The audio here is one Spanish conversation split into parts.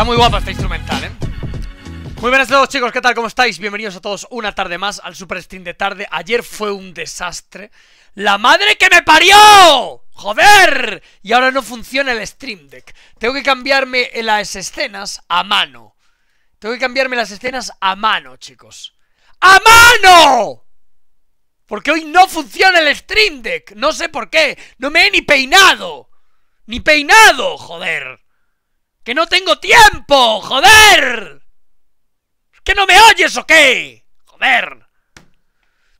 Está muy guapa esta instrumental, ¿eh? Muy buenas a chicos, ¿qué tal? ¿Cómo estáis? Bienvenidos a todos una tarde más al Super Stream de tarde Ayer fue un desastre ¡La madre que me parió! ¡Joder! Y ahora no funciona el Stream Deck Tengo que cambiarme las escenas a mano Tengo que cambiarme las escenas a mano, chicos ¡A mano! Porque hoy no funciona el Stream Deck No sé por qué, no me he ni peinado ¡Ni peinado! ¡Joder! ¡Que no tengo tiempo! ¡Joder! ¿Que no me oyes o qué? ¡Joder!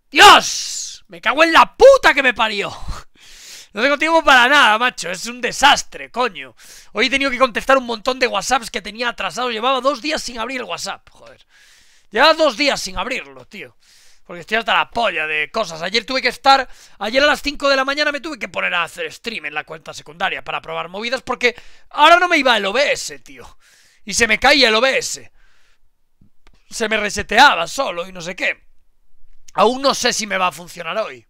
¡Dios! ¡Me cago en la puta que me parió! No tengo tiempo para nada, macho. Es un desastre, coño. Hoy he tenido que contestar un montón de WhatsApps que tenía atrasado. Llevaba dos días sin abrir el WhatsApp, joder. Llevaba dos días sin abrirlo, tío. Porque estoy hasta la polla de cosas. Ayer tuve que estar, ayer a las 5 de la mañana me tuve que poner a hacer stream en la cuenta secundaria para probar movidas porque ahora no me iba el OBS, tío. Y se me caía el OBS. Se me reseteaba solo y no sé qué. Aún no sé si me va a funcionar hoy.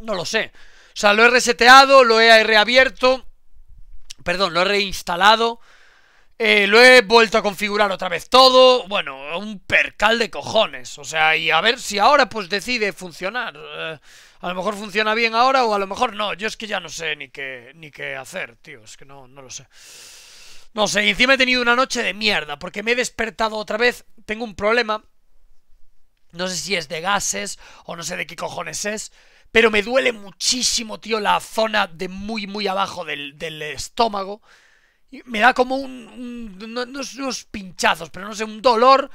No lo sé. O sea, lo he reseteado, lo he reabierto. Perdón, lo he reinstalado. Eh, lo he vuelto a configurar otra vez todo. Bueno, un percal de cojones. O sea, y a ver si ahora pues decide funcionar. Eh, a lo mejor funciona bien ahora o a lo mejor no. Yo es que ya no sé ni qué, ni qué hacer, tío. Es que no, no lo sé. No sé, y encima he tenido una noche de mierda porque me he despertado otra vez. Tengo un problema. No sé si es de gases o no sé de qué cojones es. Pero me duele muchísimo, tío, la zona de muy, muy abajo del, del estómago me da como un, No sé, unos, pinchazos, pero no sé, un dolor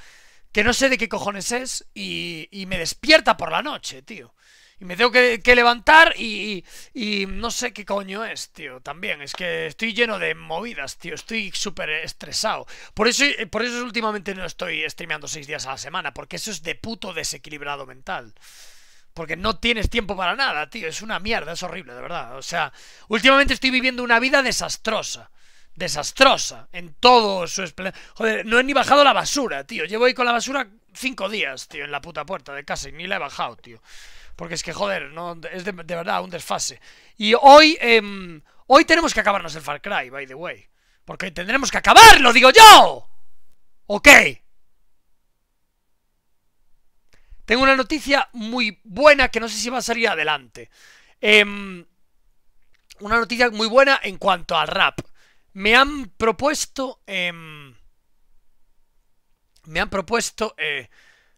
que no sé de qué cojones es y, me despierta por la noche, tío. Y me tengo que, levantar y, y, no sé qué coño es, tío. También es que estoy lleno de movidas, tío. Estoy súper estresado. Por eso, por eso últimamente no estoy streameando seis días a la semana, porque eso es de puto desequilibrado mental. Porque no tienes tiempo para nada, tío. Es una mierda, es horrible, de verdad. O sea, últimamente estoy viviendo una vida desastrosa desastrosa en todo su esplendor. Joder, no he ni bajado la basura, tío. Llevo ahí con la basura cinco días, tío, en la puta puerta de casa y ni la he bajado, tío. Porque es que, joder, no, es de, verdad un desfase. Y hoy, eh, hoy tenemos que acabarnos el Far Cry, by the way. Porque tendremos que acabarlo, digo yo. Ok. Tengo una noticia muy buena que no sé si va a salir adelante. Eh, una noticia muy buena en cuanto al rap me han propuesto... Em, me han propuesto... Eh,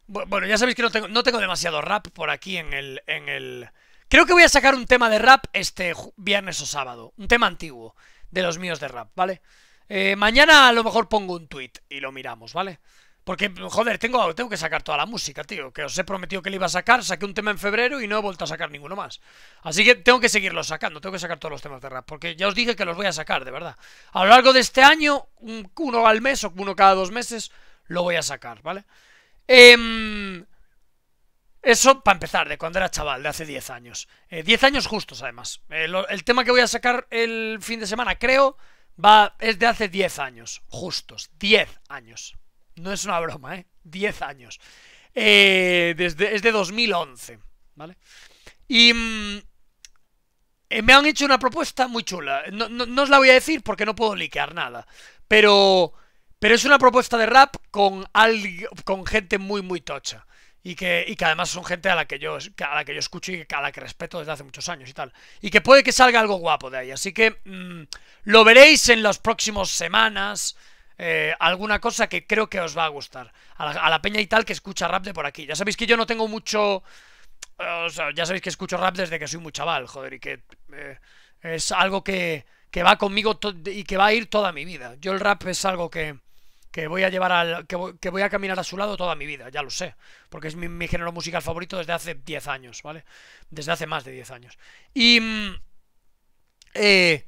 bueno, ya sabéis que no tengo, no tengo demasiado rap por aquí en el, en el... Creo que voy a sacar un tema de rap este viernes o sábado. Un tema antiguo de los míos de rap, ¿vale? Eh, mañana a lo mejor pongo un tweet y lo miramos, ¿vale? Porque, joder, tengo, tengo que sacar toda la música, tío. Que os he prometido que le iba a sacar. Saqué un tema en febrero y no he vuelto a sacar ninguno más. Así que tengo que seguirlo sacando. Tengo que sacar todos los temas de rap. Porque ya os dije que los voy a sacar, de verdad. A lo largo de este año, uno al mes o uno cada dos meses, lo voy a sacar, ¿vale? Em, eso para empezar, de cuando era chaval, de hace 10 años. Eh, diez años justos, además. Eh, el tema que voy a sacar el fin de semana, creo, va, es de hace 10 años. Justos. 10 años. No es una broma, ¿eh? 10 años. Eh, desde, es de 2011, ¿vale? Y mm, eh, me han hecho una propuesta muy chula. No, os la voy a decir porque no puedo liquear nada. Pero, pero es una propuesta de rap con, con gente muy, muy tocha. Y que, además son gente a la que yo a que yo escucho y a la que respeto desde hace muchos años y tal. Y que puede que salga algo guapo de ahí. Así que mm, lo veréis en las próximas semanas. Eh, alguna cosa que creo que os va a gustar. A la, peña y tal que escucha rap de por aquí. Ya sabéis que yo no tengo mucho... O sea, ya sabéis que escucho rap desde que soy muy chaval, joder, y que eh, es algo que, que va conmigo y que va a ir toda mi vida. Yo el rap es algo que, que voy a llevar al, que, voy, a caminar a su lado toda mi vida, ya lo sé, porque es mi, mi género musical favorito desde hace 10 años, ¿vale? Desde hace más de 10 años. Y... Mm, eh,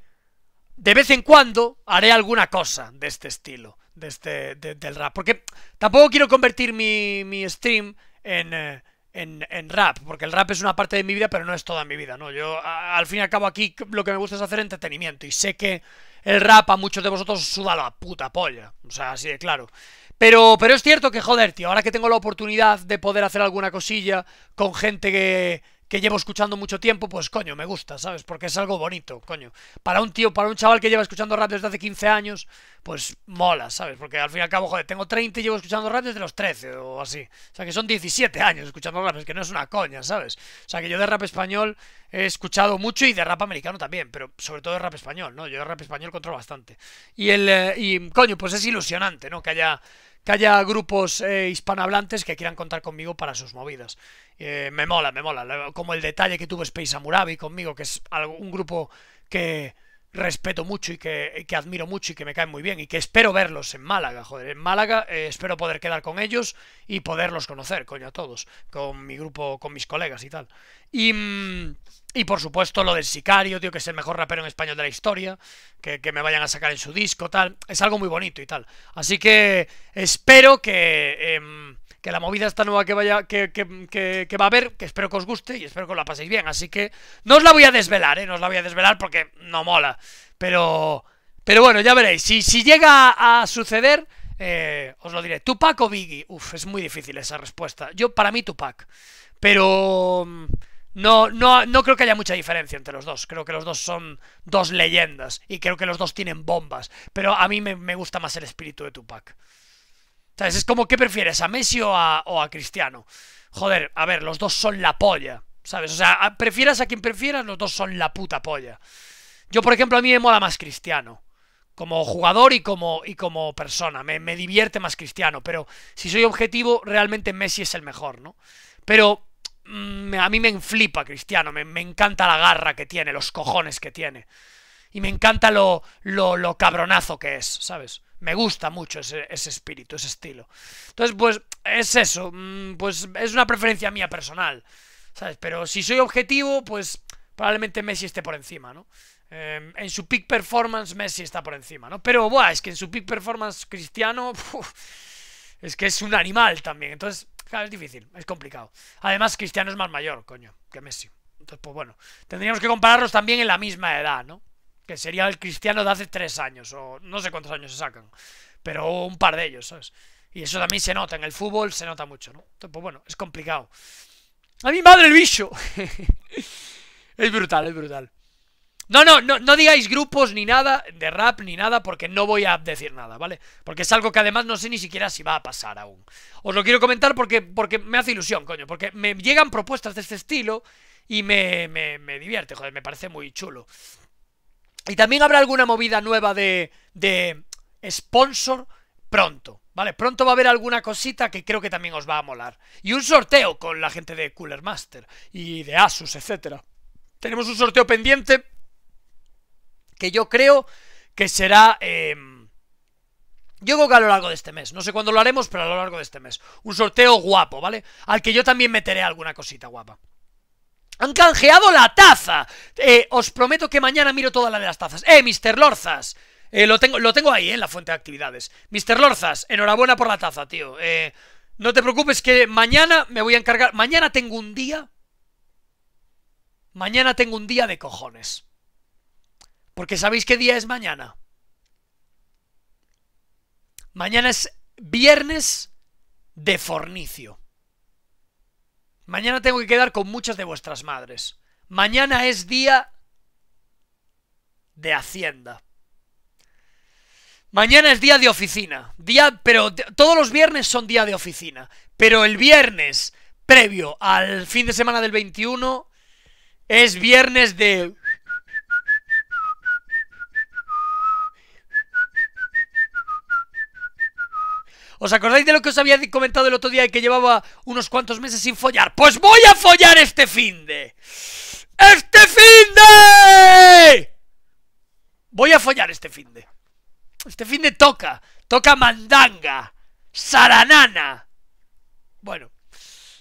de vez en cuando haré alguna cosa de este estilo, de este, del rap. Porque tampoco quiero convertir mi, mi stream en, eh, en, en, rap, porque el rap es una parte de mi vida, pero no es toda mi vida, ¿no? Yo, al fin y al cabo, aquí lo que me gusta es hacer entretenimiento, y sé que el rap a muchos de vosotros suda la puta polla, o sea, así de claro. Pero, pero es cierto que, joder, tío, ahora que tengo la oportunidad de poder hacer alguna cosilla con gente que que llevo escuchando mucho tiempo, pues coño, me gusta, ¿sabes? Porque es algo bonito, coño. Para un tío, para un chaval que lleva escuchando rap desde hace 15 años, pues mola, ¿sabes? Porque al fin y al cabo, joder, tengo 30 y llevo escuchando rap desde los 13 o así. O sea, que son 17 años escuchando rap, es que no es una coña, ¿sabes? O sea, que yo de rap español he escuchado mucho y de rap americano también, pero sobre todo de rap español, ¿no? Yo de rap español controlo bastante. Y el... Eh, y, coño, pues es ilusionante, ¿no? Que haya que haya grupos eh, hispanohablantes que quieran contar conmigo para sus movidas. Eh, me mola, me mola. Como el detalle que tuvo Space Amurabi conmigo, que es un grupo que respeto mucho y que, admiro mucho y que me cae muy bien y que espero verlos en Málaga, joder, en Málaga eh, espero poder quedar con ellos y poderlos conocer, coño, a todos, con mi grupo, con mis colegas y tal. Y... Mm, y por supuesto lo del sicario, tío, que es el mejor rapero en español de la historia, que, me vayan a sacar en su disco, tal. Es algo muy bonito y tal. Así que espero que, em, que la movida esta nueva que, vaya, que, va a haber, que espero que os guste y espero que os la paséis bien. Así que no os la voy a desvelar, ¿eh? No os la voy a desvelar porque no mola. Pero, pero bueno, ya veréis. Si, llega a suceder... Eh, os lo diré. ¿Tupac o Biggie? Uf, es muy difícil esa respuesta. Yo, para mí, Tupac. Pero... No, no, no creo que haya mucha diferencia entre los dos. Creo que los dos son dos leyendas y creo que los dos tienen bombas. Pero a mí me, gusta más el espíritu de Tupac. ¿Sabes? Es como, ¿qué prefieres? ¿A Messi o a, Cristiano? Joder, a ver, los dos son la polla. ¿Sabes? O sea, prefieras a quien prefieras, los dos son la puta polla. Yo, por ejemplo, a mí me mola más Cristiano. Como jugador y como, y como persona. Me, me divierte más Cristiano. Pero si soy objetivo, realmente Messi es el mejor, ¿no? Pero Mm, a mí me flipa Cristiano, me, encanta la garra que tiene, los cojones que tiene. Y me encanta lo, lo, cabronazo que es, ¿sabes? Me gusta mucho ese, espíritu, ese estilo. Entonces, pues, es eso. Mm, pues es una preferencia mía personal, ¿sabes? Pero si soy objetivo, pues probablemente Messi esté por encima, ¿no? Em, en su peak performance, Messi está por encima, ¿no? Pero, buah, es que en su peak performance, Cristiano, es que es un animal también. Entonces, es difícil, es complicado. Además, Cristiano es más mayor, coño, que Messi. Entonces, pues bueno, tendríamos que compararlos también en la misma edad, ¿no? Que sería el Cristiano de hace tres años, o no sé cuántos años se sacan, pero un par de ellos, ¿sabes? Y eso también se nota, en el fútbol se nota mucho, ¿no? Entonces, pues bueno, es complicado. ¡A mi madre el bicho! es brutal, es brutal. No, no, no, no digáis grupos ni nada de rap ni nada porque no voy a decir nada, ¿vale? Porque es algo que además no sé ni siquiera si va a pasar aún. Os lo quiero comentar porque, porque me hace ilusión, coño, porque me llegan propuestas de este estilo y me, divierte, joder, me parece muy chulo. Y también habrá alguna movida nueva de, de sponsor pronto, ¿vale? Pronto va a haber alguna cosita que creo que también os va a molar. Y un sorteo con la gente de Cooler Master y de Asus, etcétera. Tenemos un sorteo pendiente que yo creo que será... Em, yo creo que a lo largo de este mes, no sé cuándo lo haremos, pero a lo largo de este mes. Un sorteo guapo, ¿vale? Al que yo también meteré alguna cosita guapa. Han canjeado la taza. Eh, os prometo que mañana miro toda la de las tazas. ¡Eh, Mr. Lorzas! Eh, lo, tengo, lo tengo ahí, eh, en la fuente de actividades. Mr. Lorzas, enhorabuena por la taza, tío. no te preocupes que mañana me voy a encargar. Mañana tengo un día. Mañana tengo un día de cojones. Porque ¿sabéis qué día es mañana? Mañana es viernes de fornicio. Mañana tengo que quedar con muchas de vuestras madres. Mañana es día de hacienda. Mañana es día de oficina. Día, pero todos los viernes son día de oficina. Pero el viernes previo al fin de semana del 21 es viernes de ¿Os acordáis de lo que os había comentado el otro día que llevaba unos cuantos meses sin follar? Pues voy a follar este fin de... ¡Este fin de! Voy a follar este fin de... Este fin de toca. Toca mandanga. Saranana. Bueno.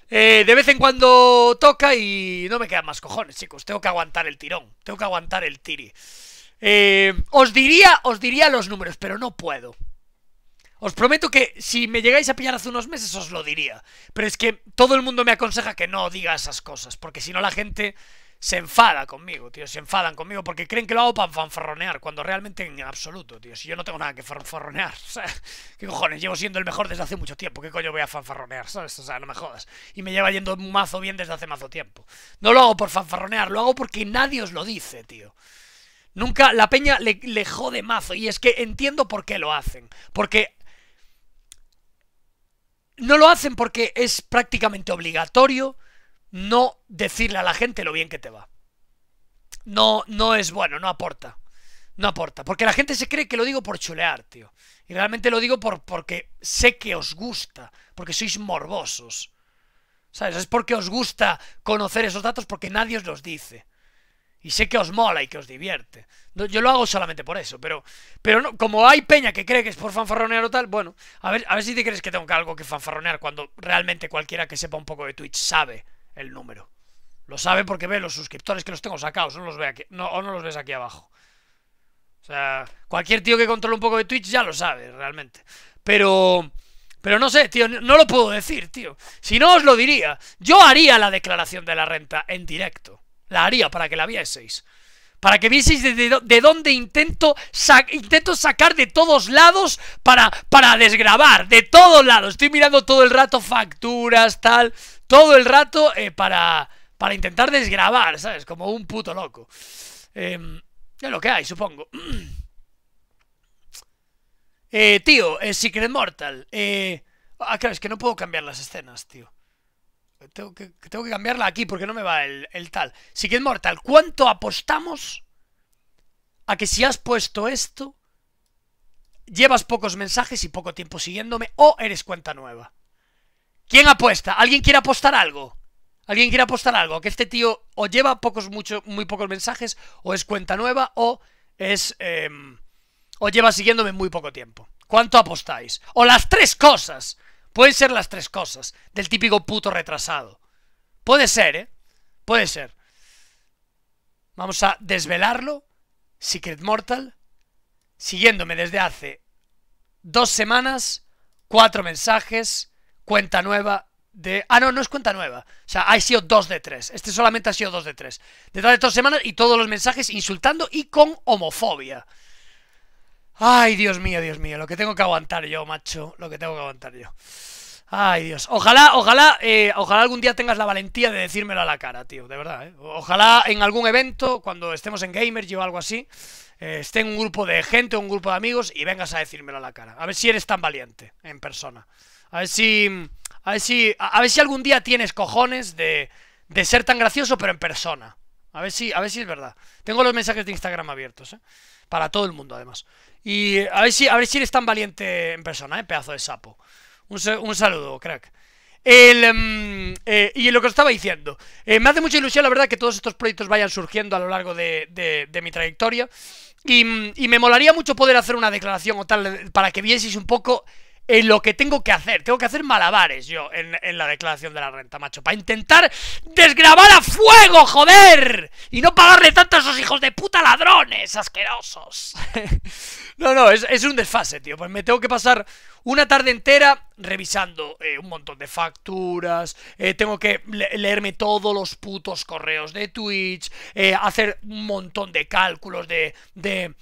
Eh, de vez en cuando toca y no me quedan más cojones, chicos. Tengo que aguantar el tirón. Tengo que aguantar el tiri. Eh, os diría, os diría los números, pero no puedo. Os prometo que si me llegáis a pillar hace unos meses os lo diría. Pero es que todo el mundo me aconseja que no diga esas cosas, porque si no la gente se enfada conmigo, tío. Se enfadan conmigo porque creen que lo hago para fanfarronear, cuando realmente en absoluto, tío. Si yo no tengo nada que fanfarronear, o sea, ¿qué cojones? Llevo siendo el mejor desde hace mucho tiempo. ¿Qué coño voy a fanfarronear, sabes? O sea, no me jodas. Y me lleva yendo mazo bien desde hace mazo tiempo. No lo hago por fanfarronear, lo hago porque nadie os lo dice, tío. Nunca la peña le, le jode mazo. Y es que entiendo por qué lo hacen. Porque no lo hacen porque es prácticamente obligatorio no decirle a la gente lo bien que te va. No, no es bueno, no aporta. No aporta. Porque la gente se cree que lo digo por chulear, tío. Y realmente lo digo por, porque sé que os gusta. Porque sois morbosos. ¿Sabes? Es porque os gusta conocer esos datos porque nadie os los dice. Y sé que os mola y que os divierte. yo lo hago solamente por eso, pero, pero no, como hay peña que cree que es por fanfarronear o tal, bueno, a ver, a ver si te crees que tengo algo que fanfarronear cuando realmente cualquiera que sepa un poco de Twitch sabe el número. Lo sabe porque ve los suscriptores que los tengo sacados, los ve aquí, no, o no los ves aquí abajo. O sea, cualquier tío que controle un poco de Twitch ya lo sabe, realmente. Pero... Pero no sé, tío, no lo puedo decir, tío. Si no, os lo diría. Yo haría la declaración de la renta en directo la haría para que la vieseis. Para que vieseis de, dónde intento, intento sacar de todos lados para, para desgrabar. De todos lados. Estoy mirando todo el rato facturas, tal. Todo el rato eh, para, para intentar desgrabar, ¿sabes? Como un puto loco. Ya em, lo que hay, supongo. Eh, tío, eh, Secret Mortal. Eh, ah, claro, es que no puedo cambiar las escenas, tío. Tengo que, tengo que cambiarla aquí porque no me va el, el tal. es Mortal, ¿cuánto apostamos a que si has puesto esto, llevas pocos mensajes y poco tiempo siguiéndome o eres cuenta nueva? ¿Quién apuesta? ¿Alguien quiere apostar algo? ¿Alguien quiere apostar algo? Que este tío o lleva pocos, mucho, muy pocos mensajes, o es cuenta nueva, o es. Em, o lleva siguiéndome muy poco tiempo. ¿Cuánto apostáis? O las tres cosas. Pueden ser las tres cosas del típico puto retrasado. Puede ser, ¿eh? Puede ser. Vamos a desvelarlo. Secret Mortal. Siguiéndome desde hace dos semanas. Cuatro mensajes. Cuenta nueva de... Ah, no, no es cuenta nueva. O sea, ha sido dos de tres. Este solamente ha sido dos de tres. Detrás de dos semanas y todos los mensajes insultando y con homofobia. Ay, Dios mío, Dios mío, lo que tengo que aguantar yo, macho, lo que tengo que aguantar yo. Ay, Dios. Ojalá, ojalá, eh, ojalá algún día tengas la valentía de decírmelo a la cara, tío, de verdad, eh. Ojalá en algún evento, cuando estemos en Gamer o algo así, eh, esté en un grupo de gente, un grupo de amigos y vengas a decírmelo a la cara. A ver si eres tan valiente en persona. A ver si, a ver si, a, ver si algún día tienes cojones de, de ser tan gracioso pero en persona. A ver si, a ver si es verdad. Tengo los mensajes de Instagram abiertos, ¿eh? Para todo el mundo, además. Y eh, a ver si, a ver si eres tan valiente en persona, ¿eh? Pedazo de sapo. Un, saludo, crack. Em, eh, y lo que os estaba diciendo, eh, me hace mucha ilusión, la verdad, que todos estos proyectos vayan surgiendo a lo largo de, mi trayectoria. Y, mm, y, me molaría mucho poder hacer una declaración o tal para que vieseis un poco en lo que tengo que hacer. Tengo que hacer malabares yo en, la declaración de la renta, macho. Para intentar desgrabar a fuego, joder. Y no pagarle tanto a esos hijos de puta ladrones asquerosos. no, no, es, es un desfase, tío. Pues me tengo que pasar una tarde entera revisando eh, un montón de facturas, eh, tengo que leerme todos los putos correos de Twitch, eh, hacer un montón de cálculos de, de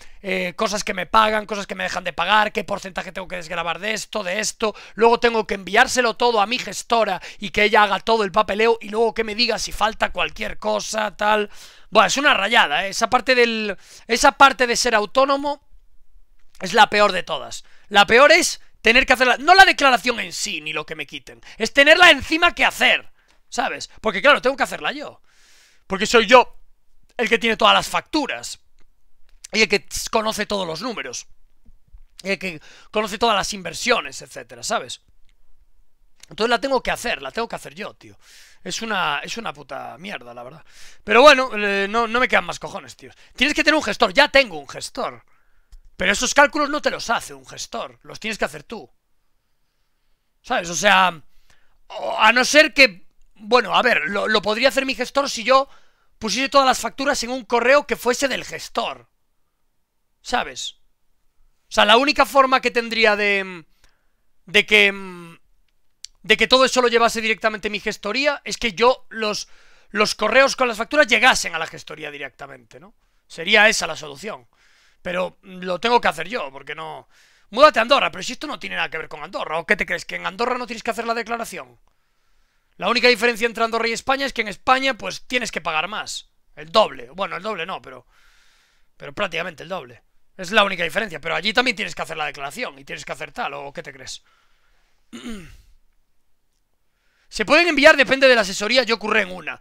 cosas que me pagan, cosas que me dejan de pagar, qué porcentaje tengo que desgrabar de esto, de esto, luego tengo que enviárselo todo a mi gestora y que ella haga todo el papeleo y luego que me diga si falta cualquier cosa, tal... Bueno, es una rayada, esa parte del... esa parte de ser autónomo es la peor de todas. La peor es tener que hacerla, no la declaración en sí, ni lo que me quiten, es tenerla encima que hacer, ¿sabes? Porque claro, tengo que hacerla yo, porque soy yo el que tiene todas las facturas y el que conoce todos los números, y el que conoce todas las inversiones, etcétera, ¿sabes? Entonces la tengo que hacer, la tengo que hacer yo, tío. Es una, es una puta mierda, la verdad. Pero bueno, eh, no, no me quedan más cojones, tío. Tienes que tener un gestor, ya tengo un gestor. Pero esos cálculos no te los hace un gestor, los tienes que hacer tú. ¿Sabes? O sea, a no ser que... Bueno, a ver, lo, podría hacer mi gestor si yo pusiese todas las facturas en un correo que fuese del gestor. ¿Sabes? O sea, la única forma que tendría de... De que... De que todo eso lo llevase directamente mi gestoría es que yo los, los correos con las facturas llegasen a la gestoría directamente, ¿no? Sería esa la solución. Pero mm, lo tengo que hacer yo, porque no... Múdate a Andorra, pero si esto no tiene nada que ver con Andorra, ¿o qué te crees? ¿Que en Andorra no tienes que hacer la declaración? La única diferencia entre Andorra y España es que en España, pues, tienes que pagar más. El doble. Bueno, el doble no, pero... Pero prácticamente el doble. Es la única diferencia, pero allí también tienes que hacer la declaración y tienes que hacer tal, ¿o qué te crees? Se pueden enviar, depende de la asesoría, yo curré en una.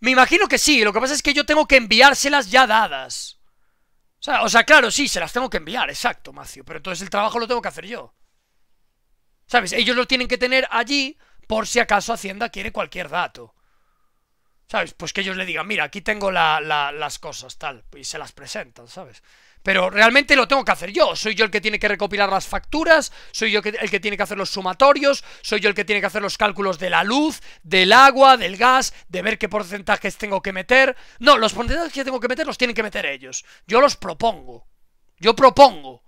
Me imagino que sí, lo que pasa es que yo tengo que enviárselas ya dadas. O sea, claro, sí, se las tengo que enviar, exacto, Macio. Pero entonces el trabajo lo tengo que hacer yo. ¿Sabes? Ellos lo tienen que tener allí por si acaso Hacienda quiere cualquier dato. ¿Sabes? Pues que ellos le digan, mira, aquí tengo la, las cosas, tal. Y se las presentan, ¿sabes? Pero realmente lo tengo que hacer yo. Soy yo el que tiene que recopilar las facturas, soy yo el que tiene que hacer los sumatorios, soy yo el que tiene que hacer los cálculos de la luz, del agua, del gas, de ver qué porcentajes tengo que meter. No, los porcentajes que tengo que meter los tienen que meter ellos. Yo los propongo. Yo propongo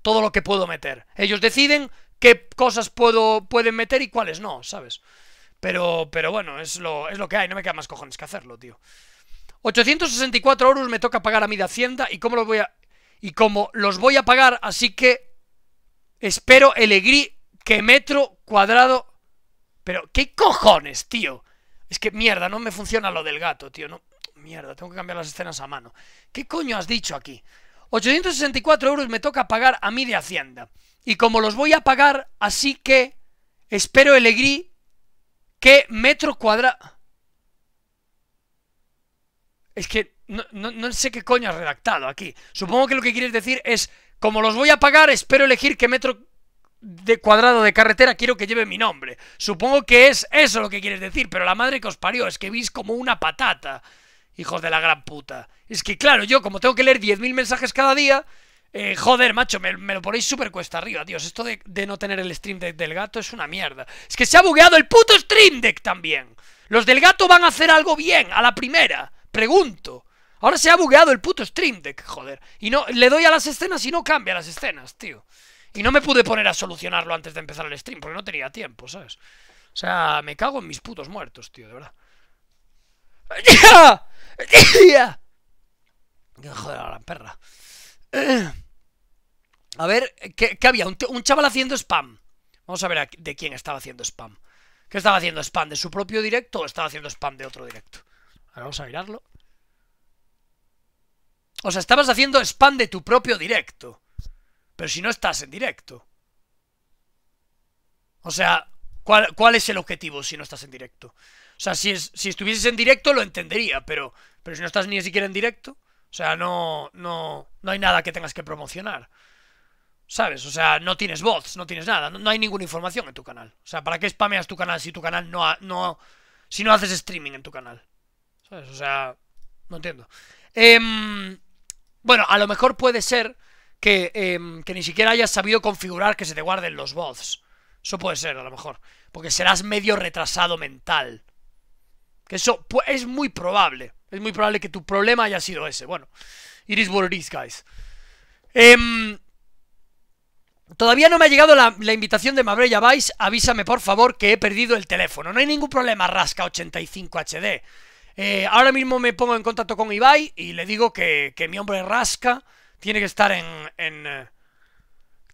todo lo que puedo meter. Ellos deciden qué cosas puedo, pueden meter y cuáles no, ¿sabes? Pero, pero bueno, es lo, es lo que hay. No me queda más cojones que hacerlo, tío. 864 euros me toca pagar a mí de Hacienda y cómo lo voy a y como los voy a pagar, así que espero el que metro cuadrado... Pero, ¿qué cojones, tío? Es que mierda, no me funciona lo del gato, tío, no... Mierda, tengo que cambiar las escenas a mano. ¿Qué coño has dicho aquí? 864 euros me toca pagar a mí de Hacienda. Y como los voy a pagar, así que espero el que metro cuadrado... Es que no, no, no, sé qué coño has redactado aquí. Supongo que lo que quieres decir es, como los voy a pagar, espero elegir qué metro de cuadrado de carretera quiero que lleve mi nombre. Supongo que es eso lo que quieres decir, pero la madre que os parió es que vis como una patata. Hijos de la gran puta. Es que claro, yo como tengo que leer 10.000 mensajes cada día... Eh, joder, macho, me, lo ponéis súper cuesta arriba, Dios. Esto de, de, no tener el stream deck del gato es una mierda. Es que se ha bugueado el puto stream deck también. Los del gato van a hacer algo bien, a la primera. Pregunto. Ahora se ha bugueado el puto Stream Deck, joder. Y no, le doy a las escenas y no cambia las escenas, tío. Y no me pude poner a solucionarlo antes de empezar el stream, porque no tenía tiempo, ¿sabes? O sea, me cago en mis putos muertos, tío, de verdad. ¡Ya! ¡Ya! Joder, la gran perra. A ver, ¿qué, había? Un, chaval haciendo spam. Vamos a ver de quién estaba haciendo spam. ¿Qué estaba haciendo spam? ¿De su propio directo o estaba haciendo spam de otro directo? Ahora vamos a mirarlo. O sea, estabas haciendo spam de tu propio directo. Pero si no estás en directo. O sea, ¿cuál, es el objetivo si no estás en directo? O sea, si, si estuvieses en directo lo entendería, pero, pero si no estás ni siquiera en directo, o sea, no, no, no hay nada que tengas que promocionar. ¿Sabes? O sea, no tienes bots, no tienes nada, no, hay ninguna información en tu canal. O sea, ¿para qué spameas tu canal si tu canal no, ha, no, si no haces streaming en tu canal? ¿Sabes? O sea, no entiendo. Em, bueno, a lo mejor puede ser em, que, ni siquiera hayas sabido configurar que se te guarden los bots. Eso puede ser, a lo mejor. Porque serás medio retrasado mental. Que eso es muy probable. Es muy probable que tu problema haya sido ese. Bueno, it is what it is, guys. Em, todavía no me ha llegado la, invitación de Mabreya Vice, avísame por favor que he perdido el teléfono. No hay ningún problema, Rasca85HD. Eh, ahora mismo me pongo en contacto con Ibai y le digo que, que mi hombre Rasca tiene que estar en, eh,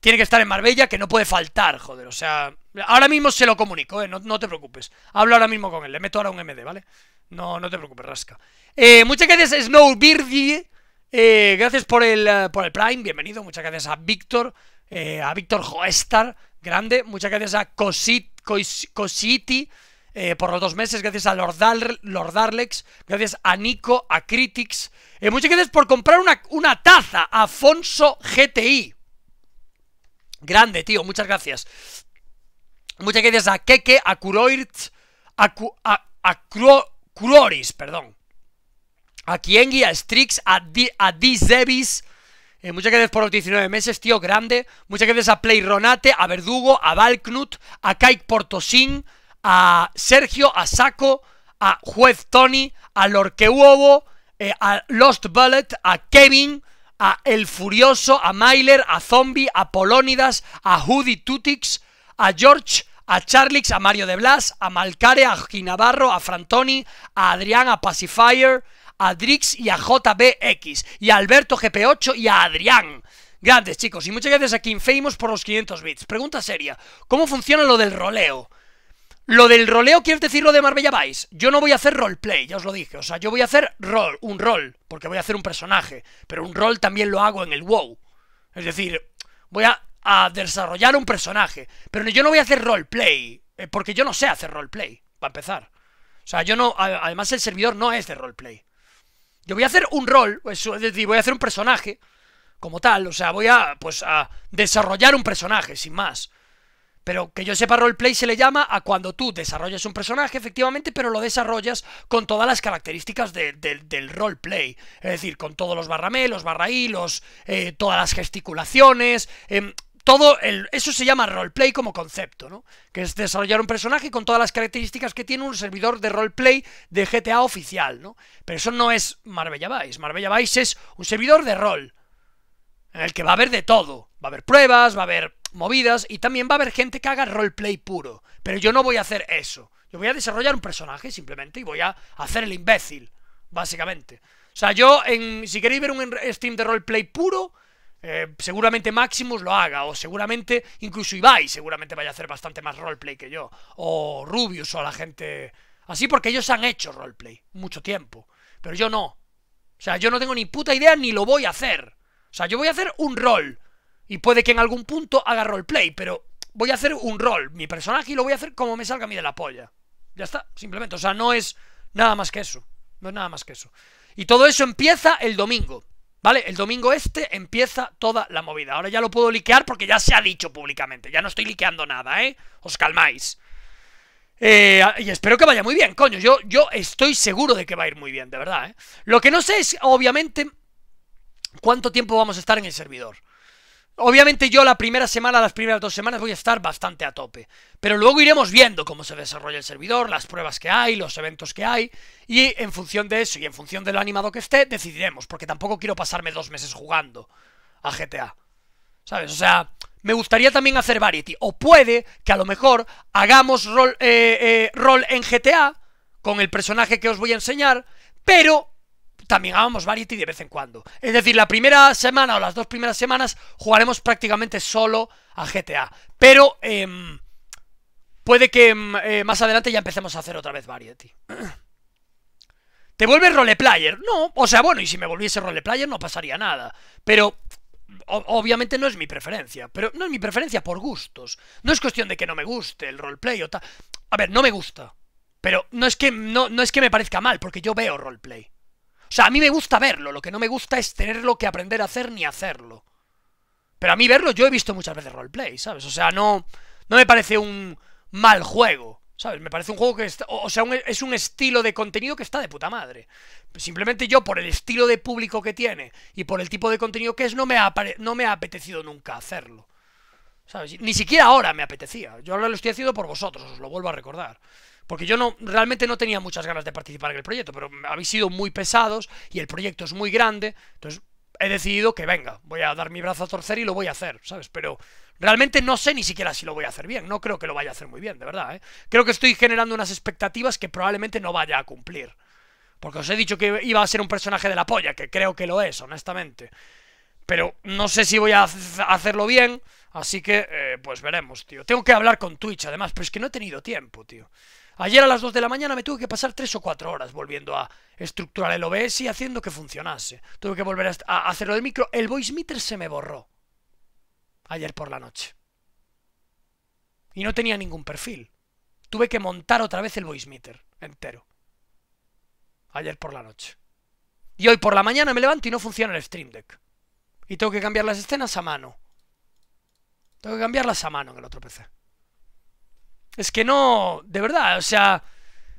tiene que estar en Marbella, que no puede faltar, joder. O sea, ahora mismo se lo comunico, eh, no, te preocupes. Hablo ahora mismo con él, le meto ahora un MD, ¿vale? No, no te preocupes, Rasca. muchas gracias, Snowbirdie, Eh, gracias por el, por el Prime, bienvenido. Muchas gracias a Víctor, a Víctor Joestar, grande. Muchas gracias a Cosit, Cositi. Eh, por los dos meses, gracias a Lord, Darlex, gracias a Nico, a Critics. Eh, muchas gracias por comprar una, una taza, Afonso GTI. Grande, tío, muchas gracias. Muchas gracias a Keke, a Kuroirt, a, Ku a, perdón. A Kiengi, a Strix, a, Di a eh, muchas gracias por los 19 meses, tío, grande. Muchas gracias a Playronate, a Verdugo, a Valknut, a Kaik Portosin a Sergio, a Saco, a Juez Tony, a Lorquehuobo, eh, a Lost Bullet, a Kevin, a El Furioso, a Myler, a Zombie, a Polónidas, a Judy Tutix, a George, a Charlix, a Mario de Blas, a Malcare, a Ginabarro, a Frantoni, a Adrián, a Pacifier, a Drix y a JBX, y a Alberto GP8 y a Adrián. Grandes chicos, y muchas gracias a King por los 500 bits. Pregunta seria, ¿cómo funciona lo del roleo? Lo del roleo quieres decir lo de Marbella Vice. Yo no voy a hacer roleplay, ya os lo dije. O sea, yo voy a hacer rol, un rol, porque voy a hacer un personaje. Pero un rol también lo hago en el WoW. Es decir, voy a, desarrollar un personaje. Pero yo no voy a hacer roleplay, eh, porque yo no sé hacer roleplay, para empezar. O sea, yo no... Además, el servidor no es de roleplay. Yo voy a hacer un rol, es decir, voy a hacer un personaje como tal. O sea, voy a, pues, a desarrollar un personaje, sin más. Pero que yo sepa, roleplay se le llama a cuando tú desarrollas un personaje, efectivamente, pero lo desarrollas con todas las características del roleplay. Es decir, con todos los barramelos, los eh, todas las gesticulaciones. Em, todo el, eso se llama roleplay como concepto, ¿no? Que es desarrollar un personaje con todas las características que tiene un servidor de roleplay de GTA oficial, ¿no? Pero eso no es Marbella Vice. Marbella Vice es un servidor de rol en el que va a haber de todo. Va a haber pruebas, va a haber movidas y también va a haber gente que haga roleplay puro. Pero yo no voy a hacer eso. Yo voy a desarrollar un personaje simplemente y voy a hacer el imbécil, básicamente. O sea, yo, en, si queréis ver un stream de roleplay puro, eh, seguramente Maximus lo haga, o seguramente incluso Ibai seguramente vaya a hacer bastante más roleplay que yo, o Rubius o la gente... Así porque ellos han hecho roleplay mucho tiempo, pero yo no. O sea, yo no tengo ni puta idea ni lo voy a hacer. O sea, yo voy a hacer un rol, y puede que en algún punto haga roleplay, pero voy a hacer un rol, mi personaje, y lo voy a hacer como me salga a mí de la polla. Ya está, simplemente. O sea, no es nada más que eso. No es nada más que eso. Y todo eso empieza el domingo. ¿Vale? El domingo este empieza toda la movida. Ahora ya lo puedo liquear porque ya se ha dicho públicamente. Ya no estoy liqueando nada, ¿eh? Os calmáis. Eh, y espero que vaya muy bien, coño. Yo, yo estoy seguro de que va a ir muy bien, de verdad, ¿eh? Lo que no sé es, obviamente, cuánto tiempo vamos a estar en el servidor. Obviamente yo la primera semana, las primeras dos semanas voy a estar bastante a tope, pero luego iremos viendo cómo se desarrolla el servidor, las pruebas que hay, los eventos que hay, y en función de eso y en función de lo animado que esté, decidiremos, porque tampoco quiero pasarme dos meses jugando a GTA. ¿Sabes? O sea, me gustaría también hacer Variety, o puede que a lo mejor hagamos rol, eh, eh, rol en GTA con el personaje que os voy a enseñar, pero también hagamos Variety de vez en cuando. Es decir, la primera semana o las dos primeras semanas jugaremos prácticamente solo a GTA. Pero em, puede que em, eh, más adelante ya empecemos a hacer otra vez Variety. ¿Te vuelves roleplayer? No, o sea, bueno, y si me volviese roleplayer no pasaría nada. Pero obviamente no es mi preferencia, pero no es mi preferencia por gustos. No es cuestión de que no me guste el roleplay o tal. A ver, no me gusta. Pero no es que no, no es que me parezca mal, porque yo veo roleplay. O sea, a mí me gusta verlo, lo que no me gusta es tenerlo que aprender a hacer ni hacerlo. Pero a mí verlo, yo he visto muchas veces roleplay, ¿sabes? O sea, no, no me parece un mal juego, ¿sabes? Me parece un juego que está, o, sea, es un estilo de contenido que está de puta madre. Simplemente yo, por el estilo de público que tiene y por el tipo de contenido que es, no me ha, no me ha apetecido nunca hacerlo. ¿Sabes? Ni siquiera ahora me apetecía. Yo ahora lo estoy haciendo por vosotros, os lo vuelvo a recordar porque yo no realmente no tenía muchas ganas de participar en el proyecto, pero habéis sido muy pesados y el proyecto es muy grande, entonces he decidido que venga, voy a dar mi brazo a torcer y lo voy a hacer, ¿sabes? Pero realmente no sé ni siquiera si lo voy a hacer bien, no creo que lo vaya a hacer muy bien, de verdad, ¿eh? Creo que estoy generando unas expectativas que probablemente no vaya a cumplir. Porque os he dicho que iba a ser un personaje de la polla, que creo que lo es, honestamente. Pero no sé si voy a hacerlo bien, así que, eh, pues veremos, tío. Tengo que hablar con Twitch, además, pero es que no he tenido tiempo, tío. Ayer a las 2 de la mañana me tuve que pasar 3 o 4 horas volviendo a estructurar el OBS y haciendo que funcionase. Tuve que volver a hacerlo del micro. El voice meter se me borró. Ayer por la noche. Y no tenía ningún perfil. Tuve que montar otra vez el voice meter entero. Ayer por la noche. Y hoy por la mañana me levanto y no funciona el Stream Deck. Y tengo que cambiar las escenas a mano. Tengo que cambiarlas a mano en el otro PC. Es que no, de verdad, o sea,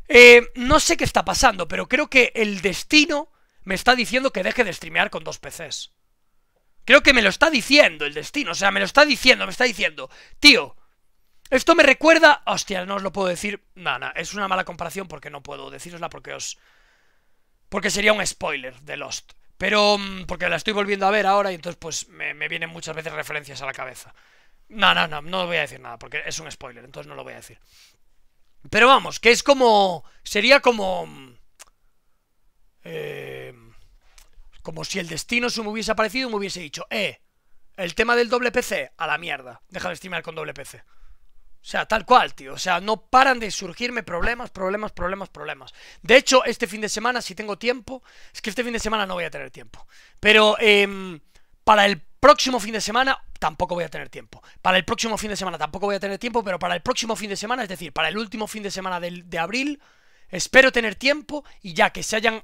eh, no sé qué está pasando, pero creo que el destino me está diciendo que deje de streamear con dos PCs. Creo que me lo está diciendo el destino, o sea, me lo está diciendo, me está diciendo, tío, esto me recuerda... Hostia, no os lo puedo decir, nada, es una mala comparación porque no puedo decirosla porque os... Porque sería un spoiler de Lost. Pero mm, porque la estoy volviendo a ver ahora y entonces pues me vienen muchas veces referencias a la cabeza. No, no, no, no voy a decir nada porque es un spoiler, entonces no lo voy a decir. Pero vamos, que es como... Sería como... Mm, eh, como si el destino se me hubiese aparecido y me hubiese dicho, eh, el tema del doble PC, a la mierda, deja de estimar con doble PC. O sea, tal cual, tío. O sea, no paran de surgirme problemas, problemas, problemas, problemas. De hecho, este fin de semana, si tengo tiempo, es que este fin de semana no voy a tener tiempo. Pero eh, para el próximo fin de semana tampoco voy a tener tiempo. Para el próximo fin de semana tampoco voy a tener tiempo, pero para el próximo fin de semana, es decir, para el último fin de semana de, abril, espero tener tiempo y ya que se hayan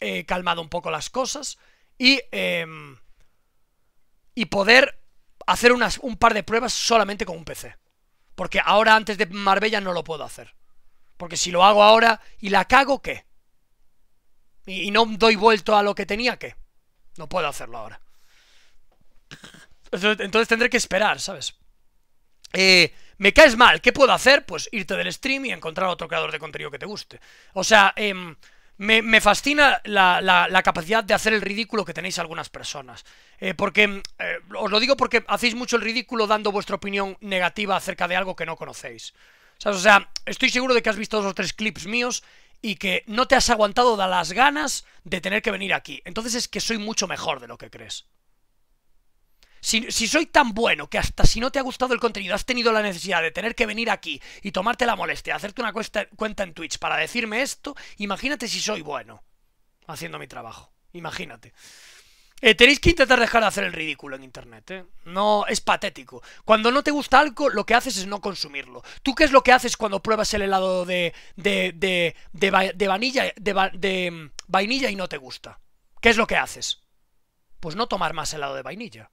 eh, calmado un poco las cosas y, em, y poder hacer un par de pruebas solamente con un PC. Porque ahora antes de Marbella no lo puedo hacer. Porque si lo hago ahora y la cago, ¿qué? Y, y no doy vuelto a lo que tenía, ¿qué? No puedo hacerlo ahora. Entonces tendré que esperar, ¿sabes? Eh, me caes mal, ¿qué puedo hacer? Pues irte del stream y encontrar otro creador de contenido que te guste. O sea, em, me, fascina la, capacidad de hacer el ridículo que tenéis algunas personas. Eh, porque, em, eh, os lo digo porque hacéis mucho el ridículo dando vuestra opinión negativa acerca de algo que no conocéis. O sea, estoy seguro de que has visto dos o tres clips míos y que no te has aguantado de las ganas de tener que venir aquí. Entonces es que soy mucho mejor de lo que crees. Si, soy tan bueno que hasta si no te ha gustado el contenido has tenido la necesidad de tener que venir aquí y tomarte la molestia, hacerte una cuenta en Twitch para decirme esto, imagínate si soy bueno haciendo mi trabajo. Imagínate. Eh, tenéis que intentar dejar de hacer el ridículo en internet, ¿eh? No, es patético. Cuando no te gusta algo, lo que haces es no consumirlo. ¿Tú qué es lo que haces cuando pruebas el helado de. de. de. de, de De, de mm, vainilla y no te gusta? ¿Qué es lo que haces? Pues no tomar más helado de vainilla.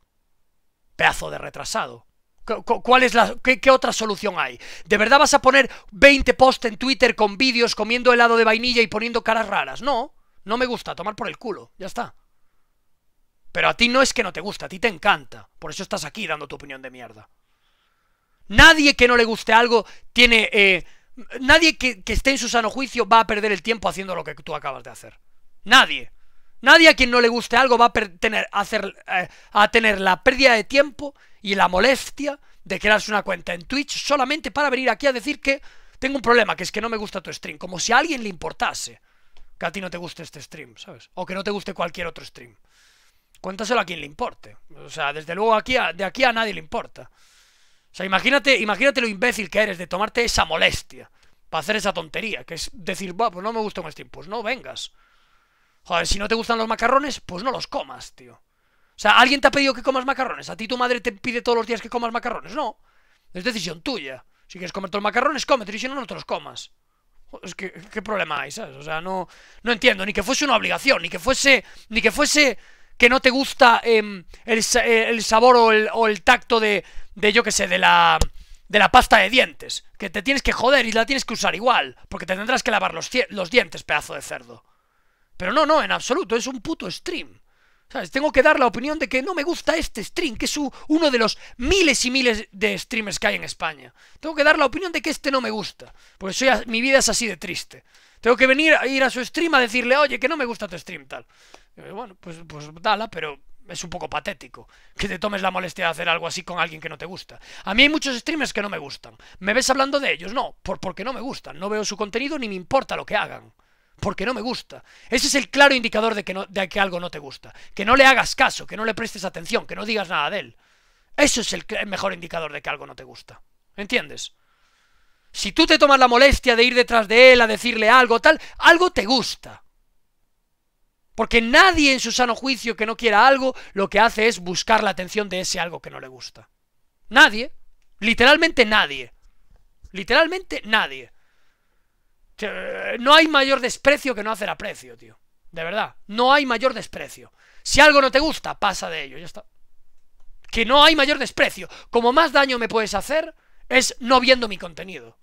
Pedazo de retrasado. ¿Cuál es la, qué, otra solución hay? ¿De verdad vas a poner 20 posts en Twitter con vídeos comiendo helado de vainilla y poniendo caras raras? No, no me gusta, tomar por el culo, ya está. Pero a ti no es que no te gusta, a ti te encanta. Por eso estás aquí dando tu opinión de mierda. Nadie que no le guste algo tiene... Eh, nadie que, que esté en su sano juicio va a perder el tiempo haciendo lo que tú acabas de hacer. Nadie. Nadie a quien no le guste algo va a, tener, a, hacer, eh, a tener la pérdida de tiempo y la molestia de crearse una cuenta en Twitch solamente para venir aquí a decir que tengo un problema, que es que no me gusta tu stream. Como si a alguien le importase que a ti no te guste este stream, ¿sabes? O que no te guste cualquier otro stream. Cuéntaselo a quien le importe. O sea, desde luego aquí de aquí a nadie le importa. O sea, imagínate, imagínate lo imbécil que eres de tomarte esa molestia para hacer esa tontería, que es decir, pues no me gusta un stream. Pues no vengas. Joder, si no te gustan los macarrones, pues no los comas, tío. O sea, ¿alguien te ha pedido que comas macarrones? ¿A ti tu madre te pide todos los días que comas macarrones? No. Es decisión tuya. Si quieres todos los macarrones, cómete, y si no, no te los comas. Es que, ¿qué problema hay, sabes? O sea, no, no entiendo, ni que fuese una obligación, ni que fuese, ni que fuese que no te gusta em, eh, el, sabor o el, tacto de, de, yo qué sé, de la, de la pasta de dientes. Que te tienes que joder y la tienes que usar igual, porque te tendrás que lavar los, los dientes, pedazo de cerdo. Pero no, no, en absoluto, es un puto stream. ¿Sabes? Tengo que dar la opinión de que no me gusta este stream, que es uno de los miles y miles de streamers que hay en España. Tengo que dar la opinión de que este no me gusta, porque mi vida es así de triste. Tengo que venir a ir a su stream a decirle, oye, que no me gusta tu stream, tal. bueno, pues, pues dala, pero es un poco patético que te tomes la molestia de hacer algo así con alguien que no te gusta. A mí hay muchos streamers que no me gustan. ¿Me ves hablando de ellos? No, por, porque no me gustan. No veo su contenido ni me importa lo que hagan porque no me gusta. Ese es el claro indicador de que, no, de que algo no te gusta. Que no le hagas caso, que no le prestes atención, que no digas nada de él. Eso es el, el mejor indicador de que algo no te gusta. ¿Entiendes? Si tú te tomas la molestia de ir detrás de él a decirle algo, tal, algo te gusta. Porque nadie en su sano juicio que no quiera algo lo que hace es buscar la atención de ese algo que no le gusta. Nadie. Literalmente nadie. Literalmente nadie. No hay mayor desprecio que no hacer aprecio, tío. De verdad, no hay mayor desprecio. Si algo no te gusta, pasa de ello, ya está. Que no hay mayor desprecio. Como más daño me puedes hacer es no viendo mi contenido.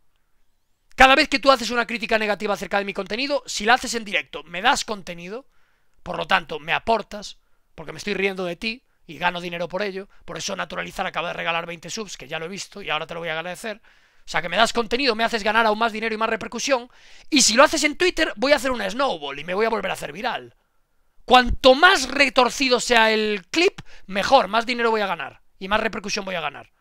Cada vez que tú haces una crítica negativa acerca de mi contenido, si la haces en directo, me das contenido, por lo tanto, me aportas, porque me estoy riendo de ti y gano dinero por ello. Por eso Naturalizar acaba de regalar 20 subs, que ya lo he visto y ahora te lo voy a agradecer. O sea, que me das contenido, me haces ganar aún más dinero y más repercusión. Y si lo haces en Twitter, voy a hacer una snowball y me voy a volver a hacer viral. Cuanto más retorcido sea el clip, mejor, más dinero voy a ganar y más repercusión voy a ganar.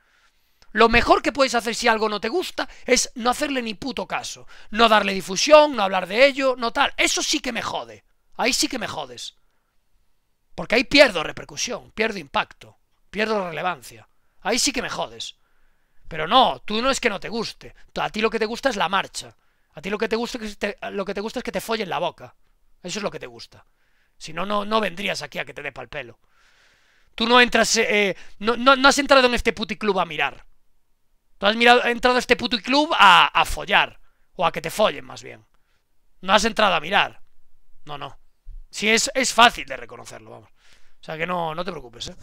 Lo mejor que puedes hacer si algo no te gusta es no hacerle ni puto caso, no darle difusión, no hablar de ello, no tal. Eso sí que me jode. Ahí sí que me jodes. Porque ahí pierdo repercusión, pierdo impacto, pierdo relevancia. Ahí sí que me jodes. Pero no, tú no es que no te guste. A ti lo que te gusta es la marcha. A ti lo que te gusta, es que te, lo que te gusta es que te follen la boca. Eso es lo que te gusta. Si no, no, vendrías aquí a que te dé pal pelo. Tú no entras, eh, eh, no, has entrado en este puticlub a mirar. Tú has mirado, entrado a este puticlub a, a follar. O a que te follen, más bien. No has entrado a mirar. No, no. Si sí, es, es fácil de reconocerlo, vamos. O sea que no, no te preocupes, eh,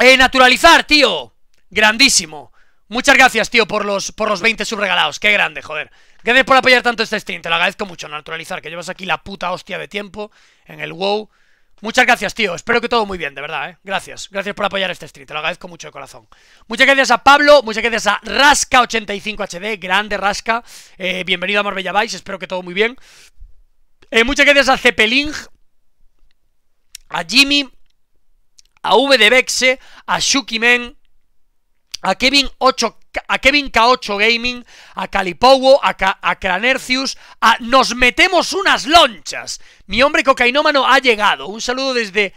eh naturalizar, tío. Grandísimo. Muchas gracias, tío, por los, por los 20 subregalados. Qué grande, joder. Gracias por apoyar tanto este stream. Te lo agradezco mucho, naturalizar, que llevas aquí la puta hostia de tiempo en el WoW. Muchas gracias, tío. Espero que todo muy bien, de verdad, ¿eh? Gracias. Gracias por apoyar este stream. Te lo agradezco mucho de corazón. Muchas gracias a Pablo. Muchas gracias a Rasca85HD. Grande Rasca. Eh, bienvenido a Marbella Vice. Espero que todo muy bien. Eh, muchas gracias a Zeppelin. A Jimmy. A VDBexe. A Shukimen a Kevin 8, a Kevin K8 Gaming, a Calipowo, a, a Cranercius, a Nos metemos unas lonchas. Mi hombre cocainómano ha llegado. Un saludo desde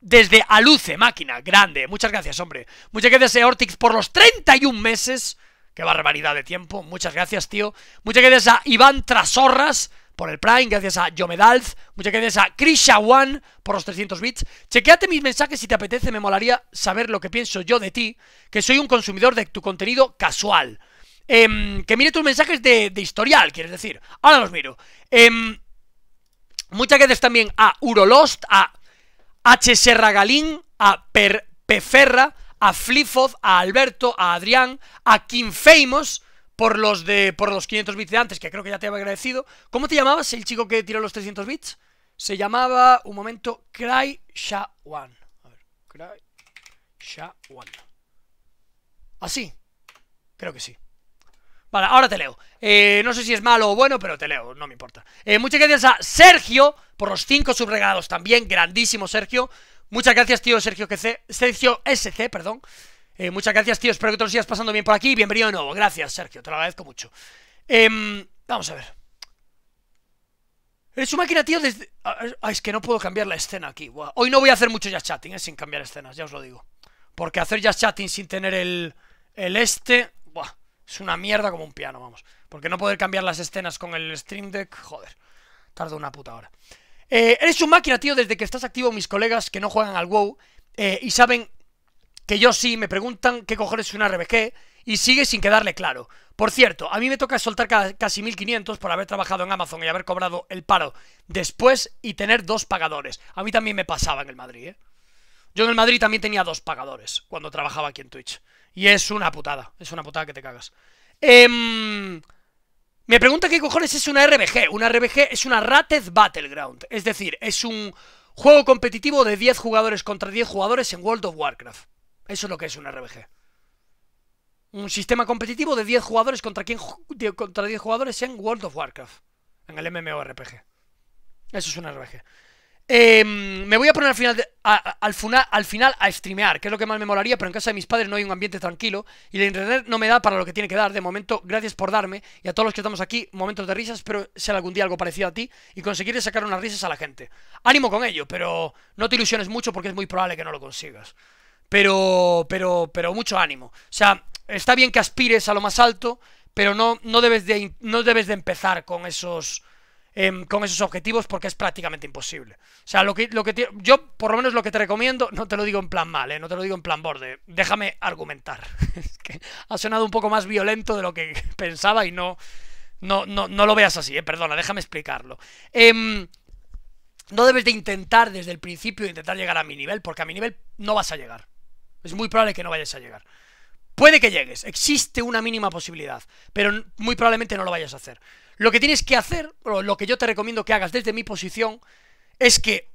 desde Aluce, máquina, grande. Muchas gracias, hombre. Muchas gracias, a eh, por los 31 meses. Qué barbaridad de tiempo. Muchas gracias, tío. Muchas gracias a Iván Trasorras por el Prime, gracias a Yomedalz, muchas gracias a Krisha One por los 300 bits. Chequeate mis mensajes si te apetece, me molaría saber lo que pienso yo de ti, que soy un consumidor de tu contenido casual. Em, que mire tus mensajes de, historial, quieres decir. Ahora los miro. Em, muchas gracias también a Urolost, a H. Serragalín, a Peferra, a Flifoz, a Alberto, a Adrián, a Kim Famous por los de por los 500 bits de antes, que creo que ya te había agradecido. ¿Cómo te llamabas el chico que tiró los 300 bits? Se llamaba, un momento, Cry Shawan. A ver, Cry Shawan. ¿Así? ¿Ah, creo que sí. Vale, ahora te leo. Eh, no sé si es malo o bueno, pero te leo, no me importa. Eh, muchas gracias a Sergio por los 5 subregados también. Grandísimo, Sergio. Muchas gracias, tío Sergio, que Sergio SC, perdón. Eh, muchas gracias, tío. Espero que te lo sigas pasando bien por aquí. Bienvenido de nuevo. Gracias, Sergio. Te lo agradezco mucho. Em, vamos a ver. Eres su máquina, tío, desde... es que no puedo cambiar la escena aquí. Hoy no voy a hacer mucho ya chatting, eh, sin cambiar escenas, ya os lo digo. Porque hacer ya chatting sin tener el, el este... Buah, es una mierda como un piano, vamos. Porque no poder cambiar las escenas con el Stream Deck... Joder, tardo una puta hora. Eh, eres su máquina, tío, desde que estás activo mis colegas que no juegan al WoW y saben que yo sí, me preguntan qué cojones es una RBG y sigue sin quedarle claro. Por cierto, a mí me toca soltar casi 1.500 por haber trabajado en Amazon y haber cobrado el paro después y tener dos pagadores. A mí también me pasaba en el Madrid, ¿eh? Yo en el Madrid también tenía dos pagadores cuando trabajaba aquí en Twitch. Y es una putada, es una putada que te cagas. Em, me pregunta qué cojones es una RBG. Una RBG es una Rated Battleground. Es decir, es un juego competitivo de 10 jugadores contra 10 jugadores en World of Warcraft. Eso es lo que es un RBG. Un sistema competitivo de 10 jugadores contra, contra 10 jugadores en World of Warcraft. En el MMORPG. Eso es un RBG. Em, me voy a poner al final, a, al, final a streamear, que es lo que más me molaría, pero en casa de mis padres no hay un ambiente tranquilo y la internet no me da para lo que tiene que dar. De momento, gracias por darme y a todos los que estamos aquí, momentos de risas, espero sea algún día algo parecido a ti y conseguir sacar unas risas a la gente. Ánimo con ello, pero no te ilusiones mucho porque es muy probable que no lo consigas pero, pero, pero mucho ánimo. O sea, está bien que aspires a lo más alto, pero no, no, debes, de, no debes de empezar con esos, em, con esos objetivos porque es prácticamente imposible. O sea, lo que, lo que yo por lo menos lo que te recomiendo, no te lo digo en plan mal, eh, no te lo digo en plan borde, déjame argumentar. que ha sonado un poco más violento de lo que pensaba y no, no, no, no lo veas así, eh, perdona, déjame explicarlo. Em, no debes de intentar desde el principio intentar llegar a mi nivel, porque a mi nivel no vas a llegar. Es muy probable que no vayas a llegar. Puede que llegues, existe una mínima posibilidad, pero muy probablemente no lo vayas a hacer. Lo que tienes que hacer, o lo que yo te recomiendo que hagas desde mi posición, es que,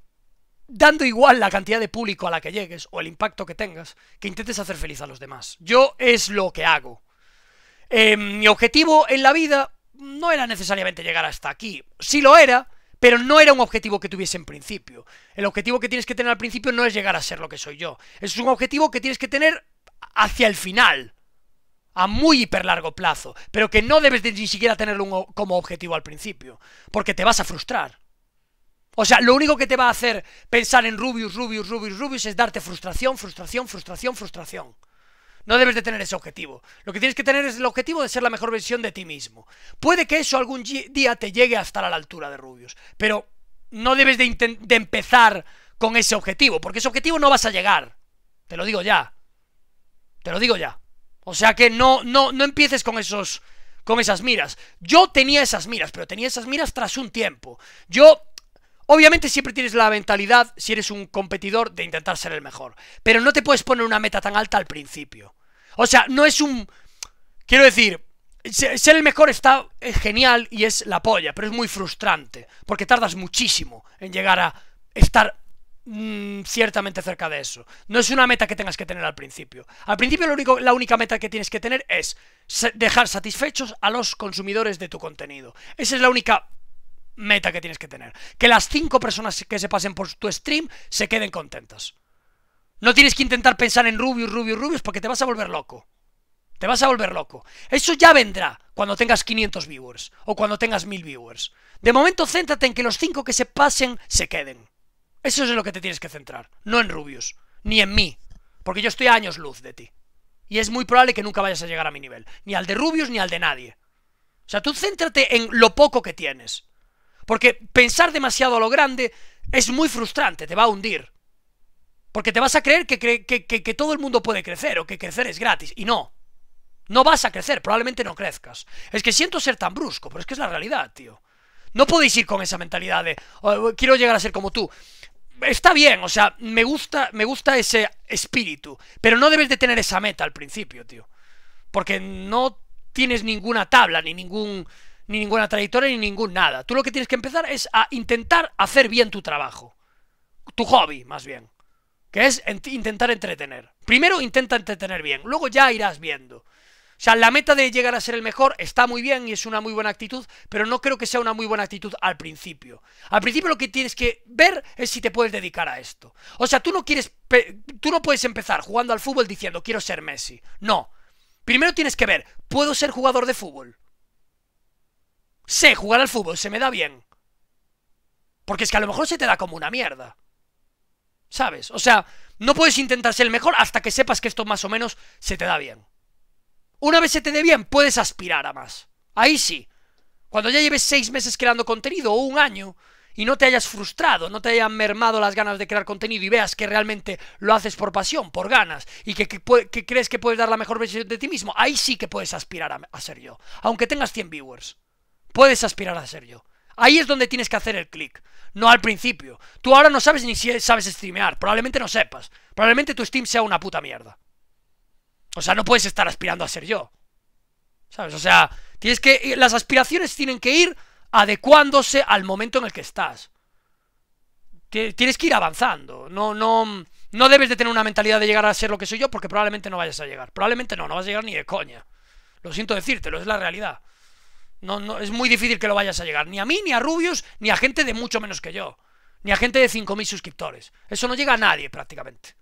dando igual la cantidad de público a la que llegues o el impacto que tengas, que intentes hacer feliz a los demás. Yo es lo que hago. Eh, mi objetivo en la vida no era necesariamente llegar hasta aquí. Si lo era, pero no era un objetivo que tuviese en principio. El objetivo que tienes que tener al principio no es llegar a ser lo que soy yo. Es un objetivo que tienes que tener hacia el final. A muy hiper largo plazo. Pero que no debes ni siquiera tenerlo como objetivo al principio. Porque te vas a frustrar. O sea, lo único que te va a hacer pensar en Rubius, Rubius, Rubius, Rubius es darte frustración, frustración, frustración, frustración. No debes de tener ese objetivo. Lo que tienes que tener es el objetivo de ser la mejor versión de ti mismo. Puede que eso algún día te llegue a estar a la altura de Rubius, pero no debes de, de empezar con ese objetivo, porque ese objetivo no vas a llegar. Te lo digo ya. Te lo digo ya. O sea que no, no, no empieces con esos con esas miras. Yo tenía esas miras, pero tenía esas miras tras un tiempo. Yo, obviamente siempre tienes la mentalidad, si eres un competidor, de intentar ser el mejor. Pero no te puedes poner una meta tan alta al principio. O sea, no es un... Quiero decir, ser el mejor está genial y es la polla, pero es muy frustrante, porque tardas muchísimo en llegar a estar mm, ciertamente cerca de eso. No es una meta que tengas que tener al principio. Al principio lo único, la única meta que tienes que tener es dejar satisfechos a los consumidores de tu contenido. Esa es la única meta que tienes que tener. Que las cinco personas que se pasen por tu stream se queden contentas. No tienes que intentar pensar en Rubius, Rubius, Rubius, porque te vas a volver loco. Te vas a volver loco. Eso ya vendrá cuando tengas 500 viewers o cuando tengas 1000 viewers. De momento, céntrate en que los 5 que se pasen se queden. Eso es en lo que te tienes que centrar, no en Rubius, ni en mí, porque yo estoy a años luz de ti. Y es muy probable que nunca vayas a llegar a mi nivel, ni al de Rubius ni al de nadie. O sea, tú céntrate en lo poco que tienes. Porque pensar demasiado a lo grande es muy frustrante, te va a hundir. Porque te vas a creer que, todo el mundo puede crecer o que crecer es gratis. Y no. No vas a crecer, probablemente no crezcas. Es que siento ser tan brusco, pero es que es la realidad, tío. No podéis ir con esa mentalidad de oh, quiero llegar a ser como tú. Está bien, o sea, me gusta, me gusta ese espíritu, pero no debes de tener esa meta al principio, tío. Porque no tienes ninguna tabla, ni ningún ni ninguna trayectoria, ni ningún nada. Tú lo que tienes que empezar es a intentar hacer bien tu trabajo. Tu hobby, más bien que es intentar entretener. Primero intenta entretener bien, luego ya irás viendo. O sea, la meta de llegar a ser el mejor está muy bien y es una muy buena actitud, pero no creo que sea una muy buena actitud al principio. Al principio lo que tienes que ver es si te puedes dedicar a esto. O sea, tú no quieres tú no puedes empezar jugando al fútbol diciendo quiero ser Messi. No. Primero tienes que ver, ¿puedo ser jugador de fútbol? Sé jugar al fútbol, se me da bien. Porque es que a lo mejor se te da como una mierda. ¿Sabes? O sea, no puedes intentar ser el mejor hasta que sepas que esto más o menos se te da bien. Una vez se te dé bien, puedes aspirar a más. Ahí sí. Cuando ya lleves seis meses creando contenido o un año y no te hayas frustrado, no te hayan mermado las ganas de crear contenido y veas que realmente lo haces por pasión, por ganas y que, crees que puedes dar la mejor versión de ti mismo, ahí sí que puedes aspirar a, a ser yo. Aunque tengas 100 viewers, puedes aspirar a ser yo. Ahí es donde tienes que hacer el clic no al principio. Tú ahora no sabes ni si sabes streamear, probablemente no sepas. Probablemente tu stream sea una puta mierda. O sea, no puedes estar aspirando a ser yo. ¿Sabes? O sea, tienes que las aspiraciones tienen que ir adecuándose al momento en el que estás. Tienes que ir avanzando. No no no debes de tener una mentalidad de llegar a ser lo que soy yo porque probablemente no vayas a llegar. Probablemente no, no vas a llegar ni de coña. Lo siento decírtelo, es la realidad es muy difícil que lo vayas a llegar. Ni a mí, ni a Rubius, ni a gente de mucho menos que yo. Ni a gente de 5.000 suscriptores. Eso no llega a nadie prácticamente.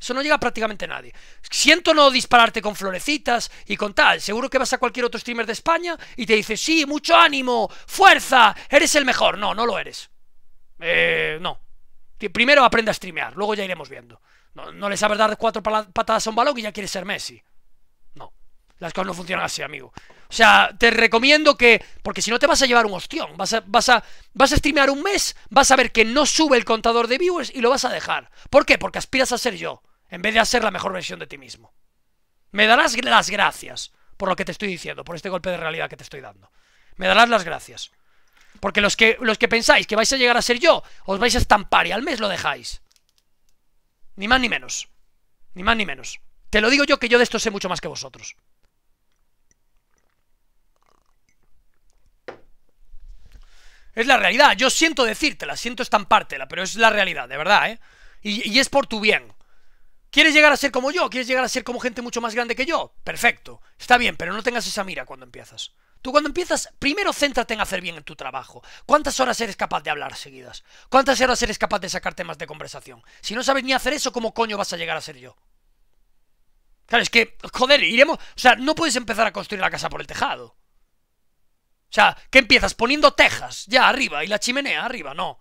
Eso no llega prácticamente a nadie. Siento no dispararte con florecitas y con tal. Seguro que vas a cualquier otro streamer de España y te dice, sí, mucho ánimo, fuerza, eres el mejor. No, no lo eres. Eh, no. Primero aprende a streamear, luego ya iremos viendo. No, no le sabes dar cuatro patadas a un balón y ya quieres ser Messi. No. Las cosas no funcionan así, amigo. O sea, te recomiendo que, porque si no te vas a llevar un ostión, vas a, vas, a, vas a streamear un mes, vas a ver que no sube el contador de viewers y lo vas a dejar. ¿Por qué? Porque aspiras a ser yo, en vez de a ser la mejor versión de ti mismo. Me darás las gracias por lo que te estoy diciendo, por este golpe de realidad que te estoy dando. Me darás las gracias. Porque los que, los que pensáis que vais a llegar a ser yo, os vais a estampar y al mes lo dejáis. Ni más ni menos. Ni más ni menos. Te lo digo yo que yo de esto sé mucho más que vosotros. Es la realidad. Yo siento decírtela, siento estampártela, pero es la realidad, de verdad, ¿eh? Y, es por tu bien. ¿Quieres llegar a ser como yo? ¿Quieres llegar a ser como gente mucho más grande que yo? Perfecto. Está bien, pero no tengas esa mira cuando empiezas. Tú cuando empiezas, primero céntrate en hacer bien en tu trabajo. ¿Cuántas horas eres capaz de hablar seguidas? ¿Cuántas horas eres capaz de sacar temas de conversación? Si no sabes ni hacer eso, ¿cómo coño vas a llegar a ser yo? Claro, es que, joder, iremos... O sea, no puedes empezar a construir la casa por el tejado. O sea, ¿qué empiezas? Poniendo tejas, ya arriba, y la chimenea arriba, no.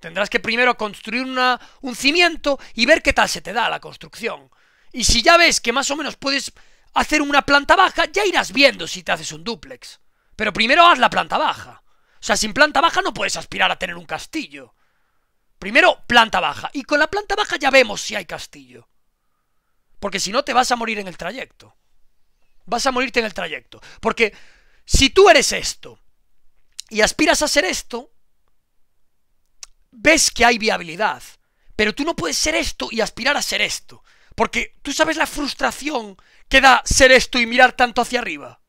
Tendrás que primero construir una, un cimiento y ver qué tal se te da la construcción. Y si ya ves que más o menos puedes hacer una planta baja, ya irás viendo si te haces un dúplex. Pero primero haz la planta baja. O sea, sin planta baja no puedes aspirar a tener un castillo. Primero, planta baja. Y con la planta baja ya vemos si hay castillo. Porque si no, te vas a morir en el trayecto. Vas a morirte en el trayecto. Porque si tú eres esto y aspiras a ser esto, ves que hay viabilidad, pero tú no puedes ser esto y aspirar a ser esto, porque tú sabes la frustración que da ser esto y mirar tanto hacia arriba.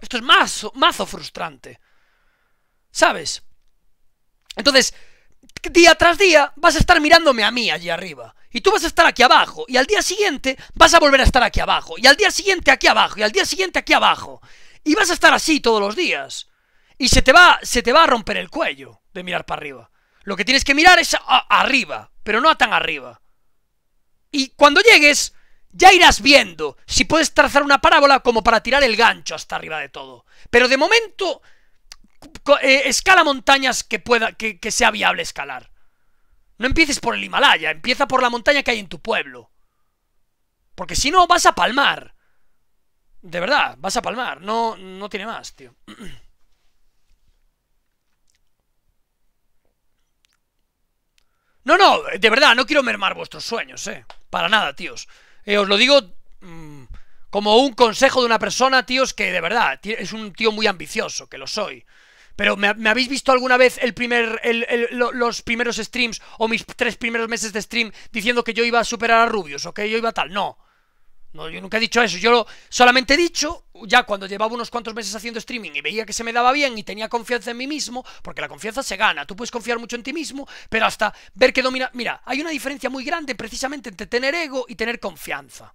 Esto es mazo, mazo frustrante. ¿Sabes? Entonces, día tras día vas a estar mirándome a mí allí arriba. Y tú vas a estar aquí abajo. Y al día siguiente vas a volver a estar aquí abajo. Y al día siguiente aquí abajo. Y al día siguiente aquí abajo. Y vas a estar así todos los días. Y se te va, se te va a romper el cuello de mirar para arriba. Lo que tienes que mirar es arriba, pero no a tan arriba. Y cuando llegues, ya irás viendo si puedes trazar una parábola como para tirar el gancho hasta arriba de todo. Pero de momento, eh, escala montañas que, pueda, que sea viable escalar. No empieces por el Himalaya, empieza por la montaña que hay en tu pueblo. Porque si no, vas a palmar. De verdad, vas a palmar. No, no tiene más, tío. No, no, de verdad, no quiero mermar vuestros sueños, eh. Para nada, tíos. Eh, os lo digo mm, como un consejo de una persona, tíos, que de verdad es un tío muy ambicioso, que lo soy. Pero ¿me, habéis visto alguna vez el primer, los primeros streams o mis tres primeros meses de stream diciendo que yo iba a superar a Rubius o que yo iba a tal? No. No, yo nunca he dicho eso. Yo solamente he dicho, ya cuando llevaba unos cuantos meses haciendo streaming y veía que se me daba bien y tenía confianza en mí mismo, porque la confianza se gana. Tú puedes confiar mucho en ti mismo, pero hasta ver que domina. Mira, hay una diferencia muy grande precisamente entre tener ego y tener confianza.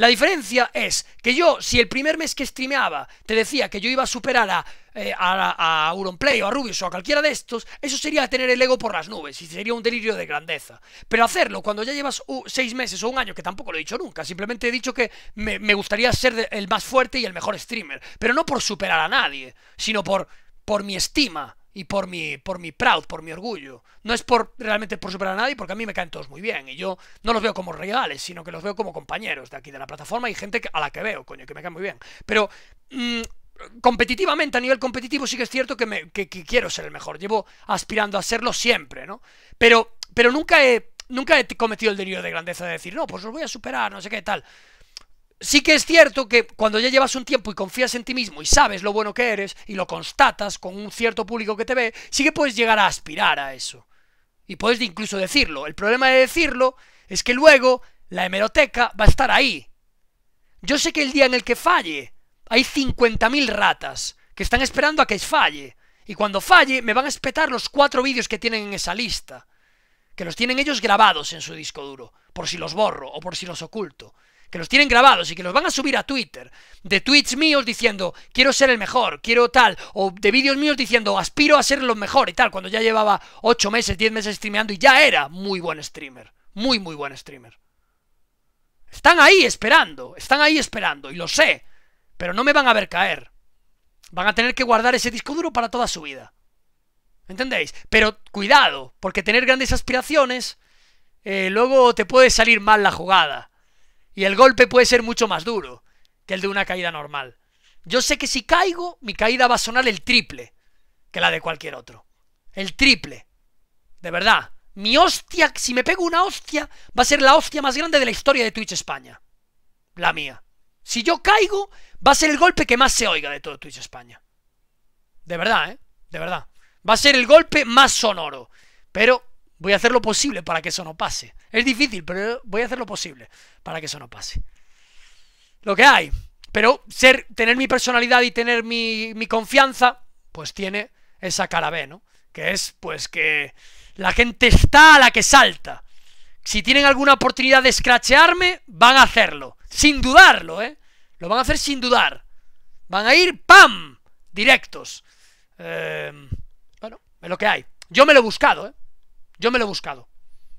La diferencia es que yo, si el primer mes que streameaba te decía que yo iba a superar a, eh, o a Rubius o a cualquiera de estos, eso sería tener el ego por las nubes y sería un delirio de grandeza. Pero hacerlo cuando ya llevas seis meses o un año, que tampoco lo he dicho nunca, simplemente he dicho que me, gustaría ser el más fuerte y el mejor streamer, pero no por superar a nadie, sino por, por mi estima y por mi, por mi proud, por mi orgullo. No es por realmente por superar a nadie, porque a mí me caen todos muy bien. Y yo no los veo como rivales, sino que los veo como compañeros de aquí de la plataforma y gente a la que veo, coño, que me caen muy bien. Pero mm, competitivamente, a nivel competitivo, sí que es cierto que, me, quiero ser el mejor. Llevo aspirando a serlo siempre, ¿no? Pero, pero nunca he. Nunca he cometido el delirio de grandeza de decir, no, pues los voy a superar, no sé qué tal. Sí que es cierto que cuando ya llevas un tiempo y confías en ti mismo y sabes lo bueno que eres y lo constatas con un cierto público que te ve, sí que puedes llegar a aspirar a eso. Y puedes incluso decirlo. El problema de decirlo es que luego la hemeroteca va a estar ahí. Yo sé que el día en el que falle, hay 50.000 ratas que están esperando a que falle. Y cuando falle, me van a espetar los cuatro vídeos que tienen en esa lista. Que los tienen ellos grabados en su disco duro, por si los borro o por si los oculto que los tienen grabados y que los van a subir a Twitter, de tweets míos diciendo quiero ser el mejor, quiero tal, o de vídeos míos diciendo aspiro a ser lo mejor y tal, cuando ya llevaba 8 meses, 10 meses streameando y ya era muy buen streamer, muy, muy buen streamer. Están ahí esperando, están ahí esperando, y lo sé, pero no me van a ver caer. Van a tener que guardar ese disco duro para toda su vida. ¿Entendéis? Pero cuidado, porque tener grandes aspiraciones, eh, luego te puede salir mal la jugada. Y el golpe puede ser mucho más duro que el de una caída normal. Yo sé que si caigo, mi caída va a sonar el triple que la de cualquier otro. El triple. De verdad. Mi hostia, si me pego una hostia, va a ser la hostia más grande de la historia de Twitch España. La mía. Si yo caigo, va a ser el golpe que más se oiga de todo Twitch España. De verdad, ¿eh? De verdad. Va a ser el golpe más sonoro. Pero voy a hacer lo posible para que eso no pase. Es difícil, pero voy a hacer lo posible para que eso no pase. Lo que hay. Pero ser, tener mi personalidad y tener mi, confianza, pues tiene esa cara B, ¿no? Que es, pues, que la gente está a la que salta. Si tienen alguna oportunidad de escrachearme, van a hacerlo. Sin dudarlo, ¿eh? Lo van a hacer sin dudar. Van a ir, ¡pam! Directos. Eh, bueno, es lo que hay. Yo me lo he buscado, ¿eh? Yo me lo he buscado.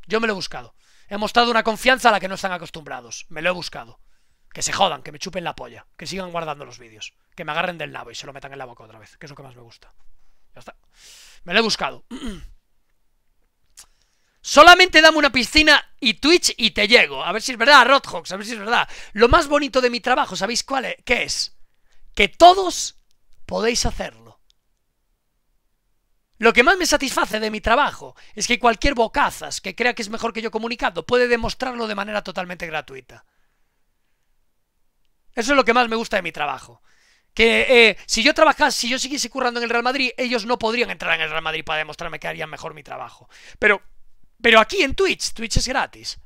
Yo me lo he buscado he mostrado una confianza a la que no están acostumbrados. Me lo he buscado. Que se jodan, que me chupen la polla, que sigan guardando los vídeos, que me agarren del nabo y se lo metan en la boca otra vez, que es lo que más me gusta. Ya está. Me lo he buscado. Solamente dame una piscina y Twitch y te llego. A ver si es verdad, Rothhawks, a ver si es verdad. Lo más bonito de mi trabajo, ¿sabéis cuál es? ¿Qué es? Que todos podéis hacerlo. Lo que más me satisface de mi trabajo es que cualquier bocazas que crea que es mejor que yo comunicando puede demostrarlo de manera totalmente gratuita. Eso es lo que más me gusta de mi trabajo. Que eh, si yo trabajase, si yo siguiese currando en el Real Madrid, ellos no podrían entrar en el Real Madrid para demostrarme que harían mejor mi trabajo. Pero, pero aquí en Twitch, Twitch es gratis.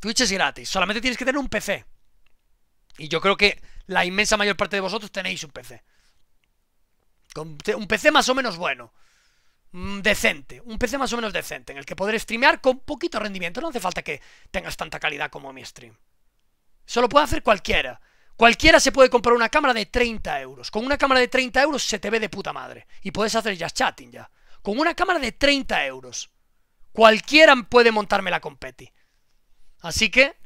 Twitch es gratis, solamente tienes que tener un PC. Y yo creo que la inmensa mayor parte de vosotros tenéis un PC un PC más o menos bueno. Mm, decente, un PC más o menos decente, en el que poder streamear con poquito rendimiento. No hace falta que tengas tanta calidad como mi stream. Eso lo puede hacer cualquiera. Cualquiera se puede comprar una cámara de 30 euros. Con una cámara de 30 euros se te ve de puta madre. Y puedes hacer ya chatting ya. Con una cámara de 30 euros. Cualquiera puede montarme la competi. Así que,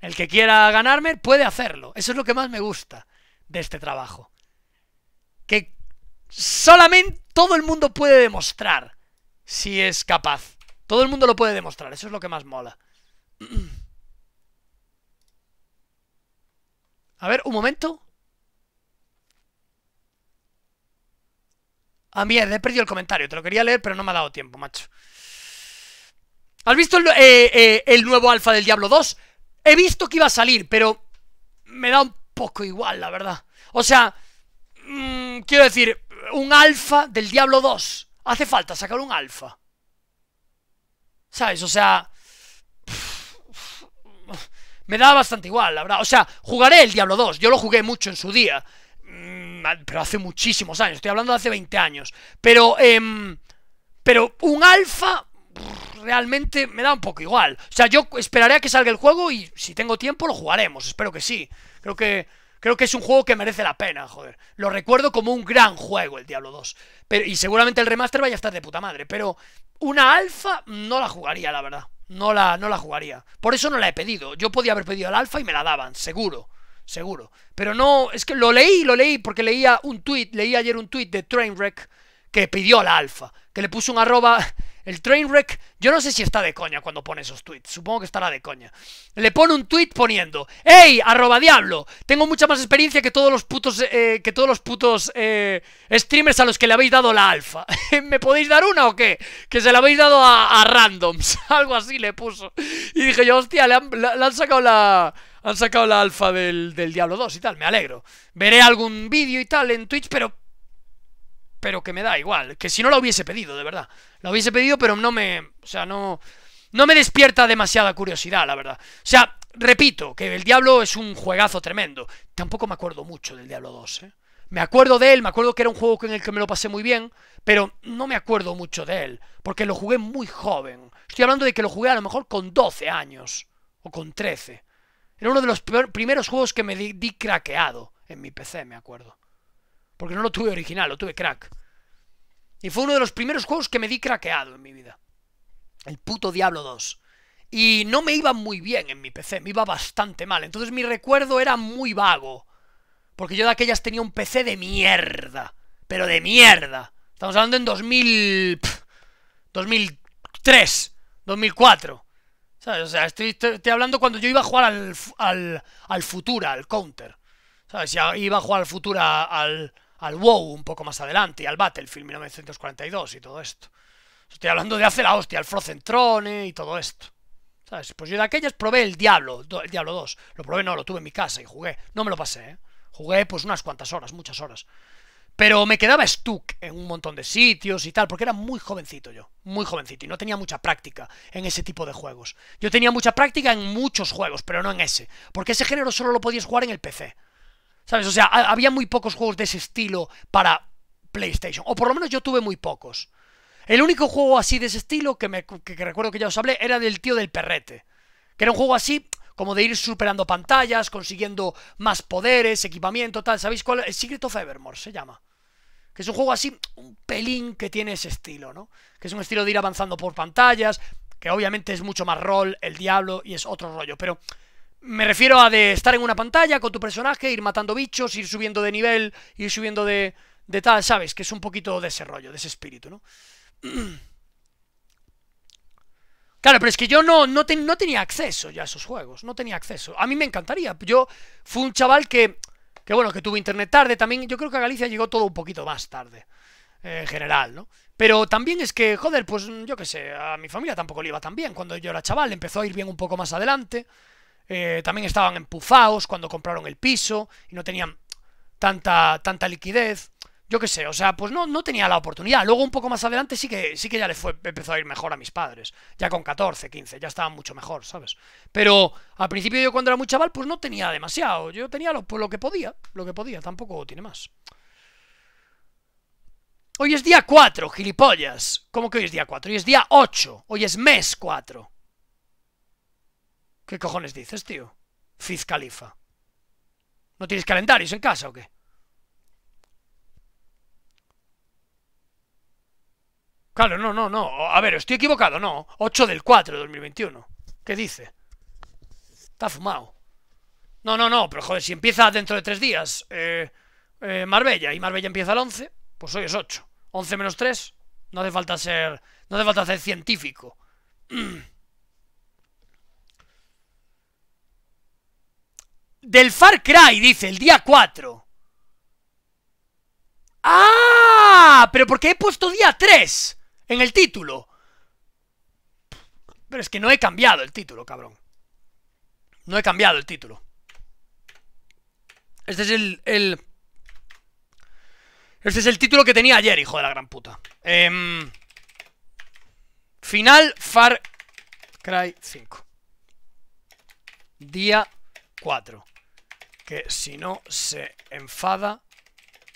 el que quiera ganarme puede hacerlo. Eso es lo que más me gusta de este trabajo solamente todo el mundo puede demostrar si es capaz. Todo el mundo lo puede demostrar, eso es lo que más mola. A ver, un momento. A ah, mierda, he perdido el comentario. Te lo quería leer, pero no me ha dado tiempo, macho. ¿Has visto el, eh, eh, nuevo alfa del Diablo 2? He visto que iba a salir, pero me da un poco igual, la verdad. O sea, mm, quiero decir, un alfa del Diablo 2. Hace falta sacar un alfa. ¿Sabes? O sea... Me da bastante igual, la verdad. O sea, jugaré el Diablo 2. Yo lo jugué mucho en su día. Mm, pero hace muchísimos años. Estoy hablando de hace 20 años. Pero... Eh, pero un alfa realmente me da un poco igual. O sea, yo esperaré a que salga el juego y si tengo tiempo lo jugaremos. Espero que sí. Creo que... Creo que es un juego que merece la pena, joder. Lo recuerdo como un gran juego el Diablo 2. y seguramente el remaster vaya a estar de puta madre. Pero una alfa no la jugaría, la verdad. No la, no la jugaría. Por eso no la he pedido. Yo podía haber pedido la alfa y me la daban, seguro. Seguro. Pero no, es que lo leí, lo leí, porque leía un tweet, leí ayer un tweet de Trainwreck que pidió la alfa, que le puso un arroba el Trainwreck, yo no sé si está de coña cuando pone esos tweets, supongo que estará de coña. Le pone un tweet poniendo, ¡Ey, arroba diablo! Tengo mucha más experiencia que todos los putos, eh, que todos los putos eh, streamers a los que le habéis dado la alfa. ¿Me podéis dar una o qué? Que se la habéis dado a, randoms, algo así le puso. Y dije yo, hostia, le han, sacado la... Han sacado la alfa del, del Diablo 2 y tal, me alegro. Veré algún vídeo y tal en Twitch, pero pero que me da igual. Que si no la hubiese pedido, de verdad. La hubiese pedido, pero no me. O sea, no. No me despierta demasiada curiosidad, la verdad. O sea, repito, que el Diablo es un juegazo tremendo. Tampoco me acuerdo mucho del Diablo 2, ¿eh? Me acuerdo de él, me acuerdo que era un juego en el que me lo pasé muy bien, pero no me acuerdo mucho de él, porque lo jugué muy joven. Estoy hablando de que lo jugué a lo mejor con 12 años, o con 13. Era uno de los primeros juegos que me di craqueado en mi PC, me acuerdo. Porque no lo tuve original, lo tuve crack. Y fue uno de los primeros juegos que me di craqueado en mi vida. El puto Diablo 2. Y no me iba muy bien en mi PC, me iba bastante mal. Entonces mi recuerdo era muy vago. Porque yo de aquellas tenía un PC de mierda. Pero de mierda. Estamos hablando en 2000... 2003, 2004. ¿Sabes? O sea, estoy, hablando cuando yo iba a jugar al, al, al Futura, al Counter. ¿Sabes? Iba a jugar al futuro al, al WoW un poco más adelante y al Battlefield 1942 y todo esto. Estoy hablando de hace la hostia, el Frozen Throne y todo esto. ¿Sabes? Pues yo de aquellas probé el Diablo, el Diablo 2. Lo probé, no, lo tuve en mi casa y jugué. No me lo pasé, ¿eh? Jugué pues unas cuantas horas, muchas horas. Pero me quedaba stuck en un montón de sitios y tal, porque era muy jovencito yo, muy jovencito, y no tenía mucha práctica en ese tipo de juegos. Yo tenía mucha práctica en muchos juegos, pero no en ese, porque ese género solo lo podías jugar en el PC. ¿Sabes? O sea, había muy pocos juegos de ese estilo para PlayStation. O por lo menos yo tuve muy pocos. El único juego así de ese estilo que, me, recuerdo que ya os hablé era del tío del perrete. Que era un juego así, como de ir superando pantallas, consiguiendo más poderes, equipamiento, tal. ¿Sabéis cuál? El Secret of Evermore se llama. Que es un juego así, un pelín que tiene ese estilo, ¿no? Que es un estilo de ir avanzando por pantallas, que obviamente es mucho más rol, el diablo, y es otro rollo. Pero me refiero a de estar en una pantalla con tu personaje, ir matando bichos, ir subiendo de nivel, ir subiendo de, de tal, ¿sabes? Que es un poquito de ese rollo, de ese espíritu, ¿no? Claro, pero es que yo no, no, tenía acceso ya a esos juegos, no tenía acceso. A mí me encantaría. Yo fui un chaval que, que bueno, que tuvo internet tarde también. Yo creo que a Galicia llegó todo un poquito más tarde, eh, en general, ¿no? Pero también es que, joder, pues yo qué sé, a mi familia tampoco le iba tan bien. Cuando yo era chaval empezó a ir bien un poco más adelante. Eh, también estaban empufados cuando compraron el piso y no tenían tanta, tanta liquidez. Yo qué sé, o sea, pues no, no tenía la oportunidad. Luego un poco más adelante sí que, sí que ya le fue, empezó a ir mejor a mis padres. Ya con 14, 15, ya estaban mucho mejor, ¿sabes? Pero al principio yo cuando era muy chaval, pues no tenía demasiado. Yo tenía lo, pues lo que podía, lo que podía, tampoco tiene más. Hoy es día 4, gilipollas. ¿Cómo que hoy es día 4? Hoy es día 8. Hoy es mes 4. ¿Qué cojones dices, tío? Fiz Califa. ¿No tienes calendarios en casa o qué? Claro, no, no, no. A ver, estoy equivocado, no. 8 del 4 de 2021. ¿Qué dice? Está fumado. No, no, no, pero joder, si empieza dentro de tres días eh, eh, Marbella y Marbella empieza al 11, pues hoy es 8. 11 menos 3, no hace falta ser, no hace falta ser científico. Del Far Cry, dice, el día 4. ¡Ah! Pero porque he puesto día 3 en el título. Pero es que no he cambiado el título, cabrón. No he cambiado el título. Este es el... Este es el título que tenía ayer, hijo de la gran puta. Em, final Far Cry 5. Día 4 que si no se enfada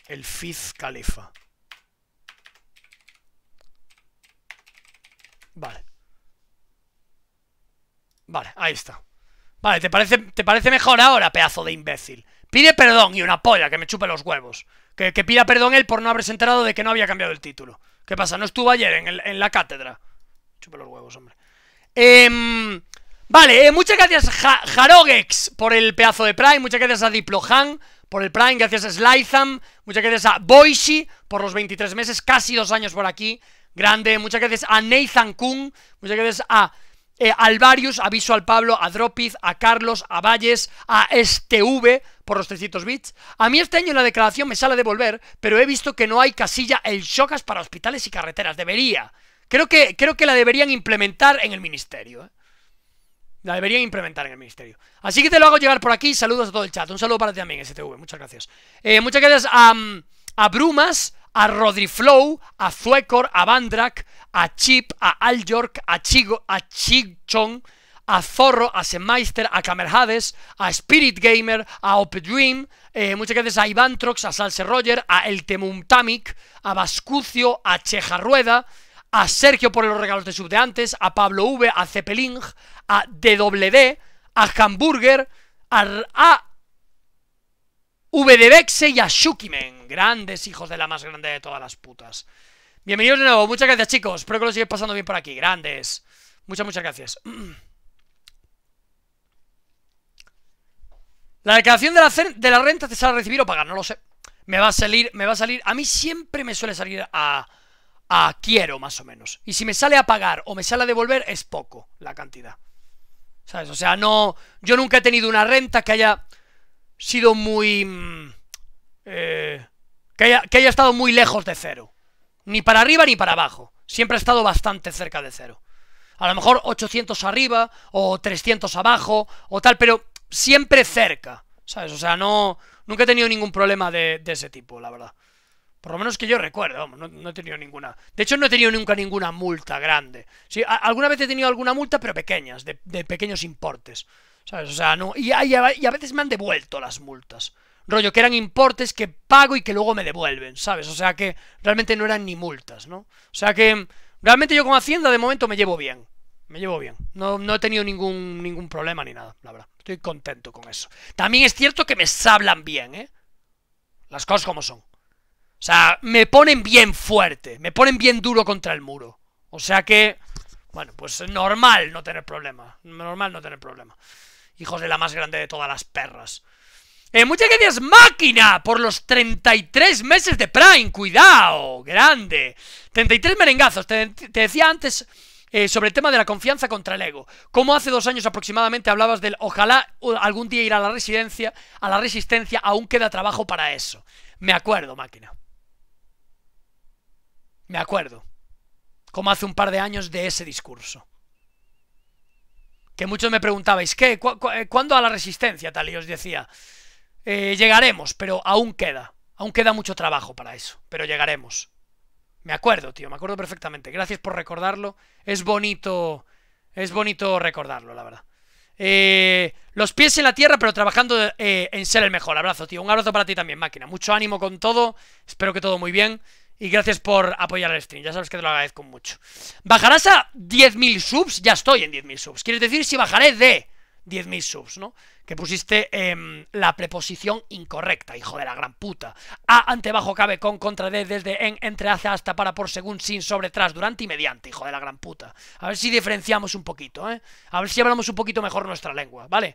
el Fiz Califa. Vale. Vale, ahí está. Vale, ¿te parece, ¿te parece mejor ahora, pedazo de imbécil? Pide perdón y una polla, que me chupe los huevos. Que, pida perdón él por no haberse enterado de que no había cambiado el título. ¿Qué pasa? ¿No estuvo ayer en, en la cátedra? Chupe los huevos, hombre. Eh, Vale, eh, muchas gracias ja Jarogex por el pedazo de Prime, muchas gracias a Diplohan por el Prime, gracias a Slytham, muchas gracias a Boishi por los 23 meses, casi dos años por aquí, grande, muchas gracias a Nathan Kun, muchas gracias a eh, Alvarius, aviso al Pablo, a Dropiz, a Carlos, a Valles, a STV por los 300 bits. A mí este año la declaración me sale de volver, pero he visto que no hay casilla el chocas para hospitales y carreteras. Debería. Creo que, creo que la deberían implementar en el ministerio. ¿eh? La deberían implementar en el ministerio. Así que te lo hago llegar por aquí. Saludos a todo el chat. Un saludo para ti también, STV. Muchas gracias. Eh, muchas gracias a, mm, a Brumas, a Rodriflow, a Zuecor, a Vandrak, a Chip, a Al York, a Chigo, a Chichon, a Zorro, a Semmeister a Camerhades, a Spirit Gamer, a opedream eh, muchas gracias a Ivantrox, a Salse Roger, a El temuntamic a Vascucio, a Chejarrueda, a Sergio por los regalos de sub de antes, a Pablo V, a Zeppelin, a DWD, a Hamburger, a, a y a Shukimen. Grandes hijos de la más grande de todas las putas. Bienvenidos de nuevo, muchas gracias chicos. Espero que lo sigáis pasando bien por aquí. Grandes. Muchas, muchas gracias. La declaración de la, de la renta te sale a recibir o pagar, no lo sé. Me va a salir, me va a salir. A mí siempre me suele salir a, a quiero, más o menos. Y si me sale a pagar o me sale a devolver, es poco la cantidad. ¿Sabes? O sea, no. Yo nunca he tenido una renta que haya sido muy. Mm, eh, que, haya, que haya estado muy lejos de cero. Ni para arriba ni para abajo. Siempre ha estado bastante cerca de cero. A lo mejor 800 arriba o 300 abajo o tal, pero siempre cerca. ¿Sabes? O sea, no. Nunca he tenido ningún problema de ese tipo, la verdad. Por lo menos que yo recuerdo, vamos, no, he tenido ninguna. De hecho, no he tenido nunca ninguna multa grande. Sí, alguna vez he tenido alguna multa, pero pequeñas, de, pequeños importes. ¿Sabes? O sea, no. Y a, veces me han devuelto las multas. Rollo, que eran importes que pago y que luego me devuelven, ¿sabes? O sea que realmente no eran ni multas, ¿no? O sea que realmente yo con Hacienda de momento me llevo bien. Me llevo bien. No, he tenido ningún, ningún problema ni nada, la verdad. Estoy contento con eso. También es cierto que me sablan bien, ¿eh? Las cosas como son. O sea, me ponen bien fuerte, me ponen bien duro contra el muro. O sea que, bueno, pues normal no tener problema. Normal no tener problema. Hijos de la más grande de todas las perras. Eh, muchas gracias, máquina, por los 33 meses de Prime. Cuidado, grande. 33 merengazos. Te, decía antes eh, sobre el tema de la confianza contra el ego. Como hace dos años aproximadamente hablabas del ojalá algún día ir a la residencia, a la resistencia, aún queda trabajo para eso. Me acuerdo, máquina. Me acuerdo, como hace un par de años, de ese discurso. Que muchos me preguntabais, ¿qué? ¿Cu eh, cuándo a la resistencia? Tal, y os decía, eh, llegaremos, pero aún queda. Aún queda mucho trabajo para eso, pero llegaremos. Me acuerdo, tío, me acuerdo perfectamente. Gracias por recordarlo. Es bonito, es bonito recordarlo, la verdad. Eh, los pies en la tierra, pero trabajando en ser el mejor. Abrazo, tío. Un abrazo para ti también, máquina. Mucho ánimo con todo. Espero que todo muy bien. Y gracias por apoyar el stream, ya sabes que te lo agradezco mucho. ¿Bajarás a 10.000 subs? Ya estoy en 10.000 subs. Quieres decir si bajaré de 10.000 subs, ¿no? Que pusiste em, la preposición incorrecta, hijo de la gran puta. A ante bajo cabe con contra de desde en entre hace hasta para por según sin sobre tras durante y mediante, hijo de la gran puta. A ver si diferenciamos un poquito, ¿eh? A ver si hablamos un poquito mejor nuestra lengua, ¿vale?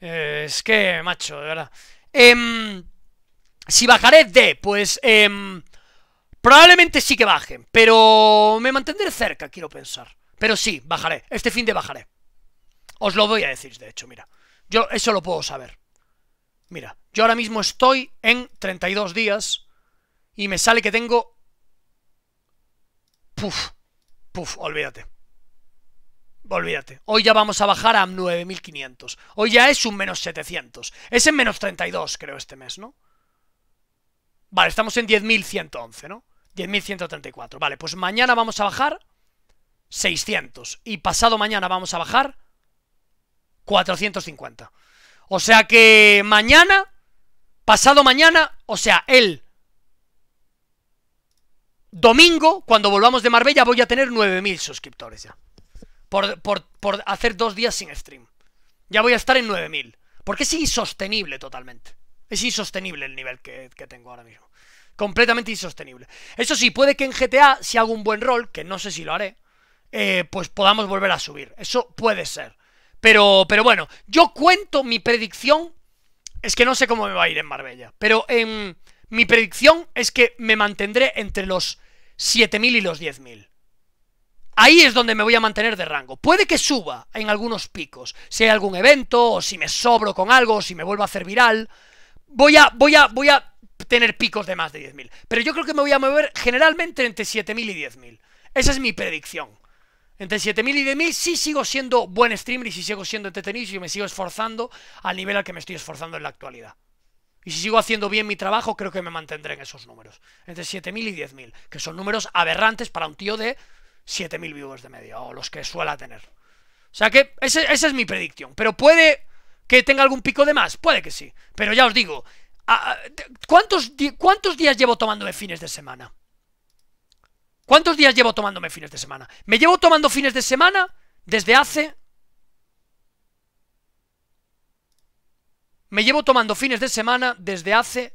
Eh, es que, macho, de verdad. Em, si bajaré de, pues... Eh, Probablemente sí que bajen, pero me mantendré cerca, quiero pensar. Pero sí, bajaré. Este fin de bajaré. Os lo voy a decir, de hecho, mira. Yo eso lo puedo saber. Mira, yo ahora mismo estoy en 32 días y me sale que tengo... Puf, puf, olvídate. Olvídate. Hoy ya vamos a bajar a 9.500. Hoy ya es un menos 700. Es en menos 32, creo, este mes, ¿no? Vale, estamos en 10.111, ¿no? 10.134. Vale, pues mañana vamos a bajar 600. Y pasado mañana vamos a bajar 450. O sea que mañana, pasado mañana, o sea, el domingo, cuando volvamos de Marbella, voy a tener 9.000 suscriptores ya. Por, hacer dos días sin stream. Ya voy a estar en 9.000. Porque es insostenible totalmente. Es insostenible el nivel que tengo ahora mismo completamente insostenible. Eso sí, puede que en GTA, si hago un buen rol, que no sé si lo haré, eh, pues podamos volver a subir. Eso puede ser. Pero, pero bueno, yo cuento mi predicción. Es que no sé cómo me va a ir en Marbella. Pero mi predicción es que me mantendré entre los 7.000 y los 10.000. Ahí es donde me voy a mantener de rango. Puede que suba en algunos picos. Si hay algún evento, o si me sobro con algo, o si me vuelvo a hacer viral. Voy a, voy a, voy a tener picos de más de 10.000. Pero yo creo que me voy a mover generalmente entre 7.000 y 10.000. Esa es mi predicción. Entre 7.000 y 10.000 sí sigo siendo buen streamer y sigo siendo entretenido y me sigo esforzando al nivel al que me estoy esforzando en la actualidad. Y si sigo haciendo bien mi trabajo, creo que me mantendré en esos números. Entre 7.000 y 10.000, que son números aberrantes para un tío de 7.000 viewers de media, o los que suela tener. O sea que esa es mi predicción. Pero puede que tenga algún pico de más, puede que sí. Pero ya os digo, Ah, ah, ¿Cuántos, ¿Cuántos días llevo tomándome fines de semana? ¿Cuántos días llevo tomándome fines de semana? Me llevo tomando fines de semana desde hace... Me llevo tomando fines de semana desde hace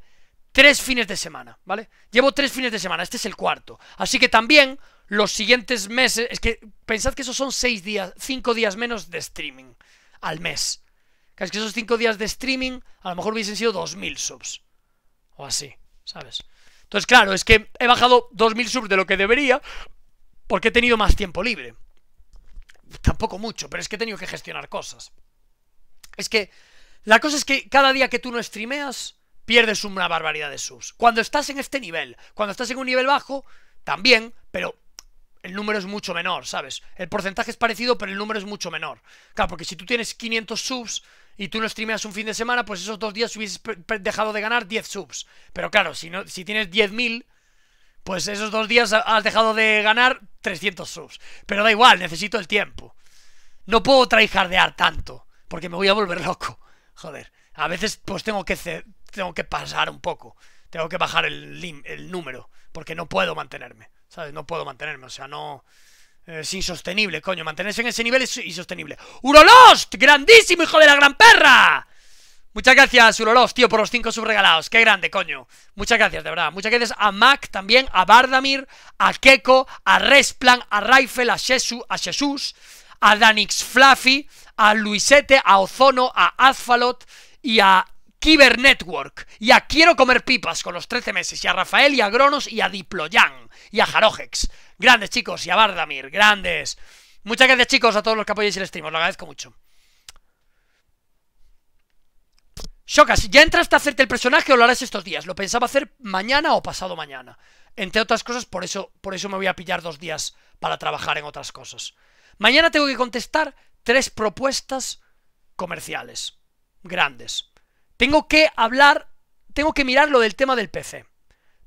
tres fines de semana, ¿vale? Llevo tres fines de semana, este es el cuarto. Así que también los siguientes meses... Es que pensad que esos son seis días, cinco días menos de streaming al mes es que esos cinco días de streaming a lo mejor hubiesen sido 2.000 subs. O así, ¿sabes? Entonces, claro, es que he bajado 2.000 subs de lo que debería porque he tenido más tiempo libre. Tampoco mucho, pero es que he tenido que gestionar cosas. Es que la cosa es que cada día que tú no streameas, pierdes una barbaridad de subs. Cuando estás en este nivel, cuando estás en un nivel bajo, también, pero el número es mucho menor, ¿sabes? El porcentaje es parecido, pero el número es mucho menor. Claro, porque si tú tienes 500 subs y tú no streameas un fin de semana, pues esos dos días hubieses dejado de ganar 10 subs. Pero claro, si, no, si tienes 10.000, pues esos dos días has dejado de ganar 300 subs. Pero da igual, necesito el tiempo. No puedo traijardear tanto, porque me voy a volver loco. Joder, a veces pues tengo que, tengo que pasar un poco. Tengo que bajar el, el número, porque no puedo mantenerme. ¿Sabes? No puedo mantenerme, o sea, no... Eh, es insostenible, coño. Mantenerse en ese nivel es insostenible. ¡Urolost! ¡Grandísimo, hijo de la gran perra! Muchas gracias, Urolost, tío, por los cinco subregalados. Qué grande, coño. Muchas gracias, de verdad. Muchas gracias a Mac también, a Bardamir, a Keko, a Resplan, a Raifel, a Shesu, a Jesús, a Danix Fluffy, a Luisete, a Ozono, a Azfalot y a Kiber Network, y a Quiero Comer Pipas con los 13 meses, y a Rafael, y a Gronos, y a Diployan, y a Jarojex. Grandes chicos, y a Bardamir, grandes. Muchas gracias chicos a todos los que apoyáis el stream, os lo agradezco mucho. Shokas, ¿ya entraste a hacerte el personaje o lo harás estos días? Lo pensaba hacer mañana o pasado mañana. Entre otras cosas, por eso, por eso me voy a pillar dos días para trabajar en otras cosas. Mañana tengo que contestar tres propuestas comerciales. Grandes. Tengo que hablar, tengo que mirar lo del tema del PC.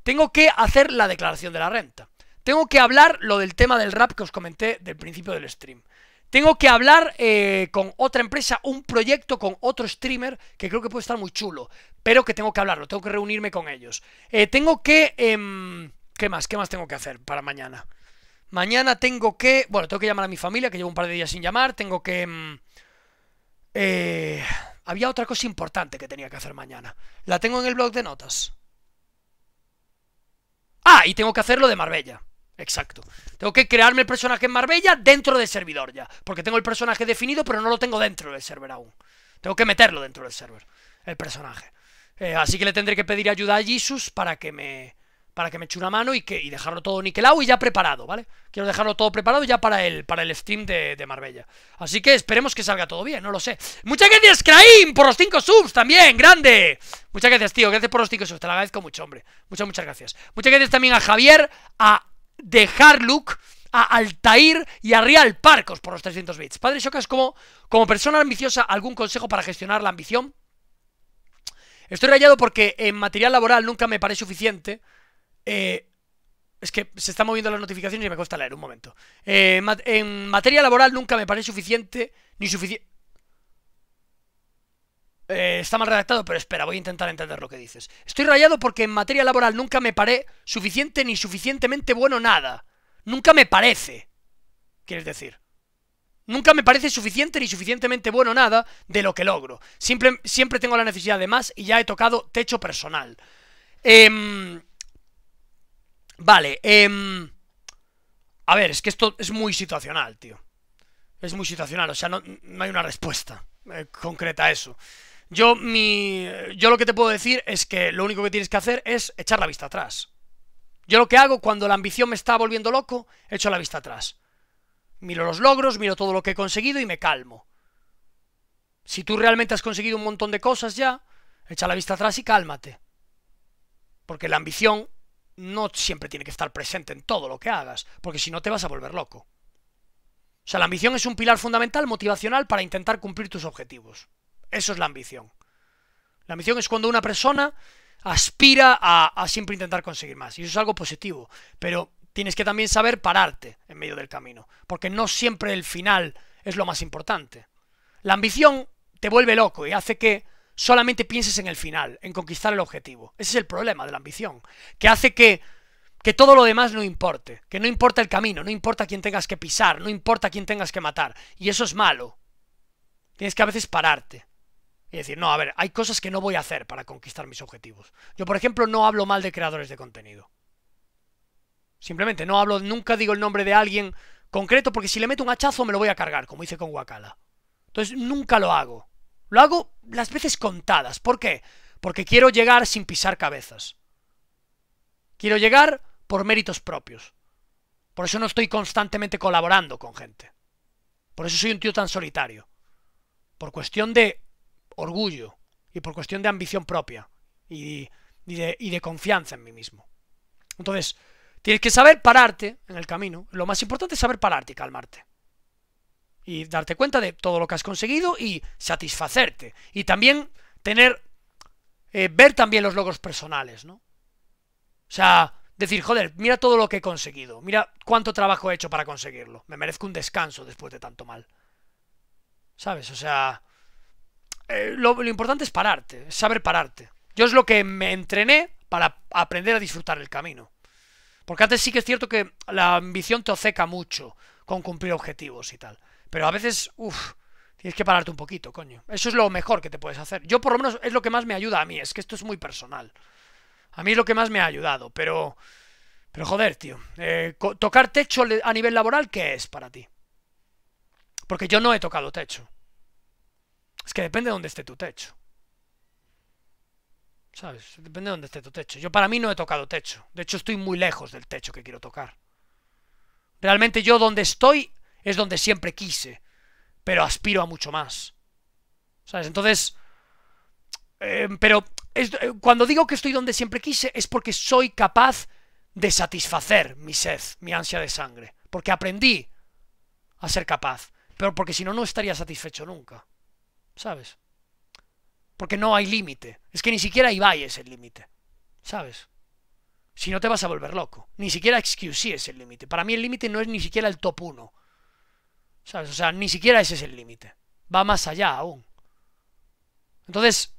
Tengo que hacer la declaración de la renta. Tengo que hablar lo del tema del rap que os comenté del principio del stream. Tengo que hablar eh, con otra empresa, un proyecto con otro streamer que creo que puede estar muy chulo, pero que tengo que hablarlo, tengo que reunirme con ellos. Eh, tengo que... Em, ¿Qué más? ¿Qué más tengo que hacer para mañana? Mañana tengo que... Bueno, tengo que llamar a mi familia, que llevo un par de días sin llamar. Tengo que... Em, eh... Había otra cosa importante que tenía que hacer mañana. La tengo en el blog de notas. Ah, y tengo que hacerlo de Marbella. Exacto. Tengo que crearme el personaje en Marbella dentro del servidor ya. Porque tengo el personaje definido, pero no lo tengo dentro del server aún. Tengo que meterlo dentro del server, el personaje. Eh, así que le tendré que pedir ayuda a Jesus para que me para que me eche una mano y, que, dejarlo todo niquelado y ya preparado, ¿vale? Quiero dejarlo todo preparado ya para el, para el stream de, Marbella. Así que esperemos que salga todo bien, no lo sé. Muchas gracias, Craim! por los 5 subs también, grande. Muchas gracias, tío, gracias por los 5 subs, te lo agradezco mucho, hombre. Muchas, muchas gracias. Muchas gracias también a Javier, a The look a Altair y a Real Parcos por los 300 bits. Padre Shocas, como, como persona ambiciosa, ¿algún consejo para gestionar la ambición? Estoy rayado porque en material laboral nunca me parece suficiente eh, es que se están moviendo las notificaciones y me cuesta leer un momento. Eh, en materia laboral nunca me parece suficiente ni suficiente. Eh, está mal redactado, pero espera, voy a intentar entender lo que dices. Estoy rayado porque en materia laboral nunca me paré suficiente ni suficientemente bueno nada. Nunca me parece. Quieres decir. Nunca me parece suficiente ni suficientemente bueno nada de lo que logro. Siempre, siempre tengo la necesidad de más y ya he tocado techo personal. Eh, Vale, eh, a ver, es que esto es muy situacional, tío. Es muy situacional, o sea, no, hay una respuesta eh, concreta a eso. Yo, mi, yo lo que te puedo decir es que lo único que tienes que hacer es echar la vista atrás. Yo lo que hago cuando la ambición me está volviendo loco, echo la vista atrás. Miro los logros, miro todo lo que he conseguido y me calmo. Si tú realmente has conseguido un montón de cosas ya, echa la vista atrás y cálmate. Porque la ambición no siempre tiene que estar presente en todo lo que hagas, porque si no te vas a volver loco. O sea, la ambición es un pilar fundamental motivacional para intentar cumplir tus objetivos. Eso es la ambición. La ambición es cuando una persona aspira a, siempre intentar conseguir más, y eso es algo positivo, pero tienes que también saber pararte en medio del camino, porque no siempre el final es lo más importante. La ambición te vuelve loco y hace que solamente pienses en el final, en conquistar el objetivo. Ese es el problema de la ambición, que hace que, que todo lo demás no importe, que no importa el camino, no importa quién tengas que pisar, no importa quién tengas que matar. Y eso es malo. Tienes que a veces pararte. Y decir, no, a ver, hay cosas que no voy a hacer para conquistar mis objetivos. Yo, por ejemplo, no hablo mal de creadores de contenido. Simplemente no hablo, nunca digo el nombre de alguien concreto porque si le meto un hachazo me lo voy a cargar, como hice con Wakala. Entonces nunca lo hago. Lo hago las veces contadas. ¿Por qué? Porque quiero llegar sin pisar cabezas. Quiero llegar por méritos propios. Por eso no estoy constantemente colaborando con gente. Por eso soy un tío tan solitario. Por cuestión de orgullo y por cuestión de ambición propia y, de, de confianza en mí mismo. Entonces, tienes que saber pararte en el camino. Lo más importante es saber pararte y calmarte y darte cuenta de todo lo que has conseguido y satisfacerte. Y también tener, eh, ver también los logros personales, ¿no? O sea, decir, joder, mira todo lo que he conseguido, mira cuánto trabajo he hecho para conseguirlo, me merezco un descanso después de tanto mal. ¿Sabes? O sea, eh, lo, importante es pararte, saber pararte. Yo es lo que me entrené para aprender a disfrutar el camino. Porque antes sí que es cierto que la ambición te oceca mucho con cumplir objetivos y tal. Pero a veces, uff, tienes que pararte un poquito, coño. Eso es lo mejor que te puedes hacer. Yo por lo menos es lo que más me ayuda a mí, es que esto es muy personal. A mí es lo que más me ha ayudado, pero... Pero joder, tío. Eh, ¿Tocar techo a nivel laboral qué es para ti? Porque yo no he tocado techo. Es que depende de dónde esté tu techo. ¿Sabes? Depende de dónde esté tu techo. Yo para mí no he tocado techo. De hecho, estoy muy lejos del techo que quiero tocar. Realmente yo donde estoy es donde siempre quise, pero aspiro a mucho más. ¿Sabes? Entonces, eh, pero eh, cuando digo que estoy donde siempre quise es porque soy capaz de satisfacer mi sed, mi ansia de sangre, porque aprendí a ser capaz, pero porque si no, no estaría satisfecho nunca, ¿sabes? Porque no hay límite, es que ni siquiera Ibai es el límite, ¿sabes? Si no te vas a volver loco, ni siquiera excuse es el límite, para mí el límite no es ni siquiera el top 1, o sea, ni siquiera ese es el límite. Va más allá aún. Entonces,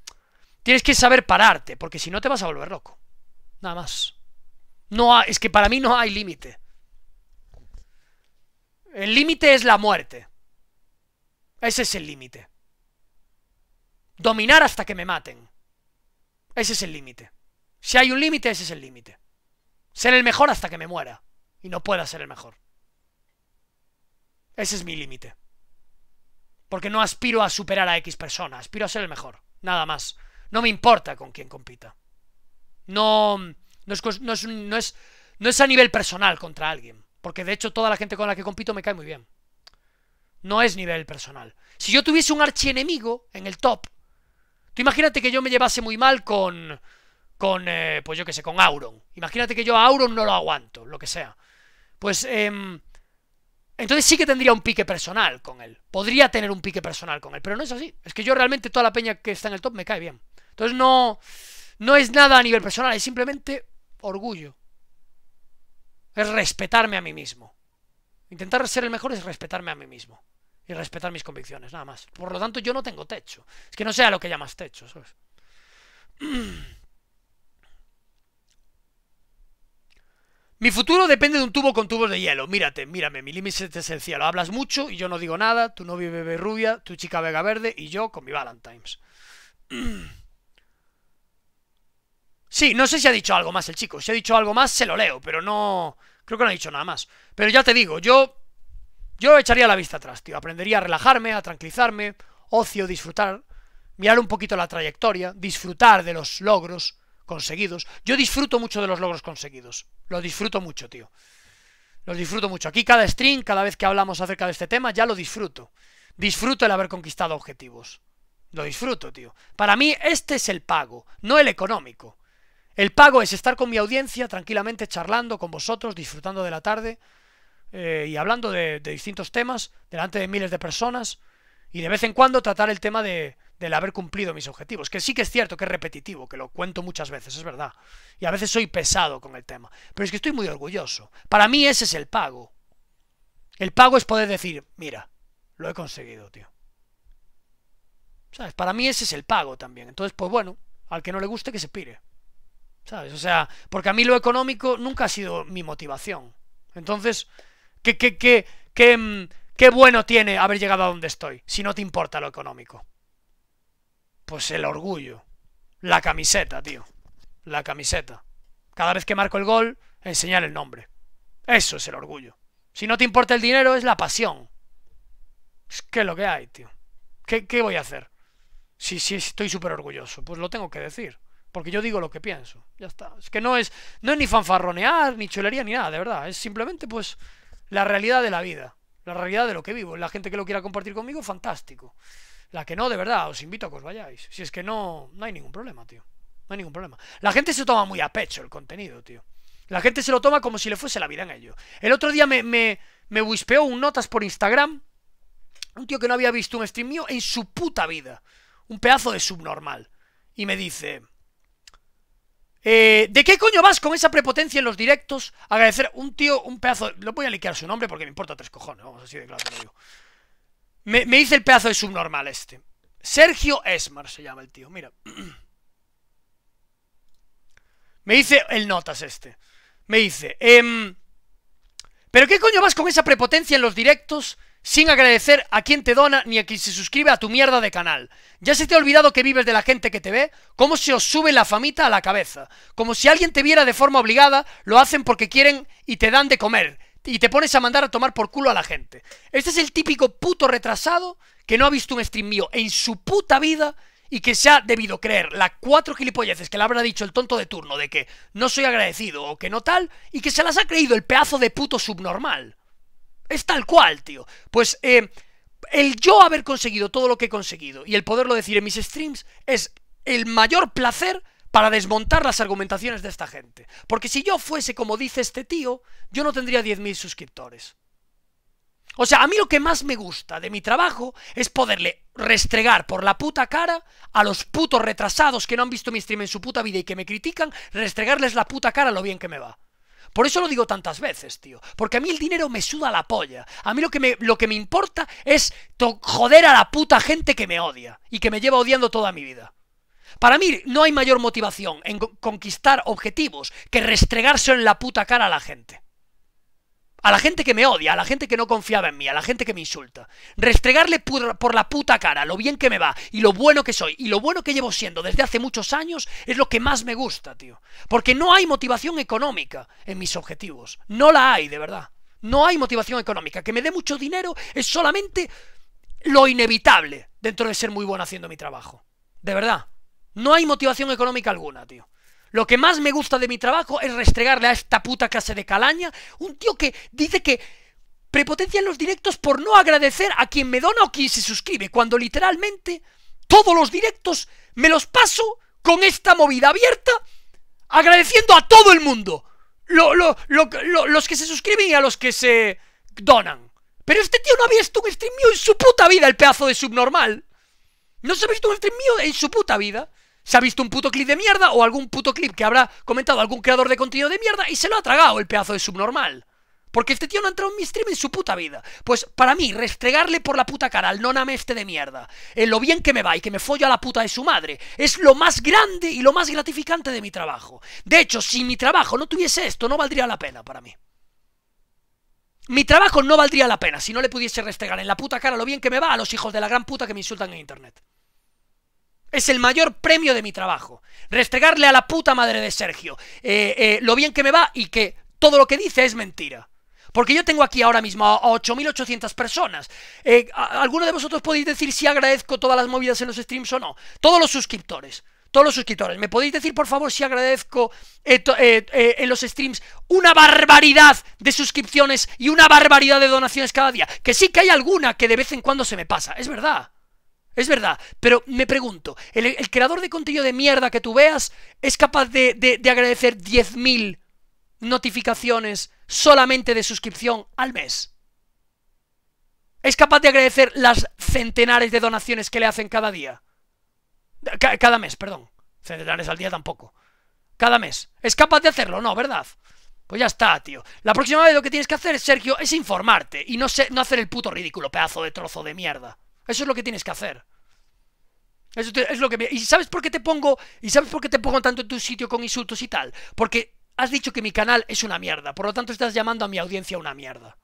tienes que saber pararte, porque si no te vas a volver loco. Nada más. No es que para mí no hay límite. El límite es la muerte. Ese es el límite. Dominar hasta que me maten. Ese es el límite. Si hay un límite, ese es el límite. Ser el mejor hasta que me muera. Y no pueda ser el mejor. Ese es mi límite. Porque no aspiro a superar a X persona, aspiro a ser el mejor, nada más. No me importa con quién compita. No, no, es, no, es, a nivel personal contra alguien, porque de hecho toda la gente con la que compito me cae muy bien. No es nivel personal. Si yo tuviese un archienemigo en el top, tú imagínate que yo me llevase muy mal con, con eh, pues yo qué sé, con Auron. Imagínate que yo a Auron no lo aguanto, lo que sea. Pues eh, entonces sí que tendría un pique personal con él. Podría tener un pique personal con él, pero no es así. Es que yo realmente toda la peña que está en el top me cae bien. Entonces no, no es nada a nivel personal, es simplemente orgullo. Es respetarme a mí mismo. Intentar ser el mejor es respetarme a mí mismo. Y respetar mis convicciones, nada más. Por lo tanto, yo no tengo techo. Es que no sea lo que llamas techo, ¿sabes? Mi futuro depende de un tubo con tubos de hielo. Mírate, mírame, mi límite es esencial cielo. Hablas mucho y yo no digo nada. Tu novio bebe rubia, tu chica vega verde y yo con mi Valentine's. Sí, no sé si ha dicho algo más el chico. Si ha dicho algo más, se lo leo, pero no. Creo que no ha dicho nada más. Pero ya te digo, yo. Yo echaría la vista atrás, tío. Aprendería a relajarme, a tranquilizarme, ocio, disfrutar, mirar un poquito la trayectoria, disfrutar de los logros conseguidos. Yo disfruto mucho de los logros conseguidos. Lo disfruto mucho, tío. Los disfruto mucho. Aquí cada stream, cada vez que hablamos acerca de este tema, ya lo disfruto. Disfruto el haber conquistado objetivos. Lo disfruto, tío. Para mí este es el pago, no el económico. El pago es estar con mi audiencia tranquilamente charlando con vosotros, disfrutando de la tarde eh, y hablando de distintos temas delante de miles de personas y de vez en cuando tratar el tema de, del haber cumplido mis objetivos, que sí que es cierto que es repetitivo, que lo cuento muchas veces, es verdad, y a veces soy pesado con el tema, pero es que estoy muy orgulloso. Para mí ese es el pago. El pago es poder decir, mira, lo he conseguido, tío. ¿Sabes? Para mí ese es el pago también. Entonces, pues bueno, al que no le guste que se pire. ¿Sabes? O sea, porque a mí lo económico nunca ha sido mi motivación. Entonces, ¿qué, qué mm, bueno tiene haber llegado a donde estoy si no te importa lo económico? Pues el orgullo. La camiseta, tío. La camiseta. Cada vez que marco el gol, enseñar el nombre. Eso es el orgullo. Si no te importa el dinero, es la pasión. Es que lo que hay, tío. ¿Qué, voy a hacer? Si, sí, estoy súper orgulloso, pues lo tengo que decir. Porque yo digo lo que pienso. Ya está. Es que no es, no es ni fanfarronear, ni chulería, ni nada, de verdad. Es simplemente, pues, la realidad de la vida. La realidad de lo que vivo. La gente que lo quiera compartir conmigo, fantástico. La que no, de verdad, os invito a que os vayáis. Si es que no, no hay ningún problema, tío. No hay ningún problema. La gente se toma muy a pecho el contenido, tío. La gente se lo toma como si le fuese la vida en ello. El otro día me, me, me whispeó un notas por Instagram. Un tío que no había visto un stream mío en su puta vida. Un pedazo de subnormal. Y me dice... Eh, ¿De qué coño vas con esa prepotencia en los directos? Agradecer un tío, un pedazo. Lo voy a liquear su nombre porque me importa tres cojones. Vamos así de claro, digo. Me, dice el pedazo de subnormal este. Sergio Esmar se llama el tío, mira. Me dice el notas este. Me dice, em, ¿pero qué coño vas con esa prepotencia en los directos sin agradecer a quien te dona ni a quien se suscribe a tu mierda de canal? ¿Ya se te ha olvidado que vives de la gente que te ve? ¿Cómo se os sube la famita a la cabeza? Como si alguien te viera de forma obligada, lo hacen porque quieren y te dan de comer y te pones a mandar a tomar por culo a la gente. Este es el típico puto retrasado que no ha visto un stream mío en su puta vida y que se ha debido creer las cuatro gilipolleces que le habrá dicho el tonto de turno de que no soy agradecido o que no tal, y que se las ha creído el pedazo de puto subnormal. Es tal cual, tío. Pues eh, el yo haber conseguido todo lo que he conseguido y el poderlo decir en mis streams es el mayor placer para desmontar las argumentaciones de esta gente. Porque si yo fuese como dice este tío, yo no tendría 10.000 suscriptores. O sea, a mí lo que más me gusta de mi trabajo es poderle restregar por la puta cara a los putos retrasados que no han visto mi stream en su puta vida y que me critican, restregarles la puta cara lo bien que me va. Por eso lo digo tantas veces, tío. Porque a mí el dinero me suda la polla. A mí lo que me, lo que me importa es joder a la puta gente que me odia y que me lleva odiando toda mi vida. Para mí no hay mayor motivación en conquistar objetivos que restregarse en la puta cara a la gente. A la gente que me odia, a la gente que no confiaba en mí, a la gente que me insulta. Restregarle por, la puta cara lo bien que me va y lo bueno que soy y lo bueno que llevo siendo desde hace muchos años es lo que más me gusta, tío. Porque no hay motivación económica en mis objetivos. No la hay, de verdad. No hay motivación económica. Que me dé mucho dinero es solamente lo inevitable dentro de ser muy bueno haciendo mi trabajo. De verdad. No hay motivación económica alguna, tío. Lo que más me gusta de mi trabajo es restregarle a esta puta clase de calaña un tío que dice que prepotencia en los directos por no agradecer a quien me dona o quien se suscribe, cuando literalmente todos los directos me los paso con esta movida abierta agradeciendo a todo el mundo. los que se suscriben y a los que se donan. Pero este tío no había visto un stream mío en su puta vida, el pedazo de subnormal. No se ha visto un stream mío en su puta vida se ha visto un puto clip de mierda o algún puto clip que habrá comentado algún creador de contenido de mierda y se lo ha tragado el pedazo de subnormal. Porque este tío no ha entrado en mi stream en su puta vida. Pues para mí, restregarle por la puta cara al noname este de mierda, en lo bien que me va y que me follo a la puta de su madre, es lo más grande y lo más gratificante de mi trabajo. De hecho, si mi trabajo no tuviese esto, no valdría la pena para mí. Mi trabajo no valdría la pena si no le pudiese restregar en la puta cara lo bien que me va a los hijos de la gran puta que me insultan en internet. Es el mayor premio de mi trabajo. Restregarle a la puta madre de Sergio eh, eh, lo bien que me va y que todo lo que dice es mentira. Porque yo tengo aquí ahora mismo a 8.800 personas. Eh, ¿Alguno de vosotros podéis decir si agradezco todas las movidas en los streams o no? Todos los suscriptores. Todos los suscriptores. ¿Me podéis decir, por favor, si agradezco en los streams una barbaridad de suscripciones y una barbaridad de donaciones cada día? Que sí que hay alguna que de vez en cuando se me pasa. Es verdad. Es verdad, pero me pregunto, ¿el, creador de contenido de mierda que tú veas es capaz de, agradecer 10.000 notificaciones solamente de suscripción al mes? ¿Es capaz de agradecer las centenares de donaciones que le hacen cada día? cada mes, perdón. Centenares al día tampoco. Cada mes. ¿Es capaz de hacerlo? No, ¿verdad? Pues ya está, tío. La próxima vez lo que tienes que hacer, Sergio, es informarte y no, no hacer el puto ridículo, pedazo de trozo de mierda. Eso es lo que tienes que hacer. Eso es lo que ¿Y sabes por qué te pongo? ¿Y sabes por qué te pongo tanto en tu sitio con insultos y tal? Porque has dicho que mi canal es una mierda, por lo tanto estás llamando a mi audiencia una mierda.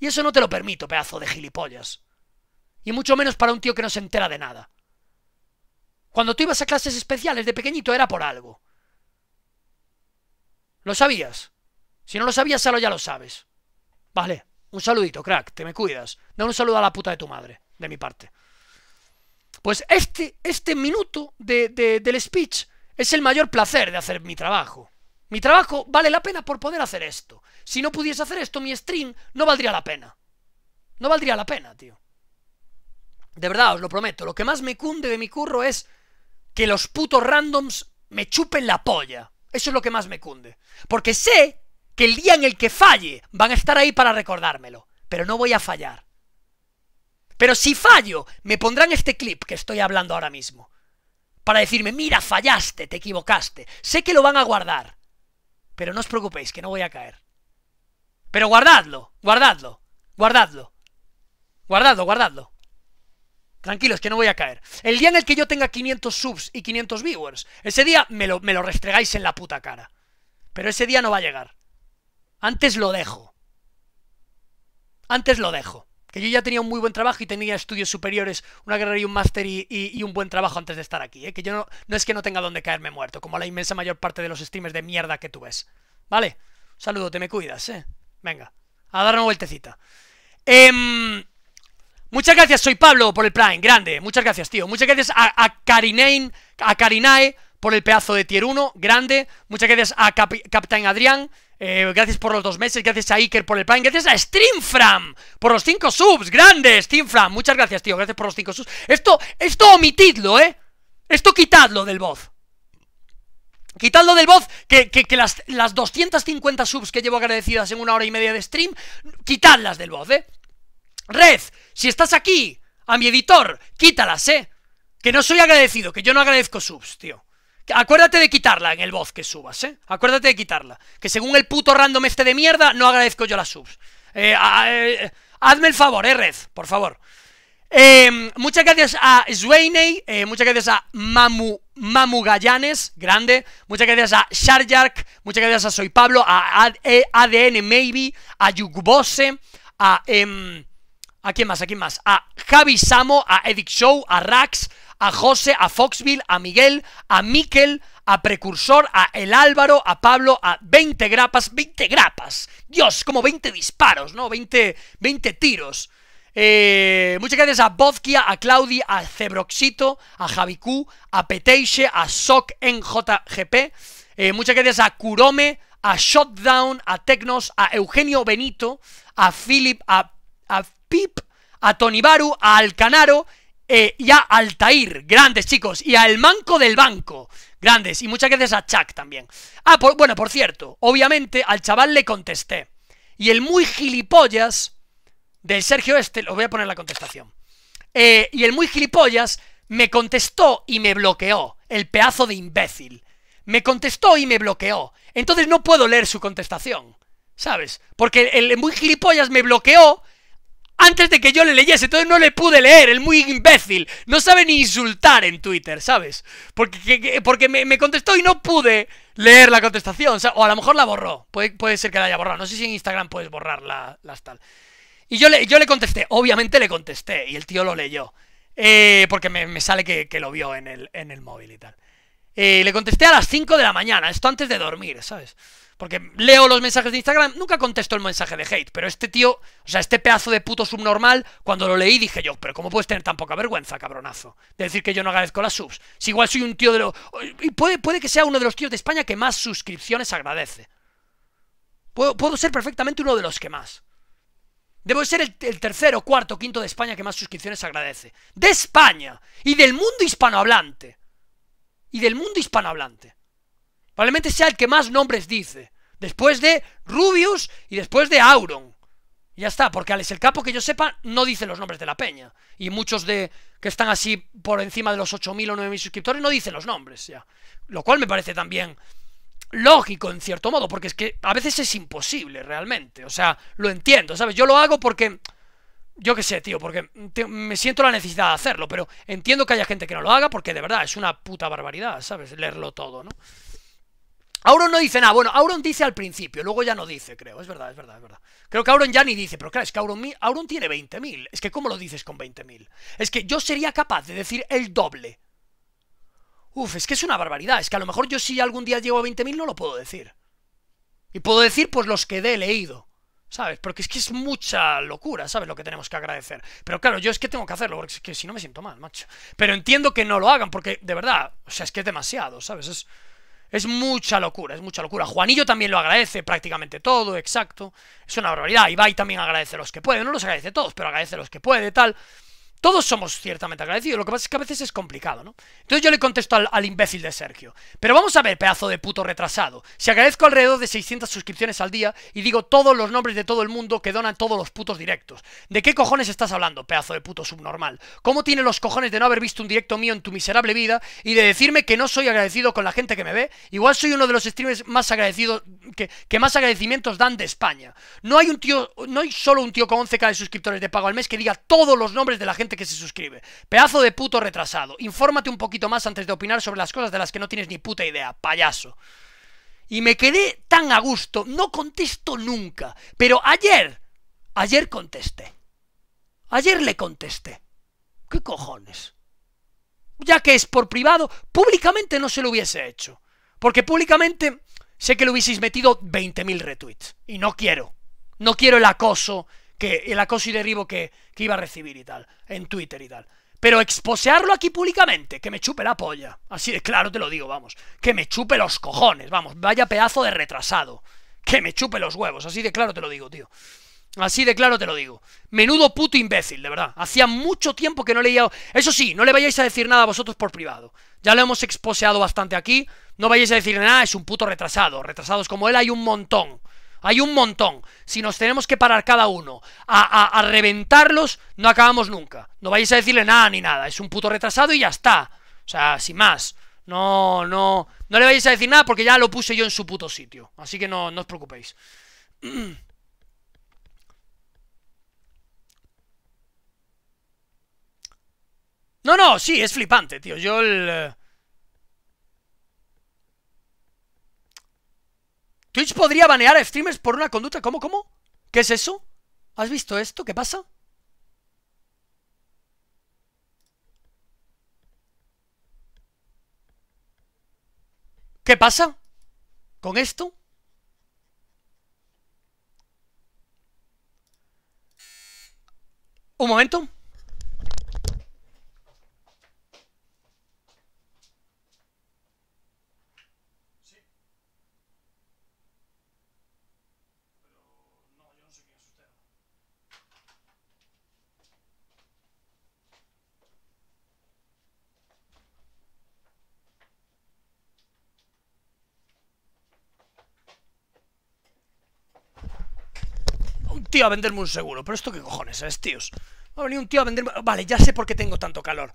Y eso no te lo permito, pedazo de gilipollas. Y mucho menos para un tío que no se entera de nada. Cuando tú ibas a clases especiales de pequeñito era por algo. ¿Lo sabías? Si no lo sabías, solo ya lo sabes. Vale, un saludito, crack, te me cuidas. Da un saludo a la puta de tu madre de mi parte. Pues este, este minuto del speech es el mayor placer de hacer mi trabajo. Mi trabajo vale la pena por poder hacer esto. Si no pudiese hacer esto, mi stream no valdría la pena. No valdría la pena, tío. De verdad, os lo prometo. Lo que más me cunde de mi curro es que los putos randoms me chupen la polla. Eso es lo que más me cunde. Porque sé que el día en el que falle van a estar ahí para recordármelo. Pero no voy a fallar. Pero si fallo, me pondrán este clip que estoy hablando ahora mismo. Para decirme, mira, fallaste, te equivocaste. Sé que lo van a guardar. Pero no os preocupéis, que no voy a caer. Pero guardadlo, guardadlo, guardadlo. Guardadlo, guardadlo. Tranquilos, que no voy a caer. El día en el que yo tenga 500 subs y 500 viewers, ese día me lo, me lo restregáis en la puta cara. Pero ese día no va a llegar. Antes lo dejo. Antes lo dejo yo ya tenía un muy buen trabajo y tenía estudios superiores, una carrera y un máster y, un buen trabajo antes de estar aquí, ¿eh? que yo no, no es que no tenga donde caerme muerto, como la inmensa mayor parte de los streamers de mierda que tú ves. ¿Vale? saludo, te me cuidas, ¿eh? Venga, a dar una vueltecita. Em, muchas gracias, soy Pablo por el Prime, grande, muchas gracias, tío. Muchas gracias a, a a Karinae por el pedazo de tier 1, grande. Muchas gracias a Captain Adrián. Eh, gracias por los dos meses, gracias a Iker por el plan, gracias a Streamfram por los cinco subs, grandes, Streamfram, muchas gracias, tío, gracias por los cinco subs. Esto, esto omitidlo, ¿eh? Esto quitadlo del voz. Quitadlo del voz, que, que, las, las, 250 subs que llevo agradecidas en una hora y media de stream, quitadlas del voz, ¿eh? Red, si estás aquí, a mi editor, quítalas, ¿eh? Que no soy agradecido, que yo no agradezco subs, tío. Acuérdate de quitarla en el voz que subas, ¿eh? Acuérdate de quitarla. Que según el puto random este de mierda, no agradezco yo las subs. Eh, eh hazme el favor, eh, Red, por favor. Eh, muchas gracias a Zweiney, eh, muchas gracias a Mamu, Mamu Gallanes, grande. Muchas gracias a Sharjark, muchas gracias a Soy Pablo, a ADN eh, Maybe, a Yugbose, a... Em, ¿A quién más? ¿A quién más? A Javi Samo, a Edic Show, a Rax, a José, a Foxville, a Miguel, a Miquel, a Precursor, a El Álvaro, a Pablo, a 20 grapas, 20 grapas. Dios, como 20 disparos, ¿no? 20, 20 tiros. Eh, muchas gracias a Bozkia, a Claudi, a Cebroxito, a Javiku... a Peteixe, a Soc en JGP. Eh, muchas gracias a Kurome, a Shotdown, a Tecnos, a Eugenio Benito, a Philip, a, a Pip, a Baru a Alcanaro eh, y a Altair, grandes chicos, y al Manco del Banco, grandes, y muchas gracias a Chuck también. Ah, bueno, por cierto, obviamente al chaval le contesté, y el muy gilipollas del Sergio este, os voy a poner la contestación, eh, y el muy gilipollas me contestó y me bloqueó, el pedazo de imbécil. Me contestó y me bloqueó. Entonces no puedo leer su contestación. ¿Sabes? Porque el muy gilipollas me bloqueó antes de que yo le leyese, entonces no le pude leer, el muy imbécil. No sabe ni insultar en Twitter, ¿sabes? Porque, porque me, contestó y no pude leer la contestación, o, a lo mejor la borró, puede, puede, ser que la haya borrado, no sé si en Instagram puedes borrar las tal. Y yo le, yo le contesté, obviamente le contesté, y el tío lo leyó, eh, porque me, sale que, lo vio en el, en el móvil y tal. Eh, le contesté a las 5 de la mañana, esto antes de dormir, ¿sabes? Porque leo los mensajes de Instagram, nunca contesto el mensaje de hate, pero este tío, o sea, este pedazo de puto subnormal, cuando lo leí dije yo, pero ¿cómo puedes tener tan poca vergüenza, cabronazo? De decir que yo no agradezco las subs. Si igual soy un tío de lo... Y puede, puede que sea uno de los tíos de España que más suscripciones agradece. Puedo, ser perfectamente uno de los que más. Debo ser el, el, tercero, cuarto, quinto de España que más suscripciones agradece. De España y del mundo hispanohablante y del mundo hispanohablante. Probablemente sea el que más nombres dice. Después de Rubius y después de Auron. Y ya está, porque Alex el Capo, que yo sepa, no dice los nombres de la peña. Y muchos de que están así por encima de los 8.000 o 9.000 suscriptores no dicen los nombres ya. Lo cual me parece también lógico en cierto modo, porque es que a veces es imposible realmente. O sea, lo entiendo, ¿sabes? Yo lo hago porque yo qué sé, tío, porque me siento la necesidad de hacerlo, pero entiendo que haya gente que no lo haga porque de verdad es una puta barbaridad, ¿sabes? Leerlo todo, ¿no? Auron no dice nada, bueno, Auron dice al principio, luego ya no dice, creo, es verdad, es verdad, es verdad. Creo que Auron ya ni dice, pero claro, es que Auron, Auron tiene 20.000, es que ¿cómo lo dices con 20.000? Es que yo sería capaz de decir el doble. Uf, es que es una barbaridad, es que a lo mejor yo si algún día llego a 20.000 no lo puedo decir. Y puedo decir pues los que he leído. ¿Sabes? Porque es que es mucha locura, ¿sabes? Lo que tenemos que agradecer. Pero claro, yo es que tengo que hacerlo, porque es que si no me siento mal, macho. Pero entiendo que no lo hagan, porque de verdad, o sea, es que es demasiado, ¿sabes? Es, es mucha locura, es mucha locura. Juanillo también lo agradece, prácticamente todo, exacto. Es una barbaridad. Ibai también agradece a los que puede, no los agradece a todos, pero agradece a los que puede, tal. Todos somos ciertamente agradecidos, lo que pasa es que a veces es complicado, ¿no? Entonces yo le contesto al, imbécil de Sergio. Pero vamos a ver, pedazo de puto retrasado. Si agradezco alrededor de 600 suscripciones al día y digo todos los nombres de todo el mundo que donan todos los putos directos. ¿De qué cojones estás hablando, pedazo de puto subnormal? ¿Cómo tiene los cojones de no haber visto un directo mío en tu miserable vida y de decirme que no soy agradecido con la gente que me ve? Igual soy uno de los streamers más agradecidos, que, que más agradecimientos dan de España. No hay un tío, no hay solo un tío con 11k de suscriptores de pago al mes que diga todos los nombres de la gente que se suscribe. Pedazo de puto retrasado. Infórmate un poquito más antes de opinar sobre las cosas de las que no tienes ni puta idea, payaso. Y me quedé tan a gusto, no contesto nunca. Pero ayer, ayer contesté. Ayer le contesté. ¿Qué cojones? Ya que es por privado, públicamente no se lo hubiese hecho. Porque públicamente sé que le hubieseis metido 20.000 retweets. Y no quiero. No quiero el acoso que el acoso y derribo que, que iba a recibir y tal, en Twitter y tal. Pero exposearlo aquí públicamente, que me chupe la polla. Así de claro te lo digo, vamos. Que me chupe los cojones, vamos. Vaya pedazo de retrasado. Que me chupe los huevos, así de claro te lo digo, tío. Así de claro te lo digo. Menudo puto imbécil, de verdad. Hacía mucho tiempo que no leía... Eso sí, no le vayáis a decir nada a vosotros por privado. Ya lo hemos exposeado bastante aquí. No vayáis a decir nada, es un puto retrasado. Retrasados como él hay un montón. Hay un montón. Si nos tenemos que parar cada uno a, a, reventarlos, no acabamos nunca. No vais a decirle nada ni nada. Es un puto retrasado y ya está. O sea, sin más. No, no. No le vais a decir nada porque ya lo puse yo en su puto sitio. Así que no, no os preocupéis. No, no, sí, es flipante, tío. Yo el. Twitch podría banear a streamers por una conducta. ¿Cómo, cómo? ¿Qué es eso? ¿Has visto esto? ¿Qué pasa? ¿Qué pasa con esto? Un momento. a venderme un seguro. ¿Pero esto qué cojones es, tíos? Va a venir un tío a venderme... Vale, ya sé por qué tengo tanto calor.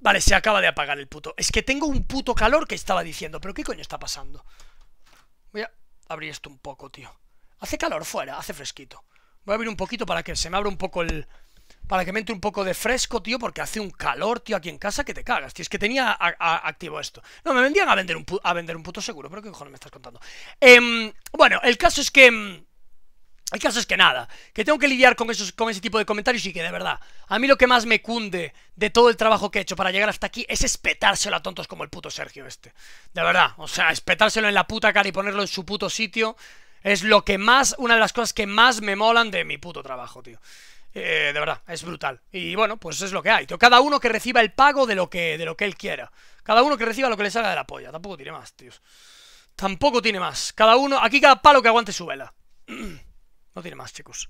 Vale, se acaba de apagar el puto. Es que tengo un puto calor que estaba diciendo. ¿Pero qué coño está pasando? Voy a abrir esto un poco, tío. Hace calor fuera, hace fresquito. Voy a abrir un poquito para que se me abra un poco el... Para que me entre un poco de fresco, tío, porque hace un calor, tío, aquí en casa que te cagas, tío. Es que tenía activo esto. No, me vendían a vender un, a vender un puto seguro, pero qué cojones me estás contando. Em, bueno, el caso es que... Em, hay casos que nada, que tengo que lidiar con, esos, con ese tipo de comentarios y que de verdad, a mí lo que más me cunde de todo el trabajo que he hecho para llegar hasta aquí es espetárselo a tontos como el puto Sergio este. De verdad, o sea, espetárselo en la puta cara y ponerlo en su puto sitio es lo que más, una de las cosas que más me molan de mi puto trabajo, tío. Eh, de verdad, es brutal. Y bueno, pues es lo que hay, tío. Cada uno que reciba el pago de lo que, de lo que él quiera. Cada uno que reciba lo que le salga de la polla. Tampoco tiene más, tíos. Tampoco tiene más. Cada uno, aquí cada palo que aguante su vela. No tiene más, chicos.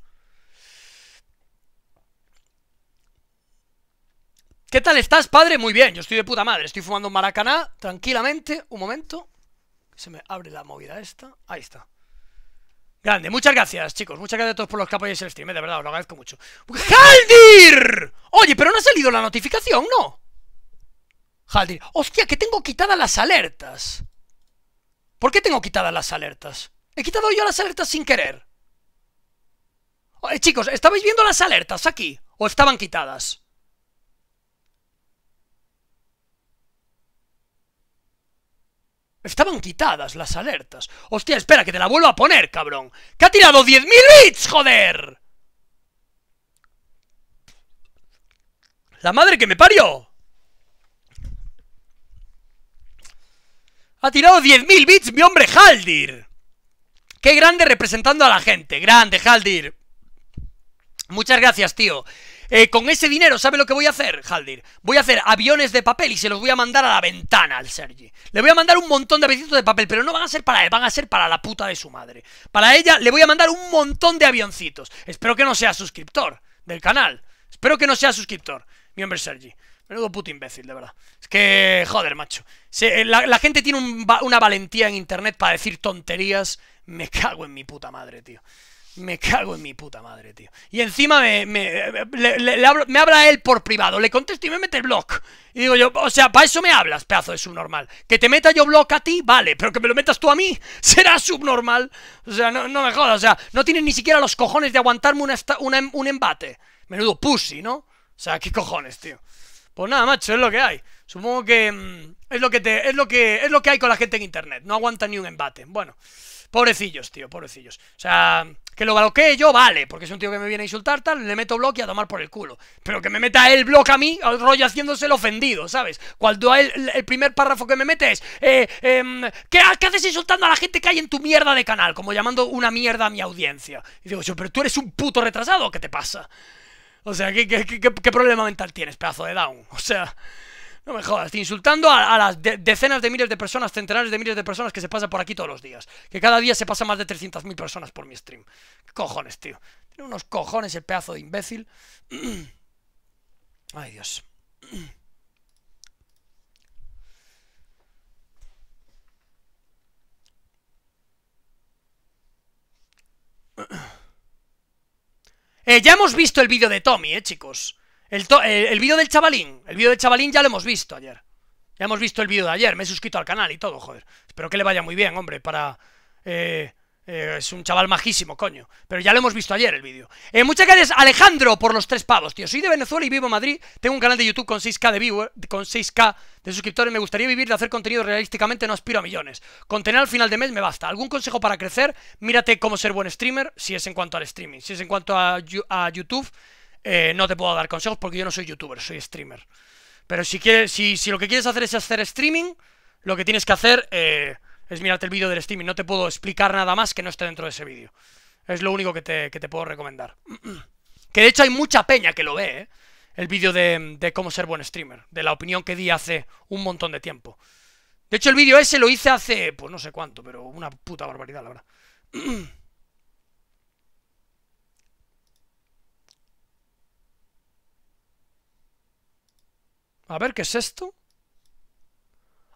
¿Qué tal estás, padre? Muy bien, yo estoy de puta madre. Estoy fumando maracaná, tranquilamente. Un momento. Se me abre la movida esta. Ahí está. Grande, muchas gracias, chicos. Muchas gracias a todos por los que apoyáis el stream, eh, de verdad, os lo agradezco mucho. ¡Haldir! Oye, pero no ha salido la notificación, ¿no? Haldir. Hostia, que tengo quitadas las alertas. ¿Por qué tengo quitadas las alertas? He quitado yo las alertas sin querer chicos, ¿estabais viendo las alertas aquí? ¿O estaban quitadas? Estaban quitadas las alertas. Hostia, espera, que te la vuelvo a poner, cabrón. ¡Que ha tirado 10.000 bits, joder! ¡La madre que me parió! Ha tirado 10.000 bits mi hombre Haldir. ¡Qué grande representando a la gente! ¡Grande, Haldir! Muchas gracias, tío. Eh, con ese dinero, ¿sabe lo que voy a hacer, Haldir? Voy a hacer aviones de papel y se los voy a mandar a la ventana al Sergi. Le voy a mandar un montón de avioncitos de papel, pero no van a ser para él, van a ser para la puta de su madre. Para ella le voy a mandar un montón de avioncitos. Espero que no sea suscriptor del canal. Espero que no sea suscriptor. Mi hombre Sergi. Menudo puto imbécil, de verdad. Es que, joder, macho. Eh, la, gente tiene una valentía en internet para decir tonterías. Me cago en mi puta madre, tío. Me cago en mi puta madre, tío. Y encima me, me, habla él por privado. Le contesto y me mete el blog. Y digo yo, o sea, para eso me hablas, pedazo de subnormal. Que te meta yo block a ti, vale, pero que me lo metas tú a mí, será subnormal. O sea, no, me jodas, o sea, no tienes ni siquiera los cojones de aguantarme una, un embate. Menudo pussy, ¿no? O sea, qué cojones, tío. Pues nada, macho, es lo que hay. Supongo que mm, es lo que te, es lo que es lo que hay con la gente en internet. No aguanta ni un embate. Bueno. Pobrecillos, tío, pobrecillos. O sea, que lo bloquee yo, vale, porque es un tío que me viene a insultar, tal, le meto bloque y a tomar por el culo. Pero que me meta él bloque a mí, rollo haciéndose el ofendido, ¿sabes? Cuando él, el primer párrafo que me mete es, eh, eh, ¿qué, haces insultando a la gente que hay en tu mierda de canal? Como llamando una mierda a mi audiencia. Y digo yo, pero tú eres un puto retrasado, ¿qué te pasa? O sea, ¿qué, qué, qué problema mental tienes, pedazo de down? O sea... No me jodas, insultando a, las decenas de miles de personas, centenares de miles de personas que se pasan por aquí todos los días. Que cada día se pasa más de 300.000 personas por mi stream. ¿Qué cojones, tío? Tiene unos cojones el pedazo de imbécil. Ay, Dios. Eh, ya hemos visto el vídeo de Tommy, eh, chicos. El, el, vídeo del chavalín. El vídeo del chavalín ya lo hemos visto ayer. Ya hemos visto el vídeo de ayer. Me he suscrito al canal y todo, joder. Espero que le vaya muy bien, hombre, para... Eh, eh, es un chaval majísimo, coño. Pero ya lo hemos visto ayer el vídeo. Eh, muchas gracias, Alejandro, por los tres pavos, tío. Soy de Venezuela y vivo en Madrid. Tengo un canal de YouTube con 6K de con 6K de suscriptores. Me gustaría vivir de hacer contenido realísticamente, no aspiro a millones. Con tener al final de mes me basta. ¿Algún consejo para crecer? Mírate cómo ser buen streamer, si es en cuanto al streaming. Si es en cuanto a, a YouTube, eh, no te puedo dar consejos porque yo no soy youtuber, soy streamer. Pero si, quieres, si, si lo que quieres hacer es hacer streaming, lo que tienes que hacer eh, es mirarte el vídeo del streaming. No te puedo explicar nada más que no esté dentro de ese vídeo. Es lo único que te, puedo recomendar. Que de hecho hay mucha peña que lo ve, ¿eh? El vídeo de, de cómo ser buen streamer. De la opinión que di hace un montón de tiempo. De hecho, el vídeo ese lo hice hace, pues no sé cuánto, pero una puta barbaridad, la verdad. A ver, ¿qué es esto?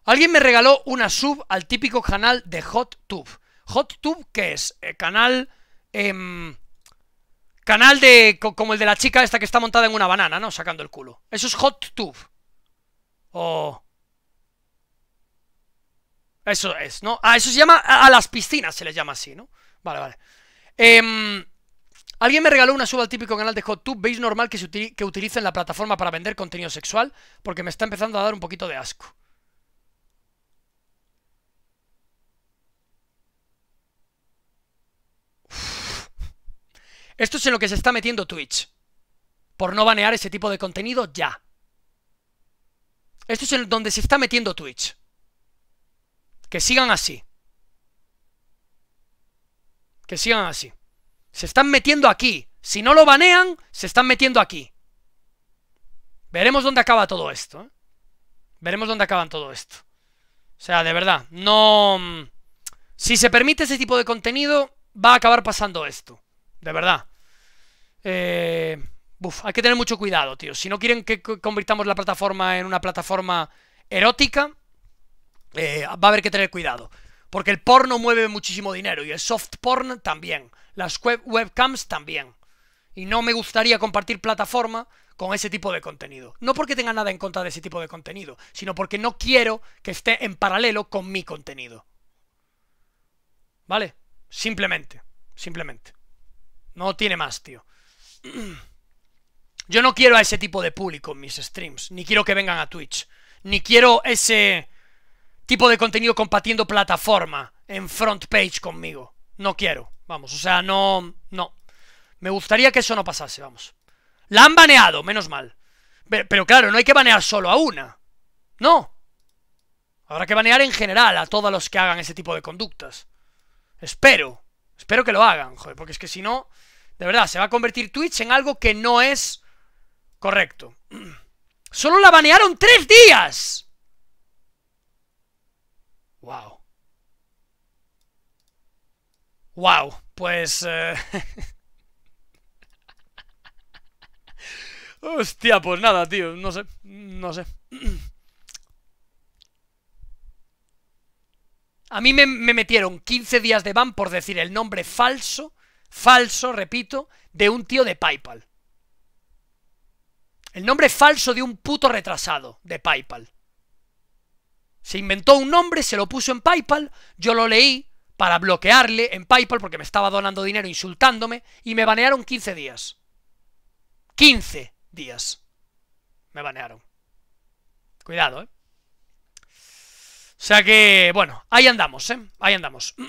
Alguien me regaló una sub al típico canal de Hot Hot Tube qué es? Eh, canal... Em, canal de... como el de la chica esta que está montada en una banana, ¿no? Sacando el culo. Eso es HotTube. O... Eso es, ¿no? Ah, eso se llama... A, las piscinas se les llama así, ¿no? Vale, vale. Eh, Alguien me regaló una suba al típico canal de Tube, ¿Veis normal que, se utilicen la plataforma para vender contenido sexual? Porque me está empezando a dar un poquito de asco. Esto es en lo que se está metiendo Twitch. Por no banear ese tipo de contenido ya. Esto es en donde se está metiendo Twitch. Que sigan así. Que sigan así. Se están metiendo aquí. Si no lo banean, se están metiendo aquí. Veremos dónde acaba todo esto. ¿eh? Veremos dónde acaban todo esto. O sea, de verdad, no... Mm, si se permite ese tipo de contenido, va a acabar pasando esto. De verdad. Eh... hay que tener mucho cuidado, tío. Si no quieren que convirtamos la plataforma en una plataforma erótica, eh, va a haber que tener cuidado. Porque el porno mueve muchísimo dinero y el soft porn también. Las webcams también. Y no me gustaría compartir plataforma con ese tipo de contenido. No porque tenga nada en contra de ese tipo de contenido, sino porque no quiero que esté en paralelo con mi contenido. ¿Vale? Simplemente. Simplemente. No tiene más, tío. Yo no quiero a ese tipo de público en mis streams, ni quiero que vengan a Twitch, ni quiero ese tipo de contenido compartiendo plataforma en front page conmigo. No quiero. Vamos, o sea, no... No. Me gustaría que eso no pasase, vamos. La han baneado, menos mal. Pero, claro, no hay que banear solo a una. No. Habrá que banear en general a todos los que hagan ese tipo de conductas. Espero. Espero que lo hagan, joder, porque es que si no... De verdad, se va a convertir Twitch en algo que no es correcto. Solo la banearon tres días. Wow. Wow, pues... Eh, hostia, pues nada, tío, no sé, no sé. A mí me, me, metieron 15 días de ban por decir el nombre falso, falso, repito, de un tío de PayPal. El nombre falso de un puto retrasado de PayPal. Se inventó un nombre, se lo puso en PayPal, yo lo leí, para bloquearle en PayPal porque me estaba donando dinero insultándome y me banearon 15 días. 15 días. Me banearon. Cuidado, ¿eh? O sea que, bueno, ahí andamos, ¿eh? Ahí andamos.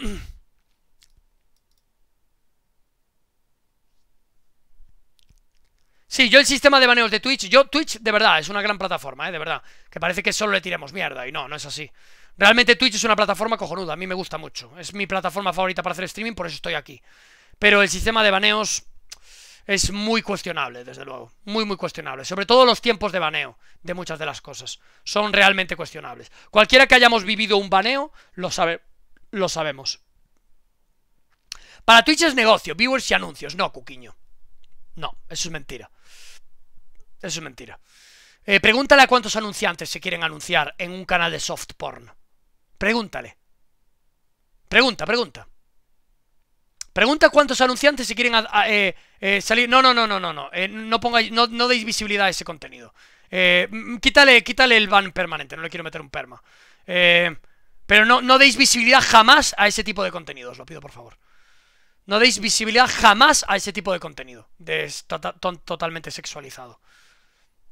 Sí, yo el sistema de baneos de Twitch, yo Twitch de verdad es una gran plataforma, ¿eh? de verdad, que parece que solo le tiremos mierda y no, no es así. Realmente Twitch es una plataforma cojonuda, a mí me gusta mucho. Es mi plataforma favorita para hacer streaming, por eso estoy aquí. Pero el sistema de baneos es muy cuestionable, desde luego. Muy, muy cuestionable. Sobre todo los tiempos de baneo de muchas de las cosas. Son realmente cuestionables. Cualquiera que hayamos vivido un baneo, lo, sabe, lo sabemos. Para Twitch es negocio, viewers y anuncios. No, Cuquiño. No, eso es mentira. Eso es mentira. Eh, pregúntale a cuántos anunciantes se quieren anunciar en un canal de soft porn. Pregúntale. Pregunta, pregunta. Pregunta cuántos anunciantes se quieren a, eh, eh, salir. No, no, no, no, no, no. Eh, no, pongáis... no, no deis visibilidad a ese contenido. Eh, quítale, quítale el ban permanente. No le quiero meter un perma. pero no, no deis visibilidad jamás a ese tipo de os Lo pido por favor. No deis visibilidad jamás a ese tipo de contenido. De tota, totalmente sexualizado.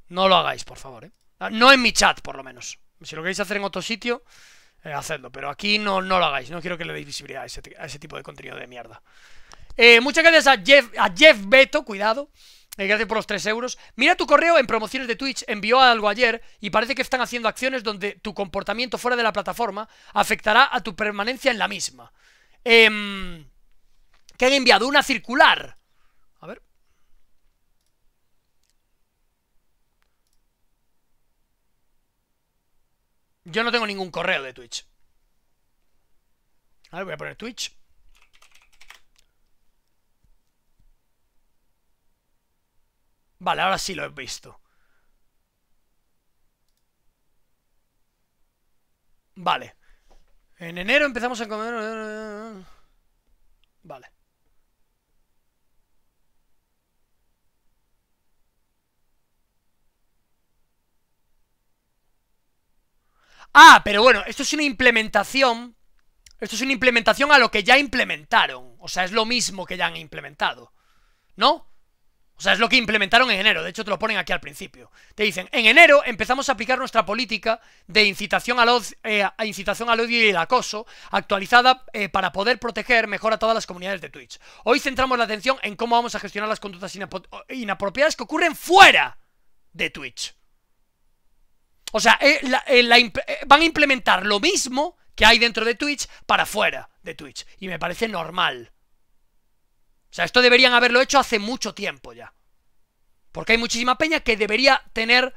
No lo hagáis, por favor. Ah, no en mi chat, por lo menos. Si lo queréis hacer en otro sitio, eh, hacedlo. Pero aquí no, no lo hagáis, no quiero que le deis visibilidad a ese, tipo de contenido de mierda. Eh, muchas gracias a Jeff, a Jeff Beto, cuidado. Eh, gracias por los 3 euros. Mira tu correo en promociones de Twitch. Envió algo ayer y parece que están haciendo acciones donde tu comportamiento fuera de la plataforma afectará a tu permanencia en la misma. Em, que han enviado una circular Yo no tengo ningún correo de Twitch. ver, voy a poner Twitch. Vale, ahora sí lo he visto. Vale. En enero empezamos a comer... Vale. Ah, pero bueno, esto es una implementación. Esto es una implementación a lo que ya implementaron. O sea, es lo mismo que ya han implementado. ¿No? O sea, es lo que implementaron en enero. De hecho, te lo ponen aquí al principio. Te dicen, en enero empezamos a aplicar nuestra política de incitación al, odio, eh, incitación al odio y el acoso, actualizada eh, para poder proteger mejor a todas las comunidades de Twitch. Hoy centramos la atención en cómo vamos a gestionar las conductas inapropiadas que ocurren fuera de Twitch. O sea, eh, eh, eh, van a implementar lo mismo que hay dentro de Twitch para fuera de Twitch. Y me parece normal. O sea, esto deberían haberlo hecho hace mucho tiempo ya. Porque hay muchísima peña que debería tener...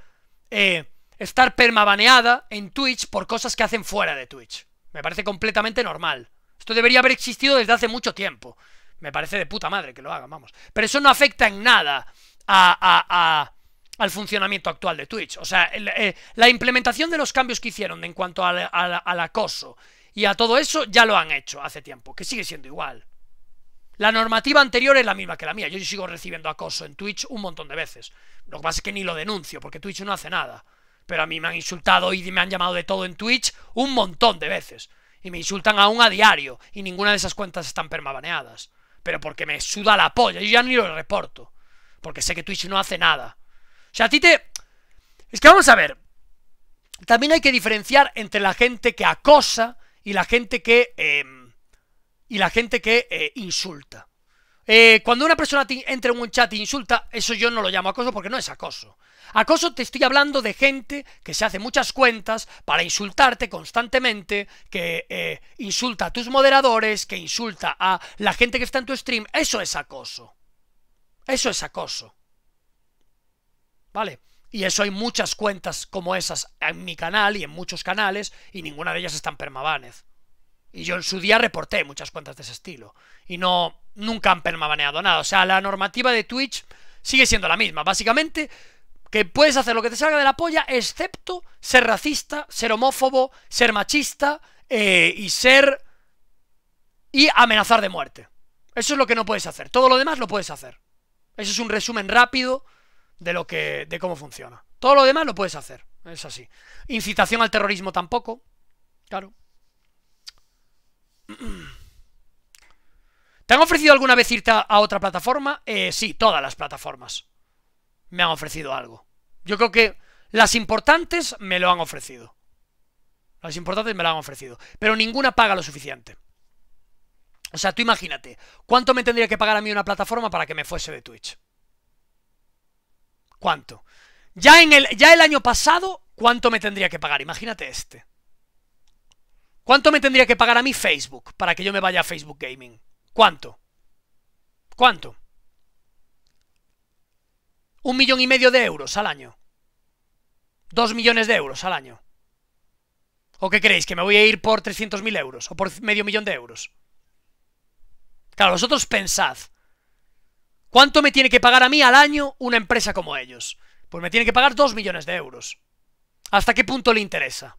estar permabaneada en Twitch por cosas que hacen fuera de Twitch. Me parece completamente normal. Esto debería haber existido desde hace mucho tiempo. Me parece de puta madre que lo hagan, vamos. Pero eso no afecta en nada a, a, a al funcionamiento actual de Twitch. O sea, eh, la implementación de los cambios que hicieron en cuanto al, al, acoso y a todo eso ya lo han hecho hace tiempo, que sigue siendo igual. La normativa anterior es la misma que la mía. Yo sigo recibiendo acoso en Twitch un montón de veces. Lo que pasa es que ni lo denuncio, porque Twitch no hace nada. Pero a mí me han insultado y me han llamado de todo en Twitch un montón de veces. Y me insultan aún a diario. Y ninguna de esas cuentas están permabaneadas. Pero porque me suda la polla. Yo ya ni lo reporto. Porque sé que Twitch no hace nada sea, a ti te... Es que vamos a ver. También hay que diferenciar entre la gente que acosa y la gente que... Em, y la gente que eh, insulta. Eh, cuando una persona entra en un chat e insulta, eso yo no lo llamo acoso porque no es acoso. Acoso te estoy hablando de gente que se hace muchas cuentas para insultarte constantemente, que eh, insulta a tus moderadores, que insulta a la gente que está en tu stream. Eso es acoso. Eso es acoso. ¿vale? Y eso hay muchas cuentas como esas en mi canal y en muchos canales, y ninguna de ellas está en permavanez. Y yo en su día reporté muchas cuentas de ese estilo. Y no, nunca han permabaneado nada. O sea, la normativa de Twitch sigue siendo la misma. Básicamente, que puedes hacer lo que te salga de la polla, excepto ser racista, ser homófobo, ser machista eh, y ser... y amenazar de muerte. Eso es lo que no puedes hacer. Todo lo demás lo puedes hacer. Eso es un resumen rápido de lo que. de cómo funciona. Todo lo demás lo puedes hacer. Es así. Incitación al terrorismo tampoco. Claro. ¿Te han ofrecido alguna vez irte a otra plataforma? Eh, sí, todas las plataformas. Me han ofrecido algo. Yo creo que las importantes me lo han ofrecido. Las importantes me lo han ofrecido. Pero ninguna paga lo suficiente. O sea, tú imagínate, ¿cuánto me tendría que pagar a mí una plataforma para que me fuese de Twitch? ¿Cuánto? Ya, en el, ya el año pasado, ¿cuánto me tendría que pagar? Imagínate este. ¿Cuánto me tendría que pagar a mí Facebook para que yo me vaya a Facebook Gaming? ¿Cuánto? ¿Cuánto? Un millón y medio de euros al año. Dos millones de euros al año. ¿O qué creéis? ¿Que me voy a ir por 300.000 euros? ¿O por medio millón de euros? Claro, vosotros pensad. ¿Cuánto me tiene que pagar a mí al año una empresa como ellos? Pues me tiene que pagar 2 millones de euros. ¿Hasta qué punto le interesa?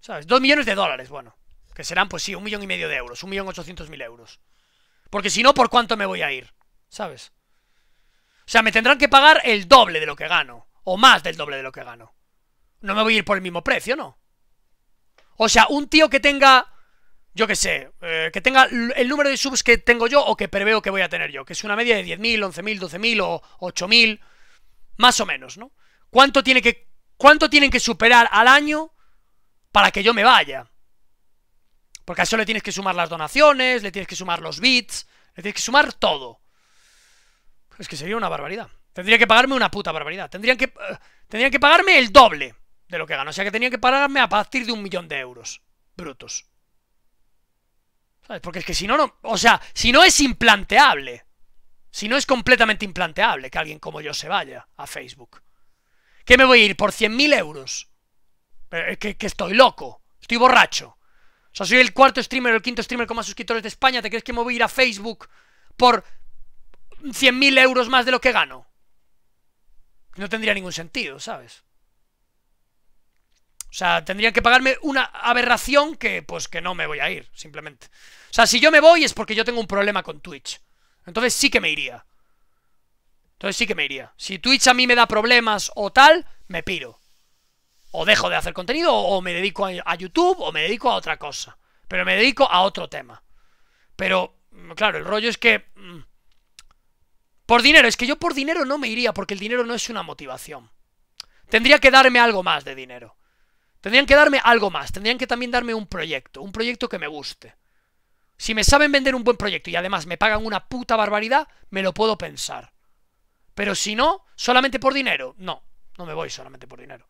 ¿Sabes? 2 millones de dólares, bueno. Que serán, pues sí, un millón y medio de euros, un millón ochocientos mil euros. Porque si no, ¿por cuánto me voy a ir? ¿Sabes? O sea, me tendrán que pagar el doble de lo que gano. O más del doble de lo que gano. No me voy a ir por el mismo precio, ¿no? O sea, un tío que tenga yo qué sé, eh, que tenga el número de subs que tengo yo o que preveo que voy a tener yo, que es una media de 10.000, 11.000, 12.000 o 8.000, más o menos, ¿no? ¿Cuánto, tiene que, ¿Cuánto tienen que superar al año para que yo me vaya? Porque a eso le tienes que sumar las donaciones, le tienes que sumar los bits, le tienes que sumar todo. Es que sería una barbaridad. Tendría que pagarme una puta barbaridad. Tendrían que, eh, tendrían que pagarme el doble de lo que gano. O sea que tendrían que pagarme a partir de un millón de euros brutos. Porque es que si no, no. O sea, si no es implanteable. Si no es completamente implanteable que alguien como yo se vaya a Facebook. ¿Qué me voy a ir? ¿Por 100.000 euros? Que, que estoy loco. Estoy borracho. O sea, soy el cuarto streamer o el quinto streamer con más suscriptores de España. ¿Te crees que me voy a ir a Facebook por 100.000 euros más de lo que gano? No tendría ningún sentido, ¿sabes? O sea, tendrían que pagarme una aberración que, pues, que no me voy a ir, simplemente. O sea, si yo me voy es porque yo tengo un problema con Twitch. Entonces sí que me iría. Entonces sí que me iría. Si Twitch a mí me da problemas o tal, me piro. O dejo de hacer contenido, o me dedico a YouTube, o me dedico a otra cosa. Pero me dedico a otro tema. Pero, mm, claro, el rollo es que... Mm, por dinero, es que yo por dinero no me iría, porque el dinero no es una motivación. Tendría que darme algo más de dinero. Tendrían que darme algo más, tendrían que también darme un proyecto, un proyecto que me guste. Si me saben vender un buen proyecto y además me pagan una puta barbaridad, me lo puedo pensar. Pero si no, solamente por dinero, no, no me voy solamente por dinero.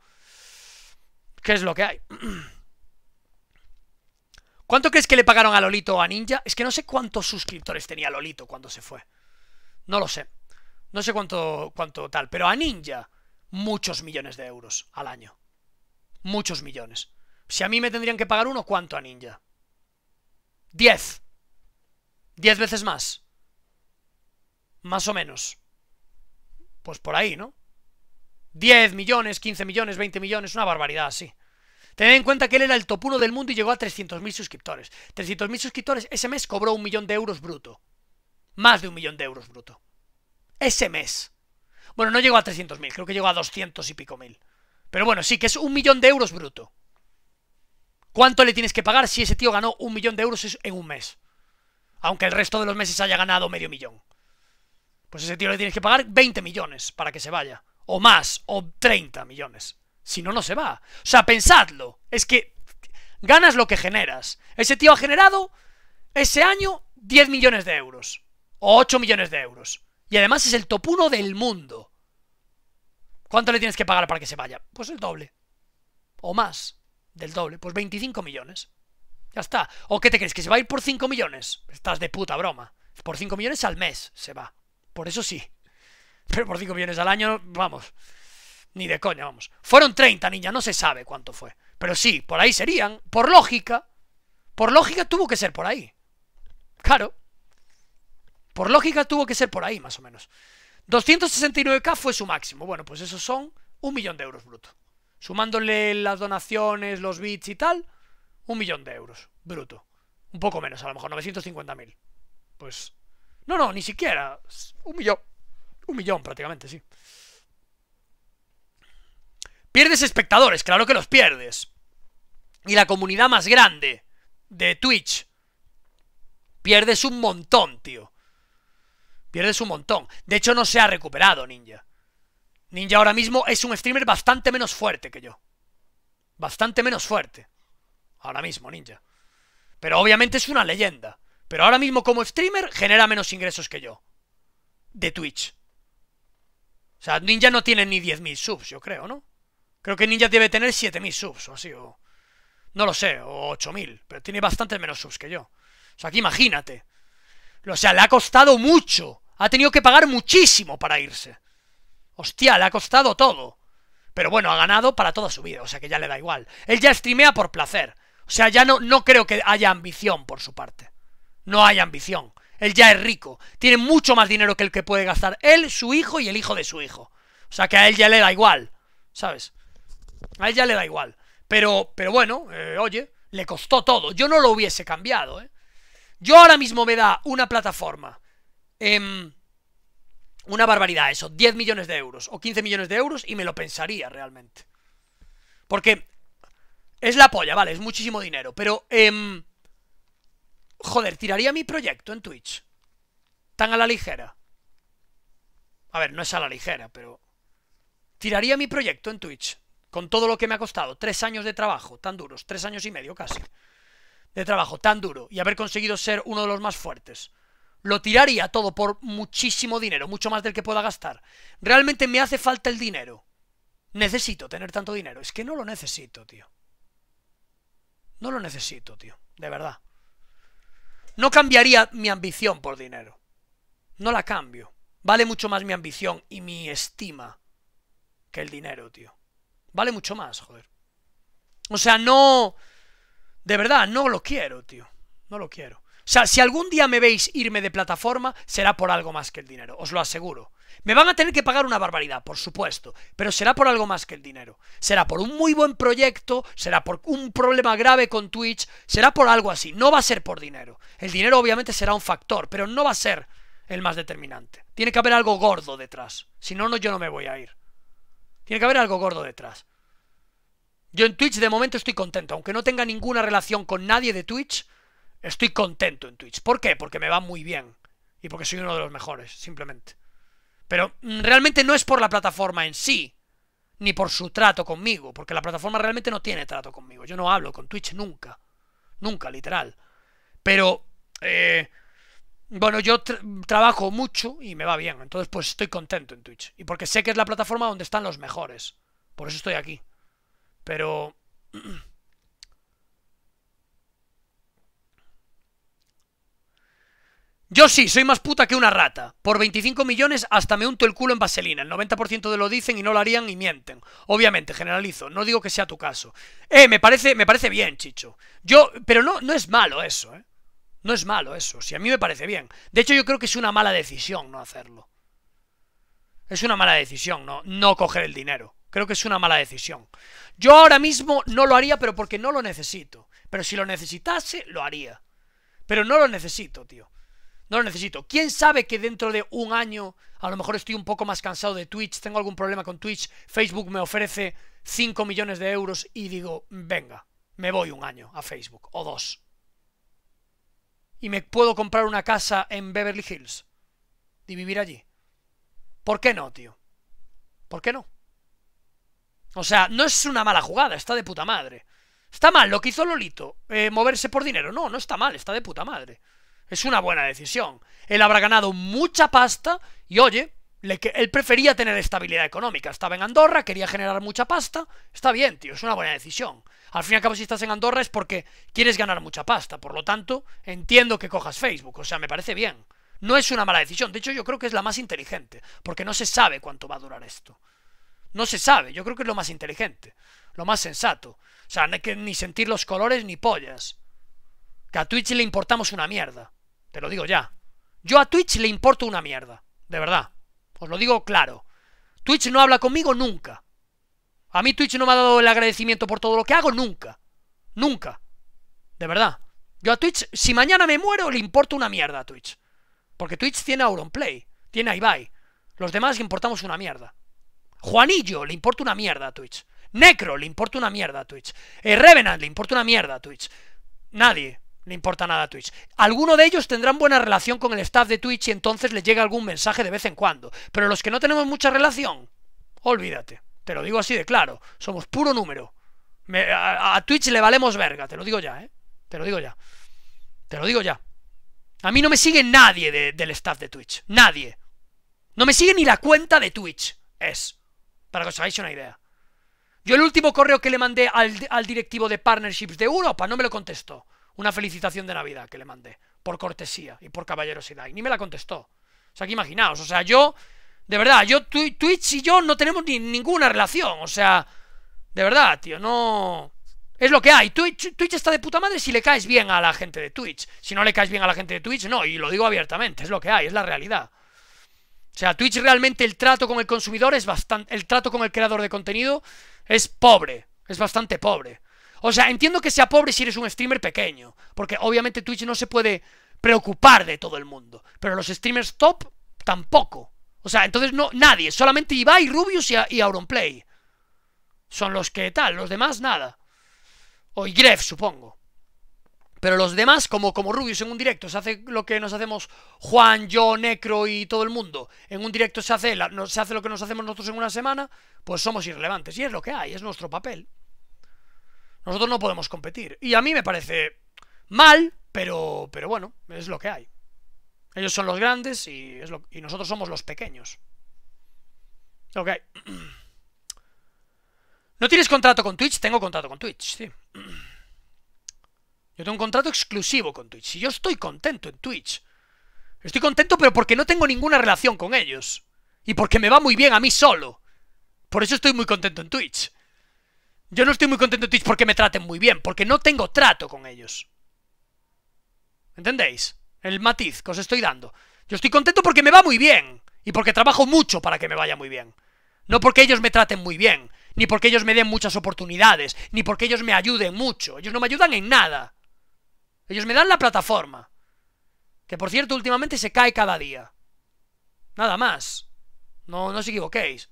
¿Qué es lo que hay? ¿Cuánto crees que le pagaron a Lolito o a Ninja? Es que no sé cuántos suscriptores tenía Lolito cuando se fue. No lo sé. No sé cuánto, cuánto tal. Pero a Ninja, muchos millones de euros al año muchos millones. Si a mí me tendrían que pagar uno, ¿cuánto a Ninja? Diez. Diez veces más. Más o menos. Pues por ahí, ¿no? Diez millones, quince millones, veinte millones, una barbaridad sí Tened en cuenta que él era el top uno del mundo y llegó a 300.000 suscriptores. 300.000 suscriptores, ese mes cobró un millón de euros bruto. Más de un millón de euros bruto. Ese mes. Bueno, no llegó a 300.000, creo que llegó a 200 y pico mil. Pero bueno, sí, que es un millón de euros bruto. ¿Cuánto le tienes que pagar si ese tío ganó un millón de euros en un mes? Aunque el resto de los meses haya ganado medio millón. Pues ese tío le tienes que pagar 20 millones para que se vaya. O más, o 30 millones. Si no, no se va. O sea, pensadlo. Es que ganas lo que generas. Ese tío ha generado ese año 10 millones de euros. O 8 millones de euros. Y además es el top 1 del mundo. ¿Cuánto le tienes que pagar para que se vaya? Pues el doble. O más del doble. Pues 25 millones. Ya está. ¿O qué te crees? ¿Que se va a ir por 5 millones? Estás de puta broma. Por 5 millones al mes se va. Por eso sí. Pero por 5 millones al año, vamos. Ni de coña, vamos. Fueron 30, niña, no se sabe cuánto fue. Pero sí, por ahí serían. Por lógica. Por lógica tuvo que ser por ahí. Claro. Por lógica tuvo que ser por ahí, más o menos. 269K fue su máximo. Bueno, pues esos son un millón de euros bruto. Sumándole las donaciones, los bits y tal, un millón de euros bruto. Un poco menos, a lo mejor 950.000. Pues... No, no, ni siquiera. Un millón. Un millón prácticamente, sí. Pierdes espectadores, claro que los pierdes. Y la comunidad más grande de Twitch. Pierdes un montón, tío. Pierdes un montón. De hecho, no se ha recuperado Ninja. Ninja ahora mismo es un streamer bastante menos fuerte que yo. Bastante menos fuerte. Ahora mismo, Ninja. Pero obviamente es una leyenda. Pero ahora mismo como streamer genera menos ingresos que yo. De Twitch. O sea, Ninja no tiene ni 10.000 subs, yo creo, ¿no? Creo que Ninja debe tener 7.000 subs o así, o... No lo sé, o 8.000, pero tiene bastante menos subs que yo. O sea, aquí imagínate. O sea, le ha costado mucho. Ha tenido que pagar muchísimo para irse. Hostia, le ha costado todo. Pero bueno, ha ganado para toda su vida, o sea que ya le da igual. Él ya streamea por placer. O sea, ya no, no creo que haya ambición por su parte. No hay ambición. Él ya es rico. Tiene mucho más dinero que el que puede gastar él, su hijo y el hijo de su hijo. O sea que a él ya le da igual. ¿Sabes? A él ya le da igual. Pero, pero bueno, eh, oye, le costó todo. Yo no lo hubiese cambiado, ¿eh? Yo ahora mismo me da una plataforma. Em, una barbaridad eso, 10 millones de euros o 15 millones de euros y me lo pensaría realmente. Porque es la polla, vale, es muchísimo dinero, pero... Em, joder, tiraría mi proyecto en Twitch. Tan a la ligera. A ver, no es a la ligera, pero... Tiraría mi proyecto en Twitch. Con todo lo que me ha costado. Tres años de trabajo, tan duros. Tres años y medio casi de trabajo tan duro y haber conseguido ser uno de los más fuertes. Lo tiraría todo por muchísimo dinero, mucho más del que pueda gastar. Realmente me hace falta el dinero. Necesito tener tanto dinero. Es que no lo necesito, tío. No lo necesito, tío. De verdad. No cambiaría mi ambición por dinero. No la cambio. Vale mucho más mi ambición y mi estima que el dinero, tío. Vale mucho más, joder. O sea, no... De verdad, no lo quiero, tío. No lo quiero. O sea, si algún día me veis irme de plataforma, será por algo más que el dinero, os lo aseguro. Me van a tener que pagar una barbaridad, por supuesto, pero será por algo más que el dinero. Será por un muy buen proyecto, será por un problema grave con Twitch, será por algo así, no va a ser por dinero. El dinero obviamente será un factor, pero no va a ser el más determinante. Tiene que haber algo gordo detrás, si no, no yo no me voy a ir. Tiene que haber algo gordo detrás. Yo en Twitch de momento estoy contento, aunque no tenga ninguna relación con nadie de Twitch, estoy contento en Twitch. ¿Por qué? Porque me va muy bien y porque soy uno de los mejores, simplemente. Pero mm, realmente no es por la plataforma en sí, ni por su trato conmigo, porque la plataforma realmente no tiene trato conmigo. Yo no hablo con Twitch nunca, nunca, literal. Pero, eh, bueno, yo trabajo mucho y me va bien, entonces pues estoy contento en Twitch. Y porque sé que es la plataforma donde están los mejores. Por eso estoy aquí. Pero... Yo sí, soy más puta que una rata. Por 25 millones hasta me unto el culo en vaselina. El 90% de lo dicen y no lo harían y mienten. Obviamente, generalizo. No digo que sea tu caso. Eh, me parece, me parece bien, Chicho. Yo, pero no, no es malo eso, ¿eh? No es malo eso. Si a mí me parece bien. De hecho, yo creo que es una mala decisión no hacerlo. Es una mala decisión, no, no coger el dinero. Creo que es una mala decisión. Yo ahora mismo no lo haría, pero porque no lo necesito. Pero si lo necesitase, lo haría. Pero no lo necesito, tío. No lo necesito. ¿Quién sabe que dentro de un año a lo mejor estoy un poco más cansado de Twitch, tengo algún problema con Twitch, Facebook me ofrece 5 millones de euros y digo, venga, me voy un año a Facebook, o dos. Y me puedo comprar una casa en Beverly Hills y vivir allí. ¿Por qué no, tío? ¿Por qué no? O sea, no es una mala jugada, está de puta madre. Está mal lo que hizo Lolito, eh, moverse por dinero. No, no está mal, está de puta madre. Es una buena decisión. Él habrá ganado mucha pasta y oye, él prefería tener estabilidad económica. Estaba en Andorra, quería generar mucha pasta. Está bien, tío, es una buena decisión. Al fin y al cabo, si estás en Andorra es porque quieres ganar mucha pasta. Por lo tanto, entiendo que cojas Facebook. O sea, me parece bien. No es una mala decisión. De hecho, yo creo que es la más inteligente, porque no se sabe cuánto va a durar esto. No se sabe, yo creo que es lo más inteligente, lo más sensato. O sea, no hay que ni sentir los colores ni pollas. Que a Twitch le importamos una mierda, te lo digo ya. Yo a Twitch le importo una mierda, de verdad. Os lo digo claro. Twitch no habla conmigo nunca. A mí Twitch no me ha dado el agradecimiento por todo lo que hago nunca. Nunca. De verdad. Yo a Twitch, si mañana me muero, le importo una mierda a Twitch. Porque Twitch tiene Auronplay, tiene a Ibai. Los demás le importamos una mierda. Juanillo le importa una mierda a Twitch. Necro le importa una mierda a Twitch. Eh, Revenant le importa una mierda a Twitch. Nadie le importa nada a Twitch. Alguno de ellos tendrán buena relación con el staff de Twitch y entonces le llega algún mensaje de vez en cuando. Pero los que no tenemos mucha relación, olvídate. Te lo digo así de claro. Somos puro número. a, Twitch le valemos verga, te lo digo ya, ¿eh? Te lo digo ya. Te lo digo ya. A mí no me sigue nadie del staff de Twitch. Nadie. No me sigue ni la cuenta de Twitch. Es. Para que os hagáis una idea. Yo el último correo que le mandé al, directivo de Partnerships de Europa no me lo contestó. Una felicitación de Navidad que le mandé, por cortesía y por caballerosidad. Y ni me la contestó. O sea, que imaginaos, o sea, yo, de verdad, yo, Twitch y yo no tenemos ni, ninguna relación. O sea, de verdad, tío, no... Es lo que hay. Twitch, está de puta madre si le caes bien a la gente de Twitch. Si no le caes bien a la gente de Twitch, no. Y lo digo abiertamente. Es lo que hay, es la realidad. O sea, Twitch realmente el trato con el consumidor es bastante... El trato con el creador de contenido es pobre. Es bastante pobre. O sea, entiendo que sea pobre si eres un streamer pequeño. Porque obviamente Twitch no se puede preocupar de todo el mundo. Pero los streamers top tampoco. O sea, entonces no, nadie. Solamente Ibai, Rubius y, y Auronplay. Son los que tal. Los demás nada. O Gref, supongo. Pero los demás, como, como Rubius en un directo, se hace lo que nos hacemos Juan, yo, Necro y todo el mundo. En un directo se hace, la, se hace lo que nos hacemos nosotros en una semana, pues somos irrelevantes. Y es lo que hay, es nuestro papel. Nosotros no podemos competir. Y a mí me parece mal, pero, pero bueno, es lo que hay. Ellos son los grandes y, y nosotros somos los pequeños. Ok. ¿No tienes contrato con Twitch? Tengo contrato con Twitch, sí. Yo tengo un contrato exclusivo con Twitch. Y yo estoy contento en Twitch. Estoy contento, pero porque no tengo ninguna relación con ellos. Y porque me va muy bien a mí solo. Por eso estoy muy contento en Twitch. Yo no estoy muy contento en Twitch porque me traten muy bien, porque no tengo trato con ellos. ¿Entendéis? El matiz que os estoy dando. Yo estoy contento porque me va muy bien. Y porque trabajo mucho para que me vaya muy bien. No porque ellos me traten muy bien, ni porque ellos me den muchas oportunidades, ni porque ellos me ayuden mucho. Ellos no me ayudan en nada. Ellos me dan la plataforma. Que por cierto, últimamente se cae cada día. Nada más. No, no os equivoquéis.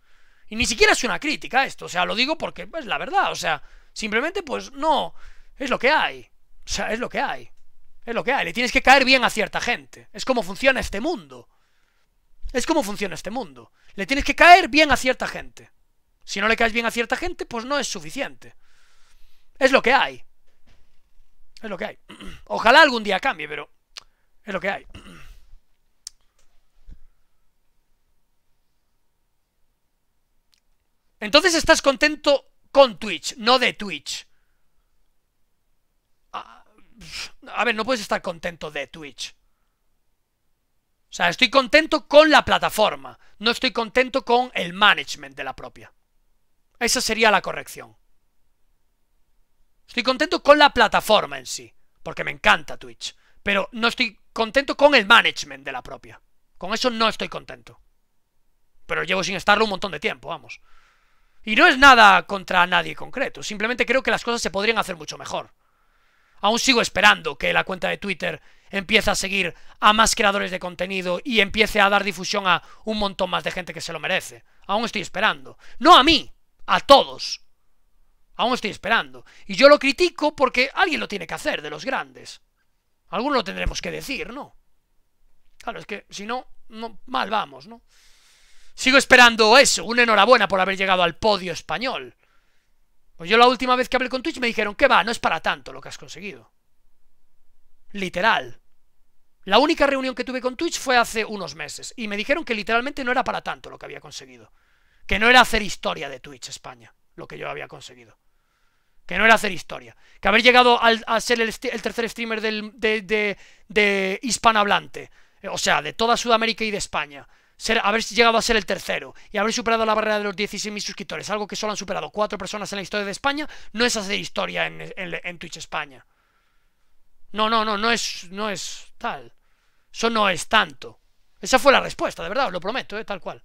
Y ni siquiera es una crítica esto. O sea, lo digo porque es la verdad. O sea, simplemente, pues no. Es lo que hay. O sea, es lo que hay. Es lo que hay. Le tienes que caer bien a cierta gente. Es como funciona este mundo. Es como funciona este mundo. Le tienes que caer bien a cierta gente. Si no le caes bien a cierta gente, pues no es suficiente. Es lo que hay. Es lo que hay. Ojalá algún día cambie, pero es lo que hay. Entonces estás contento con Twitch, no de Twitch. Ah, a ver, no puedes estar contento de Twitch. O sea, estoy contento con la plataforma, no estoy contento con el management de la propia. Esa sería la corrección. Estoy contento con la plataforma en sí, porque me encanta Twitch, pero no estoy contento con el management de la propia. Con eso no estoy contento. Pero llevo sin estarlo un montón de tiempo, vamos. Y no es nada contra nadie concreto, simplemente creo que las cosas se podrían hacer mucho mejor. Aún sigo esperando que la cuenta de Twitter empiece a seguir a más creadores de contenido y empiece a dar difusión a un montón más de gente que se lo merece. Aún estoy esperando. No a mí, a todos. Aún estoy esperando. Y yo lo critico porque alguien lo tiene que hacer de los grandes. Alguno lo tendremos que decir, ¿no? Claro, es que si no, no mal vamos, ¿no? Sigo esperando eso. Una enhorabuena por haber llegado al podio español. Pues yo la última vez que hablé con Twitch me dijeron que va, no es para tanto lo que has conseguido. Literal. La única reunión que tuve con Twitch fue hace unos meses y me dijeron que literalmente no era para tanto lo que había conseguido. Que no era hacer historia de Twitch España, lo que yo había conseguido que no era hacer historia. Que haber llegado a ser el, tercer streamer del, de, de, hispanohablante, eh, o sea, de toda Sudamérica y de España. haber llegado a ser el tercero y haber superado la barrera de los 16.000 suscriptores, algo que solo han superado cuatro personas en la historia de España, no es hacer historia en, Twitch España. No, no, no, no es, no es tal. Eso no es tanto. Esa fue la respuesta, de verdad, os lo prometo, eh, tal cual.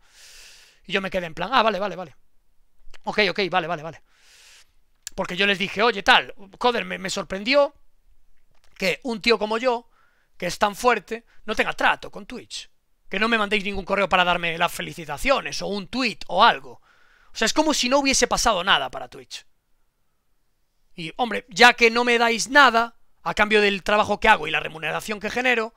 Y yo me quedé en plan, ah, vale, vale, vale. Ok, ok, vale, vale, vale porque yo les dije, oye, tal, joder, me, sorprendió que un tío como yo, que es tan fuerte, no tenga trato con Twitch. Que no me mandéis ningún correo para darme las felicitaciones o un tweet o algo. O sea, es como si no hubiese pasado nada para Twitch. Y, hombre, ya que no me dais nada, a cambio del trabajo que hago y la remuneración que genero,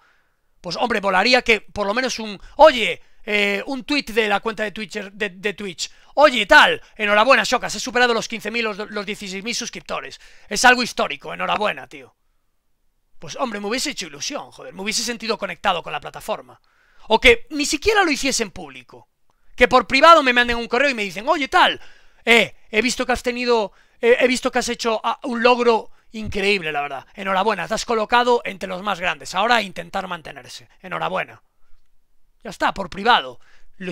pues, hombre, volaría que por lo menos un, oye, eh, un tweet de la cuenta de de, de Twitch, Oye, tal, enhorabuena, Shokas, he superado los 15.000, los, 16.000 suscriptores. Es algo histórico, enhorabuena, tío. Pues hombre, me hubiese hecho ilusión, joder, me hubiese sentido conectado con la plataforma. O que ni siquiera lo hiciesen público. Que por privado me manden un correo y me dicen, oye, tal, eh, he visto que has tenido, eh, he visto que has hecho ah, un logro increíble, la verdad. Enhorabuena, te has colocado entre los más grandes. Ahora intentar mantenerse. Enhorabuena. Ya está, por privado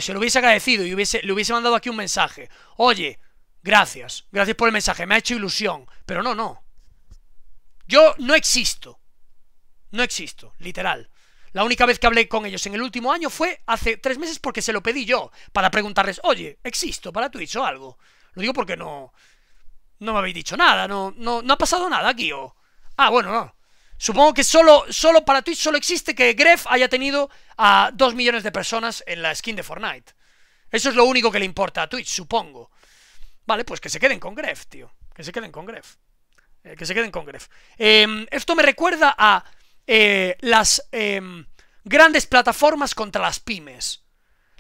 se lo hubiese agradecido y hubiese, le hubiese mandado aquí un mensaje. Oye, gracias, gracias por el mensaje, me ha hecho ilusión. Pero no, no. Yo no existo. No existo, literal. La única vez que hablé con ellos en el último año fue hace tres meses porque se lo pedí yo, para preguntarles, oye, ¿existo para Twitch o algo? Lo digo porque no... No me habéis dicho nada, no, no, no ha pasado nada aquí o... Ah, bueno, no. Supongo que solo, solo para Twitch solo existe que Gref haya tenido a 2 millones de personas en la skin de Fortnite. Eso es lo único que le importa a Twitch, supongo. Vale, pues que se queden con Gref, tío. Que se queden con Gref. Eh, que se queden con Gref. Em, esto me recuerda a eh, las em, grandes plataformas contra las pymes.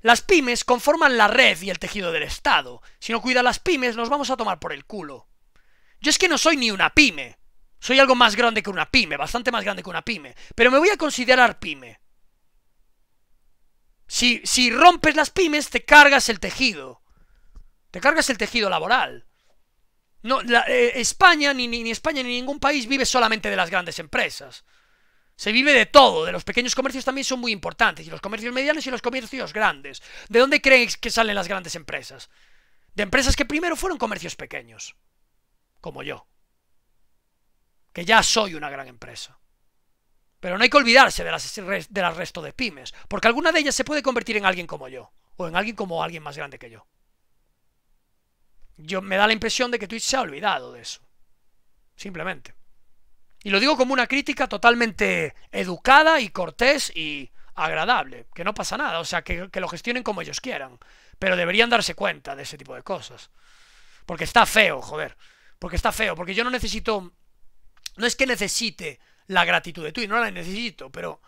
Las pymes conforman la red y el tejido del Estado. Si no cuida las pymes, nos vamos a tomar por el culo. Yo es que no soy ni una pyme. Soy algo más grande que una pyme, bastante más grande que una pyme. Pero me voy a considerar pyme. Si, si rompes las pymes, te cargas el tejido. Te cargas el tejido laboral. No, eh, España, ni, ni España, ni ningún país vive solamente de las grandes empresas. Se vive de todo, de los pequeños comercios también son muy importantes, y los comercios medianos y los comercios grandes. ¿De dónde creéis que salen las grandes empresas? De empresas que primero fueron comercios pequeños, como yo que ya soy una gran empresa. Pero no hay que olvidarse de las, de resto de pymes, porque alguna de ellas se puede convertir en alguien como yo, o en alguien como alguien más grande que yo. Yo me da la impresión de que Twitch se ha olvidado de eso. Simplemente. Y lo digo como una crítica totalmente educada y cortés y agradable, que no pasa nada, o sea, que, que lo gestionen como ellos quieran, pero deberían darse cuenta de ese tipo de cosas. Porque está feo, joder. Porque está feo, porque yo no necesito no es que necesite la gratitud de Twitter, no la necesito, pero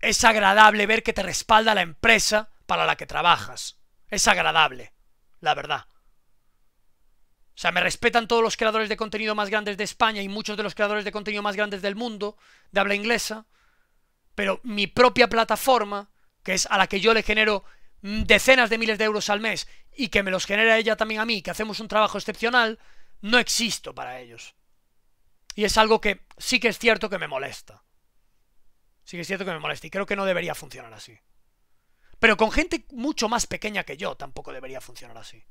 es agradable ver que te respalda la empresa para la que trabajas. Es agradable, la verdad. O sea, me respetan todos los creadores de contenido más grandes de España y muchos de los creadores de contenido más grandes del mundo, de habla inglesa, pero mi propia plataforma, que es a la que yo le genero mm, decenas de miles de euros al mes y que me los genera ella también a mí, que hacemos un trabajo excepcional, no existo para ellos y es algo que sí que es cierto que me molesta. Sí que es cierto que me molesta y creo que no debería funcionar así. Pero con gente mucho más pequeña que yo tampoco debería funcionar así.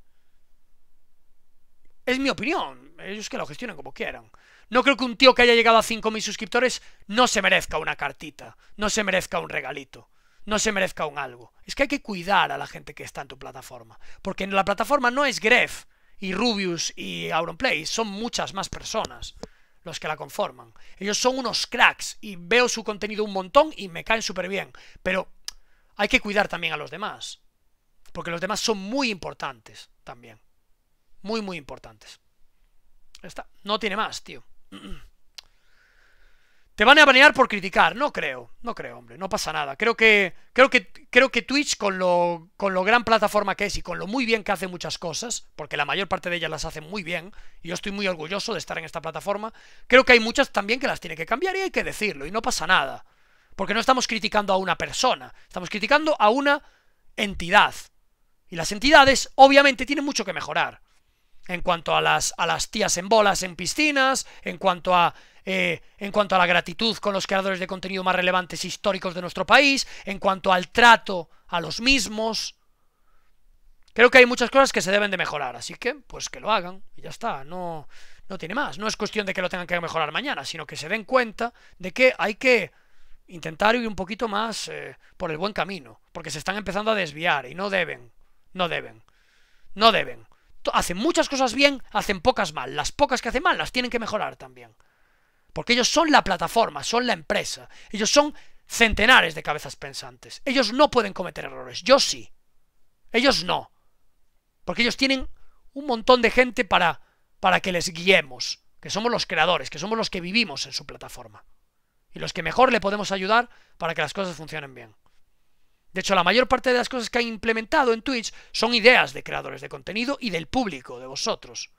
Es mi opinión, ellos que lo gestionen como quieran. No creo que un tío que haya llegado a 5.000 suscriptores no se merezca una cartita, no se merezca un regalito, no se merezca un algo. Es que hay que cuidar a la gente que está en tu plataforma, porque en la plataforma no es Gref y Rubius y Auronplay, son muchas más personas los que la conforman. Ellos son unos cracks y veo su contenido un montón y me caen súper bien, pero hay que cuidar también a los demás, porque los demás son muy importantes también. Muy, muy importantes. está. No tiene más, tío. ¿Te van a banear por criticar? No creo, no creo, hombre, no pasa nada. Creo que, creo que, creo que Twitch, con lo, con lo gran plataforma que es y con lo muy bien que hace muchas cosas, porque la mayor parte de ellas las hace muy bien, y yo estoy muy orgulloso de estar en esta plataforma, creo que hay muchas también que las tiene que cambiar y hay que decirlo, y no pasa nada. Porque no estamos criticando a una persona, estamos criticando a una entidad. Y las entidades, obviamente, tienen mucho que mejorar en cuanto a las, a las tías en bolas en piscinas, en cuanto a eh, en cuanto a la gratitud con los creadores de contenido más relevantes e históricos de nuestro país, en cuanto al trato a los mismos. Creo que hay muchas cosas que se deben de mejorar, así que pues que lo hagan y ya está, no, no tiene más. No es cuestión de que lo tengan que mejorar mañana, sino que se den cuenta de que hay que intentar ir un poquito más eh, por el buen camino, porque se están empezando a desviar y no deben, no deben, no deben. Hacen muchas cosas bien, hacen pocas mal. Las pocas que hacen mal las tienen que mejorar también. Porque ellos son la plataforma, son la empresa. Ellos son centenares de cabezas pensantes. Ellos no pueden cometer errores. Yo sí. Ellos no. Porque ellos tienen un montón de gente para, para que les guiemos. Que somos los creadores, que somos los que vivimos en su plataforma. Y los que mejor le podemos ayudar para que las cosas funcionen bien. De hecho, la mayor parte de las cosas que han implementado en Twitch son ideas de creadores de contenido y del público, de vosotros.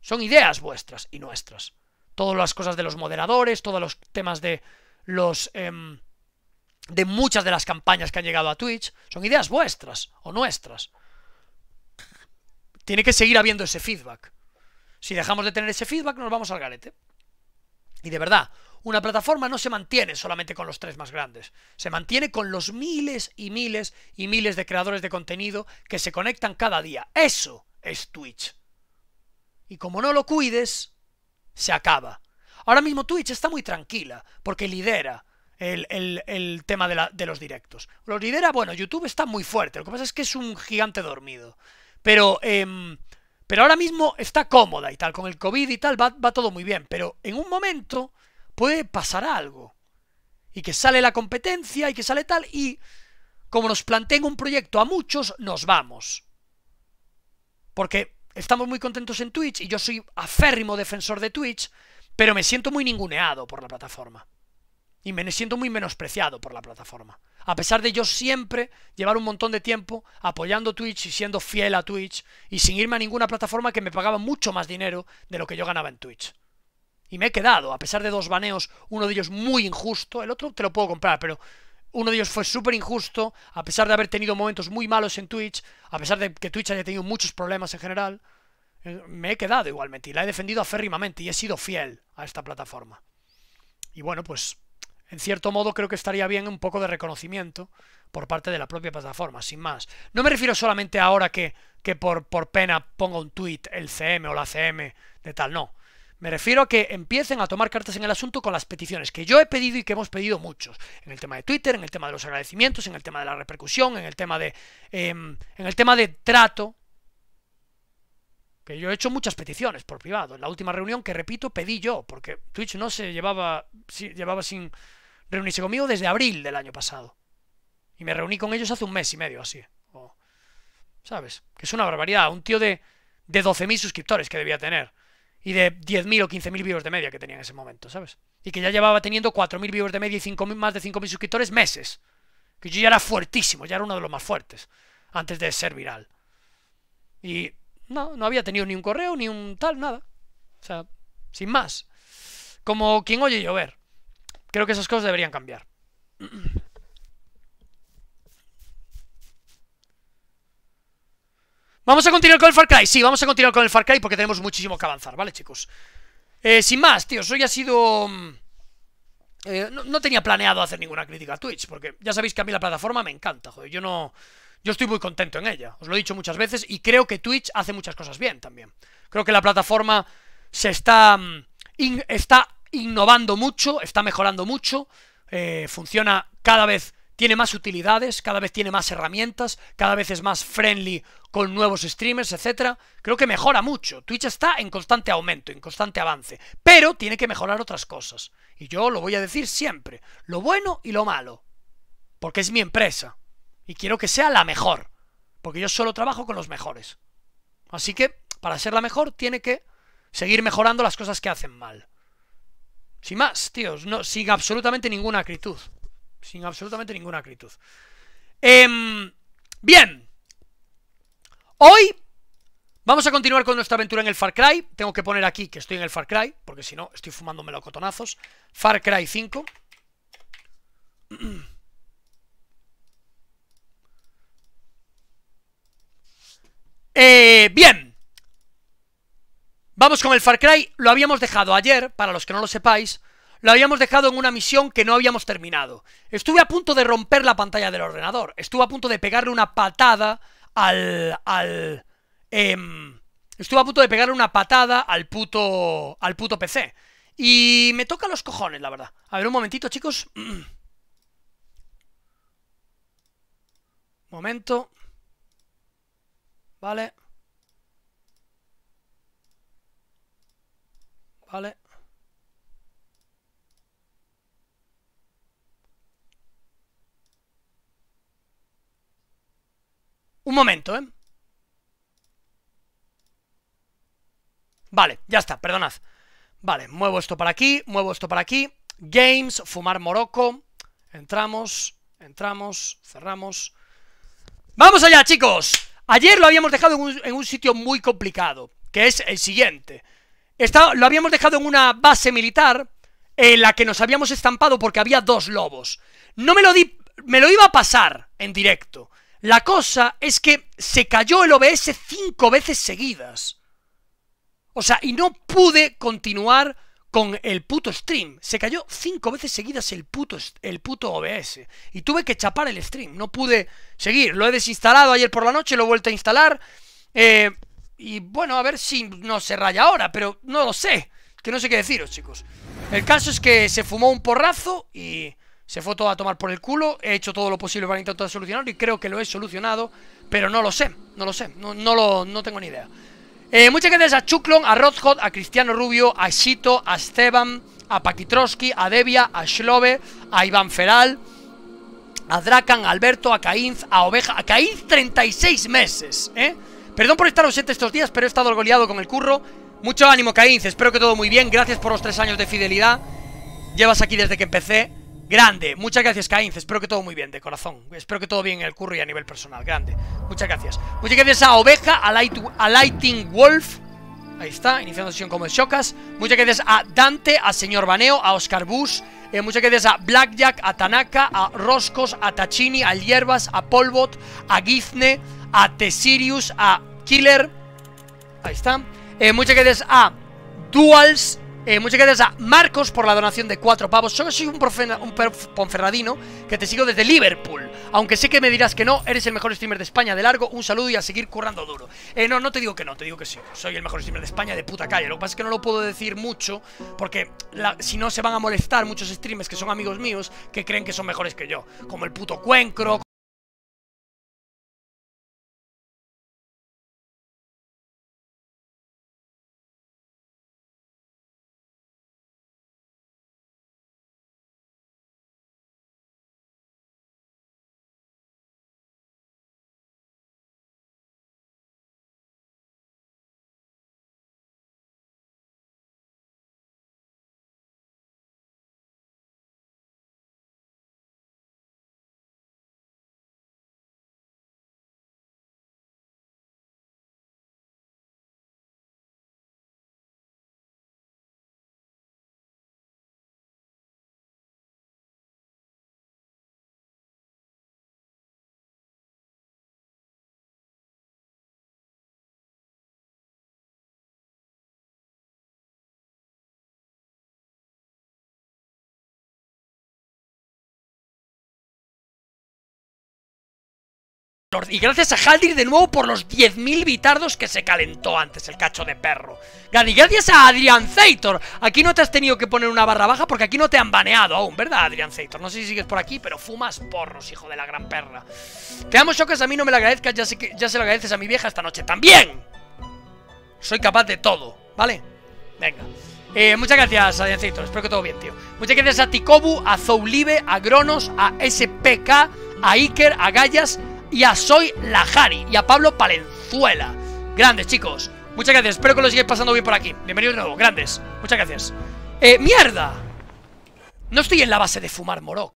Son ideas vuestras y nuestras todas las cosas de los moderadores, todos los temas de los... Em, de muchas de las campañas que han llegado a Twitch, son ideas vuestras o nuestras. Tiene que seguir habiendo ese feedback. Si dejamos de tener ese feedback, nos vamos al garete. Y de verdad, una plataforma no se mantiene solamente con los tres más grandes, se mantiene con los miles y miles y miles de creadores de contenido que se conectan cada día. Eso es Twitch. Y como no lo cuides, se acaba. Ahora mismo Twitch está muy tranquila, porque lidera el, tema de, los directos. lo lidera, bueno, YouTube está muy fuerte, lo que pasa es que es un gigante dormido. Pero, em, pero ahora mismo está cómoda y tal, con el COVID y tal, va, va todo muy bien. Pero en un momento puede pasar algo. Y que sale la competencia y que sale tal, y como nos planteen un proyecto a muchos, nos vamos. Porque estamos muy contentos en Twitch y yo soy aférrimo defensor de Twitch, pero me siento muy ninguneado por la plataforma. Y me siento muy menospreciado por la plataforma. A pesar de yo siempre llevar un montón de tiempo apoyando Twitch y siendo fiel a Twitch y sin irme a ninguna plataforma que me pagaba mucho más dinero de lo que yo ganaba en Twitch. Y me he quedado, a pesar de dos baneos, uno de ellos muy injusto, el otro te lo puedo comprar, pero uno de ellos fue súper injusto, a pesar de haber tenido momentos muy malos en Twitch, a pesar de que Twitch haya tenido muchos problemas en general, eh, me he quedado igualmente y la he defendido aférrimamente y he sido fiel a esta plataforma. Y bueno, pues en cierto modo creo que estaría bien un poco de reconocimiento por parte de la propia plataforma, sin más. No me refiero solamente ahora que, por, por pena ponga un tweet el CM o la CM de tal, no. Me refiero a que empiecen a tomar cartas en el asunto con las peticiones que yo he pedido y que hemos pedido muchos. En el tema de Twitter, en el tema de los agradecimientos, en el tema de la repercusión, en el tema de, em, en el tema de trato. Que yo he hecho muchas peticiones por privado. En la última reunión, que repito, pedí yo, porque Twitch no se llevaba, llevaba sin reunirse conmigo desde abril del año pasado. Y me reuní con ellos hace un mes y medio, así. ¿Sabes? Que es una barbaridad. Un tío de, de 12.000 suscriptores que debía tener y de 10.000 o 15.000 views de media que tenía en ese momento, ¿sabes? Y que ya llevaba teniendo 4.000 views de media y más de 5.000 suscriptores meses. Que yo ya era fuertísimo, ya era uno de los más fuertes, antes de ser viral. Y no, no había tenido ni un correo, ni un tal, nada. O sea, sin más. Como quien oye llover. Creo que esas cosas deberían cambiar. Vamos a continuar con el Far Cry, sí, vamos a continuar con el Far Cry porque tenemos muchísimo que avanzar, ¿vale, chicos? Eh, sin más, tío, hoy ha sido... Mm, eh, no, tenía planeado hacer ninguna crítica a Twitch, porque ya sabéis que a mí la plataforma me encanta, joder, yo no... Yo estoy muy contento en ella, os lo he dicho muchas veces, y creo que Twitch hace muchas cosas bien también. Creo que la plataforma se está... Mm, está innovando mucho, está mejorando mucho, eh, funciona cada vez tiene más utilidades, cada vez tiene más herramientas, cada vez es más friendly con nuevos streamers, etcétera. Creo que mejora mucho. Twitch está en constante aumento, en constante avance, pero tiene que mejorar otras cosas. Y yo lo voy a decir siempre, lo bueno y lo malo, porque es mi empresa y quiero que sea la mejor, porque yo solo trabajo con los mejores. Así que, para ser la mejor, tiene que seguir mejorando las cosas que hacen mal. Sin más, tíos, no, sin absolutamente ninguna acritud sin absolutamente ninguna acritud. Eh, bien, hoy vamos a continuar con nuestra aventura en el Far Cry. Tengo que poner aquí que estoy en el Far Cry, porque si no estoy fumando melocotonazos. Far Cry 5. Eh, bien. Vamos con el Far Cry. Lo habíamos dejado ayer, para los que no lo sepáis lo habíamos dejado en una misión que no habíamos terminado. Estuve a punto de romper la pantalla del ordenador. Estuve a punto de pegarle una patada al... al... Em, estuve a punto de pegarle una patada al puto... al puto PC. Y me toca los cojones, la verdad. A ver, un momentito, chicos. Momento. Vale. Vale. Un momento, ¿eh? Vale, ya está, perdonad. Vale, muevo esto para aquí, muevo esto para aquí. Games, fumar Morocco. Entramos, entramos, cerramos. ¡Vamos allá, chicos! Ayer lo habíamos dejado en un, sitio muy complicado, que es el siguiente. lo habíamos dejado en una base militar en la que nos habíamos estampado porque había dos lobos. No me lo di... Me lo iba a pasar en directo. La cosa es que se cayó el OBS cinco veces seguidas. O sea, y no pude continuar con el puto stream. Se cayó cinco veces seguidas el puto, el puto OBS. Y tuve que chapar el stream. No pude seguir. Lo he desinstalado ayer por la noche, lo he vuelto a instalar. Eh, y bueno, a ver si no se raya ahora, pero no lo sé. Que no sé qué deciros, chicos. El caso es que se fumó un porrazo y... Se fue todo a tomar por el culo, he hecho todo lo posible para intentar solucionarlo y creo que lo he solucionado, pero no lo sé, no lo sé, no, no tengo ni idea. Eh, muchas gracias a Chuclon, a Rothhot, a Cristiano Rubio, a Shito, a Esteban, a Pakitroski, a Devia, a Schlove, a Iván Feral, a Dracan, a Alberto, a Caínz, a Oveja, a Caínz 36 meses, ¿eh? Perdón por estar ausente estos días, pero he estado goleado con el curro. Mucho ánimo, Caínz, espero que todo muy bien, gracias por los tres años de fidelidad. Llevas aquí desde que empecé. Grande, muchas gracias Caínz, espero que todo muy bien, de corazón Espero que todo bien en el curry a nivel personal, grande Muchas gracias Muchas gracias a Oveja, a, Light, Lighting Wolf Ahí está, iniciando sesión como el Shocas Muchas gracias a Dante, a Señor Baneo, a Oscar Bush. Eh, muchas gracias a Blackjack, a Tanaka, a Roscos, a Tachini, a Hierbas, a Polbot A Gizne, a Tesirius, a Killer Ahí está eh, Muchas gracias a Duals eh, muchas gracias a Marcos por la donación de cuatro pavos. Solo soy un, un ponferradino que te sigo desde Liverpool. Aunque sé que me dirás que no, eres el mejor streamer de España de largo. Un saludo y a seguir currando duro. Eh, no, no te digo que no, te digo que sí. Soy el mejor streamer de España de puta calle. Lo que pasa es que no lo puedo decir mucho porque si no se van a molestar muchos streamers que son amigos míos que creen que son mejores que yo. Como el puto Cuencro. Y gracias a Haldir de nuevo por los 10.000 bitardos que se calentó antes el cacho de perro. Y gracias a Adrian Zaytor Aquí no te has tenido que poner una barra baja porque aquí no te han baneado aún, ¿verdad, Adrian Zaytor? No sé si sigues por aquí, pero fumas porros, hijo de la gran perra. Te damos chocas, a mí no me lo agradezcas, ya, sé que, ya se lo agradeces a mi vieja esta noche también. Soy capaz de todo, ¿vale? Venga. Eh, muchas gracias, Adrian Zaytor, Espero que todo bien, tío. Muchas gracias a Tikobu, a Zoulibe, a Gronos, a SPK, a Iker, a Gallas y a Soy Lajari y a Pablo Palenzuela. Grandes, chicos. Muchas gracias. Espero que lo sigáis pasando bien por aquí. Bienvenidos de nuevo. Grandes. Muchas gracias. Eh, ¡Mierda! No estoy en la base de fumar, moro.